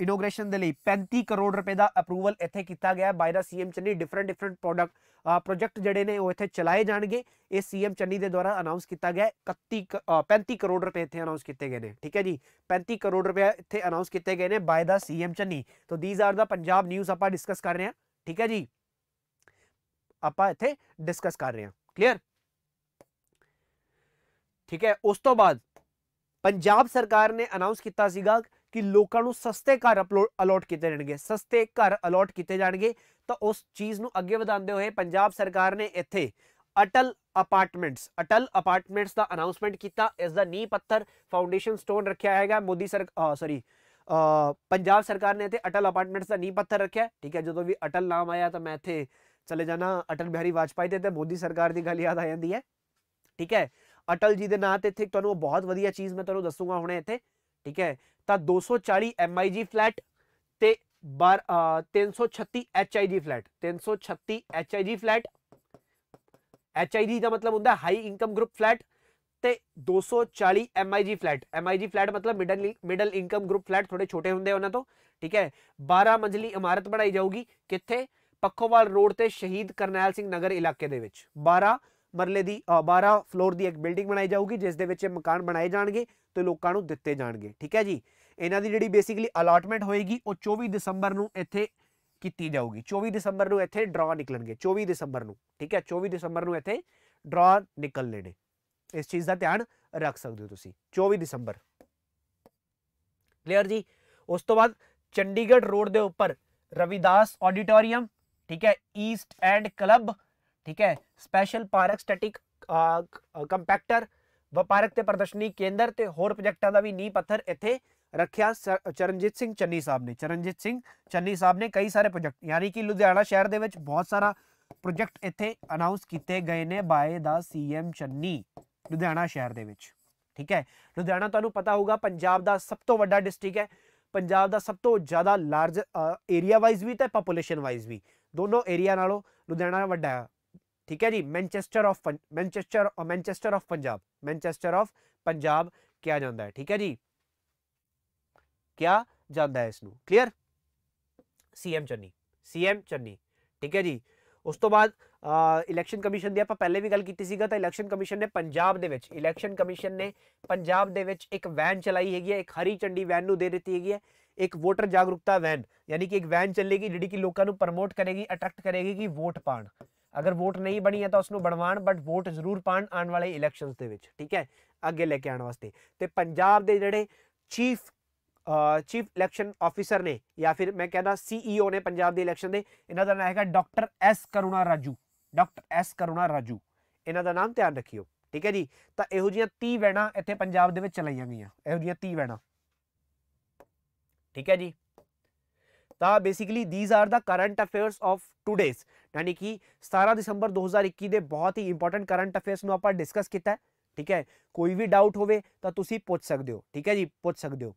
ਇਨੋਗ੍ਰੇਸ਼ਨ ਦੇ ਲਈ 35 ਕਰੋੜ ਰੁਪਏ ਦਾ ਅਪਰੂਵਲ ਇੱਥੇ ਕੀਤਾ ਗਿਆ by the CM Channi different different product project ਜਿਹੜੇ ਨੇ ਉਹ ਇੱਥੇ ਚਲਾਏ ਜਾਣਗੇ ਇਹ ਸੀਐਮ ਚੰਨੀ ਦੇ ਦੁਆਰਾ ਅਨਾਉਂਸ ਕੀਤਾ ਗਿਆ 31 35 ਕਰੋੜ ਰੁਪਏ ਇੱਥੇ ਅਨਾਉਂਸ ਕੀਤੇ ਗਏ ਨੇ ਠੀਕ ਹੈ ਜੀ 35 ਕਰੋੜ ਰੁਪਏ ਇੱਥੇ ਅਨਾਉਂਸ ਕੀਤੇ ਗਏ ਨੇ ਬਾਈ ਦਾ ਸੀਐਮ ਚੰਨੀ ਤੋਂ these are the Punjab news ਆਪਾਂ ਡਿਸਕਸ ਕਰ ਰਹੇ ਹਾਂ ਠੀਕ ਹੈ ਜੀ ਆਪਾਂ ਇੱਥੇ ਡਿਸਕਸ ਕਰ ਰਹੇ ਹਾਂ ਕਲੀਅਰ ਠੀਕ ਹੈ ਉਸ ਤੋਂ ਬਾਅਦ ਪੰਜਾਬ ਸਰਕਾਰ ਨੇ ਅਨਾਉਂਸ ਕੀਤਾ ਸੀਗਾ ਕਿ ਲੋਕਾਂ ਨੂੰ ਸਸਤੇ ਘਰ ਅਲੋਟ ਕੀਤੇ ਜਾਣਗੇ ਸਸਤੇ ਘਰ ਅਲੋਟ ਕੀਤੇ ਜਾਣਗੇ ਤਾਂ ਉਸ ਚੀਜ਼ ਨੂੰ ਅੱਗੇ ਵਧਾਉਂਦੇ ਹੋਏ ਪੰਜਾਬ ਸਰਕਾਰ ਨੇ ਇੱਥੇ ਅਟਲ ਅਪਾਰਟਮੈਂਟਸ ਅਟਲ ਅਪਾਰਟਮੈਂਟਸ ਦਾ ਅਨਾਉਂਸਮੈਂਟ ਕੀਤਾ ਇਸ ਦਾ ਨੀ ਪੱਥਰ ਫਾਊਂਡੇਸ਼ਨ ਸਟੋਨ ਰੱਖਿਆ ਹੈਗਾ ਮੋਦੀ ਸਰ ਸੌਰੀ ਪੰਜਾਬ ਸਰਕਾਰ ਨੇ ਇੱਥੇ ਅਟਲ ਅਪਾਰਟਮੈਂਟਸ ਦਾ ਨੀ ਪੱਥਰ ਰੱਖਿਆ ਠੀਕ ਹੈ ਜਦੋਂ ਵੀ ਅਟਲ ਨਾਮ ਆਇਆ ਤਾਂ ਮੈਂ ਇੱਥੇ ਚਲੇ ਜਾਣਾ ਅਟਲ ਬਿਹਾਰੀ ਵਾਜਪਾਈ ਦੇ ਤੇ ਮੋਦੀ ਸਰਕਾਰ ਦੀ ਗੱਲ ਯਾਦ ਆ ਜਾਂਦੀ ਹੈ ਠੀਕ ਹੈ ਅਟਲ ਜੀ ਦੇ ਨਾਂ ਤੇ ਇੱਥੇ ਤੁਹਾਨੂੰ ਬਹੁਤ ਵਧੀਆ ਚੀਜ਼ ਮੈਂ ਤੁਹਾਨੂੰ ਦੱਸੂਗਾ ਹੁਣੇ ਇੱਥੇ ਠੀਕ ਹੈ ਤਾਂ 240 MIG ਫਲੈਟ ਤੇ 336 HIG flat 336 HIG flat HIG ਦਾ ਮਤਲਬ ਹੁੰਦਾ ਹਾਈ ਇਨਕਮ ਗਰੁੱਪ ਫਲੈਟ ਤੇ 240 MIG ਫਲੈਟ MIG ਫਲੈਟ ਮਤਲਬ middle middle income group flat ਥੋੜੇ ਛੋਟੇ ਹੁੰਦੇ ਉਹਨਾਂ ਤੋਂ ਠੀਕ ਹੈ 12 ਮੰਜ਼ਲੀ ਇਮਾਰਤ ਬਣਾਈ ਜਾਊਗੀ ਕਿੱਥੇ ਪੱਖੋਵਾਲ ਰੋਡ ਤੇ ਸ਼ਹੀਦ ਕਰਨੈਲ ਸਿੰਘ ਨਗਰ ਇਲਾਕੇ ਦੇ ਵਿੱਚ 12 ਮਰਲੇ ਦੀ 12 ਫਲੋਰ ਦੀ ਇੱਕ ਬਿਲਡਿੰਗ ਬਣਾਈ ਜਾਊਗੀ ਜਿਸ ਦੇ ਵਿੱਚ ਮਕਾਨ ਬਣਾਏ ਜਾਣਗੇ ਤੇ ਲੋਕਾਂ ਨੂੰ ਦਿੱਤੇ ਜਾਣਗੇ ਠੀਕ ਹੈ ਜੀ ਇਹਨਾਂ ਦੀ ਜਿਹੜੀ ਬੇਸਿਕਲੀ ਅਲਾਟਮੈਂਟ ਹੋਏਗੀ ਉਹ 24 ਦਸੰਬਰ ਨੂੰ ਇੱਥੇ ਕੀਤੀ ਜਾਊਗੀ 24 ਦਸੰਬਰ ਨੂੰ ਇੱਥੇ ਡਰਾਅ ਨਿਕਲਣਗੇ 24 ਦਸੰਬਰ ਨੂੰ ਠੀਕ ਹੈ 24 ਦਸੰਬਰ ਨੂੰ ਇੱਥੇ ਡਰਾਅ ਨਿਕਲਣੇ ਨੇ ਇਸ ਚੀਜ਼ ਦਾ ਧਿਆਨ ਰੱਖ ਸਕਦੇ ਹੋ ਤੁਸੀਂ 24 ਦਸੰਬਰ ਕਲੀਅਰ ਜੀ ਉਸ ਤੋਂ ਬਾਅਦ ਚੰਡੀਗੜ੍ਹ ਰੋਡ ਦੇ ਉੱਪਰ ਰਵਿਦਾਸ ਆਡੀਟੋਰੀਅਮ ਠੀਕ ਹੈ ਈਸਟ ਐਂਡ ਕਲੱਬ ਠੀਕ ਹੈ ਸਪੈਸ਼ਲ ਪਾਰਕ ਸਟੈਟਿਕ ਕੰਪੈਕਟਰ ਵਪਾਰਕ ਤੇ ਪ੍ਰਦਰਸ਼ਨੀ ਕੇਂਦਰ ਤੇ ਹੋਰ ਪ੍ਰੋਜੈਕਟਾਂ ਦਾ ਵੀ ਨੀਂਹ ਪੱਥਰ ਇੱਥੇ ਰੱਖਿਆ ਚਰਨਜੀਤ ਸਿੰਘ ਚੰਨੀ ਸਾਹਿਬ ਨੇ ਚਰਨਜੀਤ ਸਿੰਘ ਚੰਨੀ ਸਾਹਿਬ ਨੇ ਕਈ ਸਾਰੇ ਪ੍ਰੋਜੈਕਟ ਯਾਨੀ ਕਿ ਲੁਧਿਆਣਾ ਸ਼ਹਿਰ ਦੇ ਵਿੱਚ ਬਹੁਤ ਸਾਰਾ ਪ੍ਰੋਜੈਕਟ ਇੱਥੇ ਅਨਾਉਂਸ ਕੀਤੇ ਗਏ ਨੇ by the CM Channi Ludhiana ਸ਼ਹਿਰ ਦੇ ਵਿੱਚ ਠੀਕ ਹੈ ਲੁਧਿਆਣਾ ਤੁਹਾਨੂੰ ਪਤਾ ਹੋਊਗਾ ਪੰਜਾਬ ਦਾ ਸਭ ਤੋਂ ਵੱਡਾ ਡਿਸਟ੍ਰਿਕਟ ਹੈ ਪੰਜਾਬ ਦਾ ਸਭ ਤੋਂ ਜ਼ਿਆਦਾ ਲਾਰਜ ਏਰੀਆ ਵਾਈਜ਼ ਵੀ ਤੇ ਪੋਪੂਲੇਸ਼ਨ ਵਾਈਜ਼ ਵੀ ਦੋਨੋਂ ਏਰੀਆ ਨਾਲੋਂ ਲੁਧਿਆਣਾ ਵੱਡਾ ਹੈ ਠੀਕ ਹੈ ਜੀ Manchester of Manchester of Manchester of Punjab Manchester of Punjab ਕਿਹਾ ਜਾਂਦਾ ਹੈ ਠੀਕ ਹੈ ਜੀ ਕਿਹਾ ਜਾਂਦਾ ਹੈ ਇਸ ਨੂੰ clear CM Channi CM Channi ਠੀਕ ਹੈ ਜੀ ਉਸ ਤੋਂ ਬਾਅਦ ਇਲੈਕਸ਼ਨ ਕਮਿਸ਼ਨ ਦੀ ਆਪਾਂ ਪਹਿਲੇ ਵੀ ਗੱਲ ਕੀਤੀ ਸੀਗਾ ਤਾਂ ਇਲੈਕਸ਼ਨ ਕਮਿਸ਼ਨ ਨੇ ਪੰਜਾਬ ਦੇ ਵਿੱਚ ਇਲੈਕਸ਼ਨ ਕਮਿਸ਼ਨ ਨੇ ਪੰਜਾਬ ਦੇ ਵਿੱਚ ਇੱਕ ਵੈਨ ਚਲਾਈ ਹੈਗੀ ਹੈ ਇੱਕ ਹਰੀ ਚੰਡੀ ਵੈਨ ਨੂੰ ਦੇ ਦਿੱਤੀ ਹੈਗੀ ਹੈ ਇੱਕ ਵੋਟਰ ਜਾਗਰੂਕਤਾ ਵੈਨ ਯਾਨੀ ਕਿ ਇੱਕ ਵੈਨ ਚੱਲੇਗੀ ਜਿਹੜੀ ਕਿ ਲੋਕਾਂ ਨੂੰ ਪ੍ਰਮੋਟ ਕਰੇਗੀ ਅਟਰੈਕਟ ਕਰੇਗੀ ਕਿ ਵੋਟ ਪਾਣ ਅਗਰ ਵੋਟ ਨਹੀਂ ਬਣੀ ਹੈ ਤਾਂ ਉਸ ਨੂੰ ਬਣਵਾਣ ਬਟ ਵੋਟ ਜ਼ਰੂਰ ਪਾਣ ਆਉਣ ਵਾਲੇ ਇਲੈਕਸ਼ਨਸ ਦੇ ਵਿੱਚ ਠੀਕ ਹੈ ਅੱਗੇ ਲੈ ਕੇ ਆਉਣ ਵਾਸਤੇ ਤੇ ਪੰਜਾਬ ਦੇ ਜਿਹੜੇ ਚੀਫ ਚੀਫ ਇਲੈਕਸ਼ਨ ਆਫੀਸਰ ਨੇ ਜਾਂ ਫਿਰ ਮੈਂ ਕਹਿੰਦਾ ਸੀਈਓ e ਨੇ ਪੰਜਾਬ ਦੇ ਇਲੈਕਸ਼ਨ ਦੇ ਇਹਨਾਂ ਦਾ ਨਾਮ ਹੈਗਾ doctor S Karuna Raju doctor S Karuna Raju ਇਹਨਾਂ ਦਾ ਨਾਮ ਧਿਆਨ ਰੱਖਿਓ ਠੀਕ ਹੈ ਜੀ ਤਾਂ ਇਹੋ ਜੀਆਂ 30 ਵੈਣਾ ਇੱਥੇ ਪੰਜਾਬ ਦੇ ਵਿੱਚ ਚਲਾਈਆਂ ਗਈਆਂ ਇਹੋ ਜੀਆਂ 30 ਵੈਣਾ ਠੀਕ ਹੈ ਜੀ ਤਾਂ basically are are the current affairs of यानी ਯਾਨੀ ਕਿ 17 ਦਸੰਬਰ 2021 ਦੇ ਬਹੁਤ ਹੀ ਇੰਪੋਰਟੈਂਟ ਕਰੰਟ ਅਫੇਅਰਸ ਨੂੰ ਆਪਾਂ ਡਿਸਕਸ ਕੀਤਾ ਠੀਕ ਹੈ ਕੋਈ ਵੀ ਡਾਊਟ ਹੋਵੇ ਤਾਂ ਤੁਸੀਂ ਪੁੱਛ ਸਕਦੇ ਹੋ ਠੀਕ ਹੈ ਜੀ ਪੁੱਛ ਸਕਦੇ ਹੋ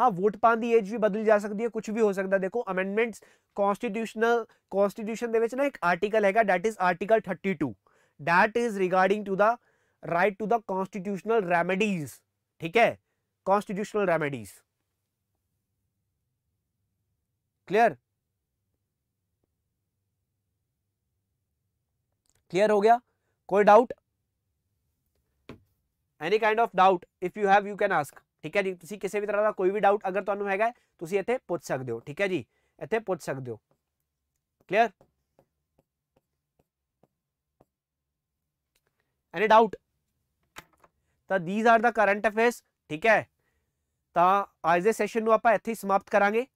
हाँ वोट पाने की एज भी बदली जा सकती है कुछ भी हो सकता है देखो अमेंडमेंट्स कॉन्स्टिट्यूशनल कॉन्स्टिट्यूशन ना एक आर्टिकल है that is article thirty two that is regarding to the right to the constitutional remedies ठीक है कॉन्स्टिट्यूशनल रेमेडीज क्लियर क्लियर हो गया कोई doubt any kind of doubt if you have you can ask ठीक है जी ਤੁਸੀਂ ਕਿਸੇ ਵੀ ਤਰ੍ਹਾਂ ਦਾ ਕੋਈ ਵੀ ਡਾਊਟ ਅਗਰ ਤੁਹਾਨੂੰ ਹੈਗਾ ਤੁਸੀਂ ਇੱਥੇ ਪੁੱਛ ਸਕਦੇ ਹੋ ਠੀਕ ਹੈ ਜੀ ਇੱਥੇ ਪੁੱਛ ਸਕਦੇ ਹੋ ਕਲੀਅਰ ਐਨੀ ਡਾਊਟ ਤਾਂ these are the current affairs ਠੀਕ ਹੈ ਤਾਂ ਅੱਜ ਦੇ ਸੈਸ਼ਨ ਨੂੰ ਆਪਾਂ ਇੱਥੇ ਹੀ ਸਮਾਪਤ ਕਰਾਂਗੇ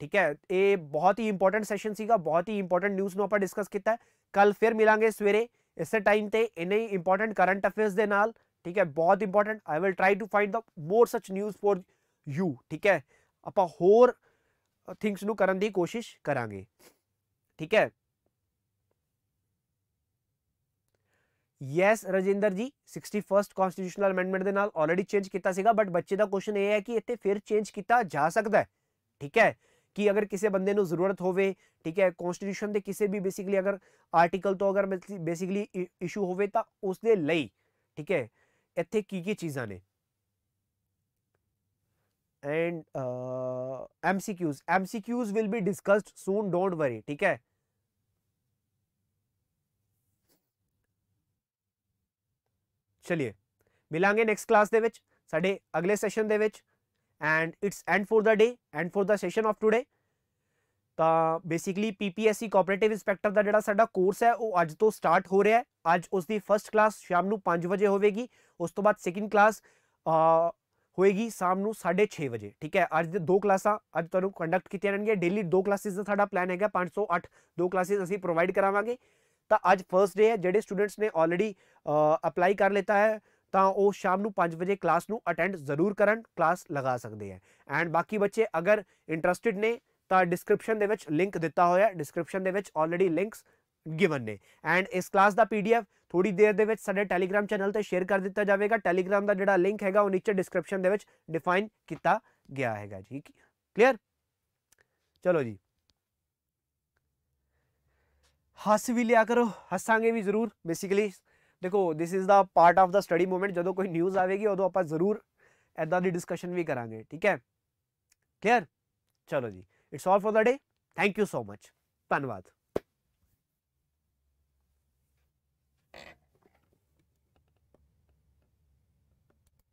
ਠੀਕ ਹੈ ਇਹ ਬਹੁਤ ਹੀ ਇੰਪੋਰਟੈਂਟ ਸੈਸ਼ਨ ਸੀਗਾ ਬਹੁਤ ਹੀ ਇੰਪੋਰਟੈਂਟ ਨਿਊਜ਼ ਨੂੰ ਆਪਾਂ ਡਿਸਕਸ ਕੀਤਾ ਕੱਲ ਫਿਰ ਮਿਲਾਂਗੇ ਸਵੇਰੇ ਇਸੇ ਟਾਈਮ ਤੇ ਇਨੇ ਹੀ ਇੰਪੋਰਟੈਂਟ ਕਰੰਟ ਅਫੇਅਰਸ ਦੇ ਨਾਲ ਠੀਕ ਹੈ ਬਹੁਤ important I will try to find the more such news for you ਠੀਕ ਹੈ ਆਪਾਂ ਹੋਰ ਥਿੰਗਸ ਨੂੰ ਕਰਨ ਦੀ ਕੋਸ਼ਿਸ਼ ਕਰਾਂਗੇ ਠੀਕ ਹੈ ਯੈਸ ਰਜਿੰਦਰ ਜੀ 61st ਕਨਸਟੀਟਿਊਸ਼ਨਲ ਅਮੈਂਡਮੈਂਟ ਦੇ ਨਾਲ ਆਲਰੇਡੀ ਚੇਂਜ ਕੀਤਾ ਸੀਗਾ ਬਟ ਬੱਚੇ ਦਾ ਕੁਐਸਚਨ ਇਹ ਹੈ ਕਿ ਇੱਥੇ ਫਿਰ ਚੇਂਜ ਕੀਤਾ ਜਾ ਸਕਦਾ ਹੈ ਠੀਕ ਹੈ ਕਿ ਅਗਰ ਕਿਸੇ ਬੰਦੇ ਨੂੰ ਜ਼ਰੂਰਤ ਹੋਵੇ ਠੀਕ ਹੈ ਕਨਸਟੀਟਿਊਸ਼ਨ ਦੇ ਕਿਸੇ ਵੀ ਬੇਸਿਕਲੀ ਅਗਰ ਆਰਟੀਕਲ ਤੋਂ ਅਗਰ ਬੇਸਿਕਲੀ ਇਸ਼ੂ ਹੋਵੇ ਤਾਂ ਉਸ ਦੇ ਲਈ ਠੀਕ ਹੈ ਇੱਥੇ ਕੀ ਕੀ ਚੀਜ਼ਾਂ ਨੇ and uh, MCQs. Will be discussed soon don't worry ਠੀਕ ਹੈ है. ਮਿਲਾਂਗੇ ਨੈਕਸਟ ਕਲਾਸ ਦੇ ਵਿੱਚ ਸਾਡੇ ਅਗਲੇ ਸੈਸ਼ਨ ਦੇ ਵਿੱਚ and it's end for the day end for the session of today ਤਾਂ ਬੇਸਿਕਲੀ ਪੀਪੀਐਸਸੀ ਕੋਆਪਰੇਟਿਵ ਇਨਸਪੈਕਟਰ ਦਾ ਜਿਹੜਾ ਸਾਡਾ ਕੋਰਸ ਹੈ ਉਹ ਅੱਜ ਤੋਂ ਸਟਾਰਟ ਹੋ ਰਿਹਾ ਹੈ ਅੱਜ ਉਸ ਦੀ ਫਰਸਟ ਕਲਾਸ ਸ਼ਾਮ ਨੂੰ 5 ਵਜੇ ਹੋਵੇਗੀ ਉਸ ਤੋਂ ਬਾਅਦ ਸੈਕਿੰਡ ਕਲਾਸ ਹੋਏਗੀ ਸ਼ਾਮ ਨੂੰ 6:30 ਵਜੇ ਠੀਕ ਹੈ ਅੱਜ ਦੇ ਦੋ ਕਲਾਸਾਂ ਅੱਜ ਤੁਹਾਨੂੰ ਕੰਡਕਟ ਕੀਤੀਆਂ ਜਾਣਗੀਆਂ ਡੇਲੀ ਦੋ ਕਲਾਸਿਸ ਦਾ ਸਾਡਾ ਪਲਾਨ ਹੈਗਾ 508 ਦੋ ਕਲਾਸਿਸ ਅਸੀਂ ਪ੍ਰੋਵਾਈਡ ਕਰਾਵਾਂਗੇ ਤਾਂ ਅੱਜ ਫਰਸਟ ਡੇ ਹੈ ਜਿਹੜੇ ਸਟੂਡੈਂਟਸ ਨੇ ਆਲਰੇਡੀ ਅਪਲਾਈ ਕਰ ਲਿੱਤਾ ਹੈ ਤਾਂ ਉਹ ਸ਼ਾਮ ਨੂੰ 5 ਵਜੇ ਕਲਾਸ ਨੂੰ ਅਟੈਂਡ ਜ਼ਰੂਰ ਕਰਨ ਕਲਾਸ ਲਗਾ ਸਕਦੇ ਆ ਐਂਡ ਬਾਕੀ ਬੱਚੇ ਅਗਰ ਇੰਟਰਸਟਿਡ ਨੇ ਤਾਂ ਡਿਸਕ੍ਰਿਪਸ਼ਨ ਦੇ ਵਿੱਚ ਲਿੰਕ ਦਿੱਤਾ ਹੋਇਆ ਡਿਸਕ੍ਰਿਪਸ਼ਨ ਦੇ ਵਿੱਚ ਆਲਰੇਡੀ ਲਿੰਕਸ ਗਿਵਨ ਨੇ ਐਂਡ ਇਸ ਕਲਾਸ ਦਾ ਪੀਡੀਐਫ ਥੋੜੀ ਦੇਰ ਦੇ ਵਿੱਚ ਸਾਡੇ ਟੈਲੀਗ੍ਰam ਚੈਨਲ ਤੇ ਸ਼ੇਅਰ ਕਰ ਦਿੱਤਾ ਜਾਵੇਗਾ ਟੈਲੀਗ੍ਰam ਦਾ ਜਿਹੜਾ ਲਿੰਕ ਹੈਗਾ ਉਹ ਨੀਚੇ ਡਿਸਕ੍ਰਿਪਸ਼ਨ ਦੇ ਵਿੱਚ ਡਿਫਾਈਨ ਕੀਤਾ ਗਿਆ ਹੈਗਾ ਜੀ ਕਲੀਅਰ ਚਲੋ ਜੀ ਹੱਸ ਵੀ ਲਿਆ ਕਰੋ ਹੱਸਾਂਗੇ ਵੀ ਜ਼ਰੂਰ ਬੇਸਿਕਲੀ देखो this is the part of the study movement जो कोई न्यूज़ आएगी उदो आप जरूर इदा दिसकशन भी करा ठीक है क्लियर चलो जी it's all for the day thank you so much धनवाद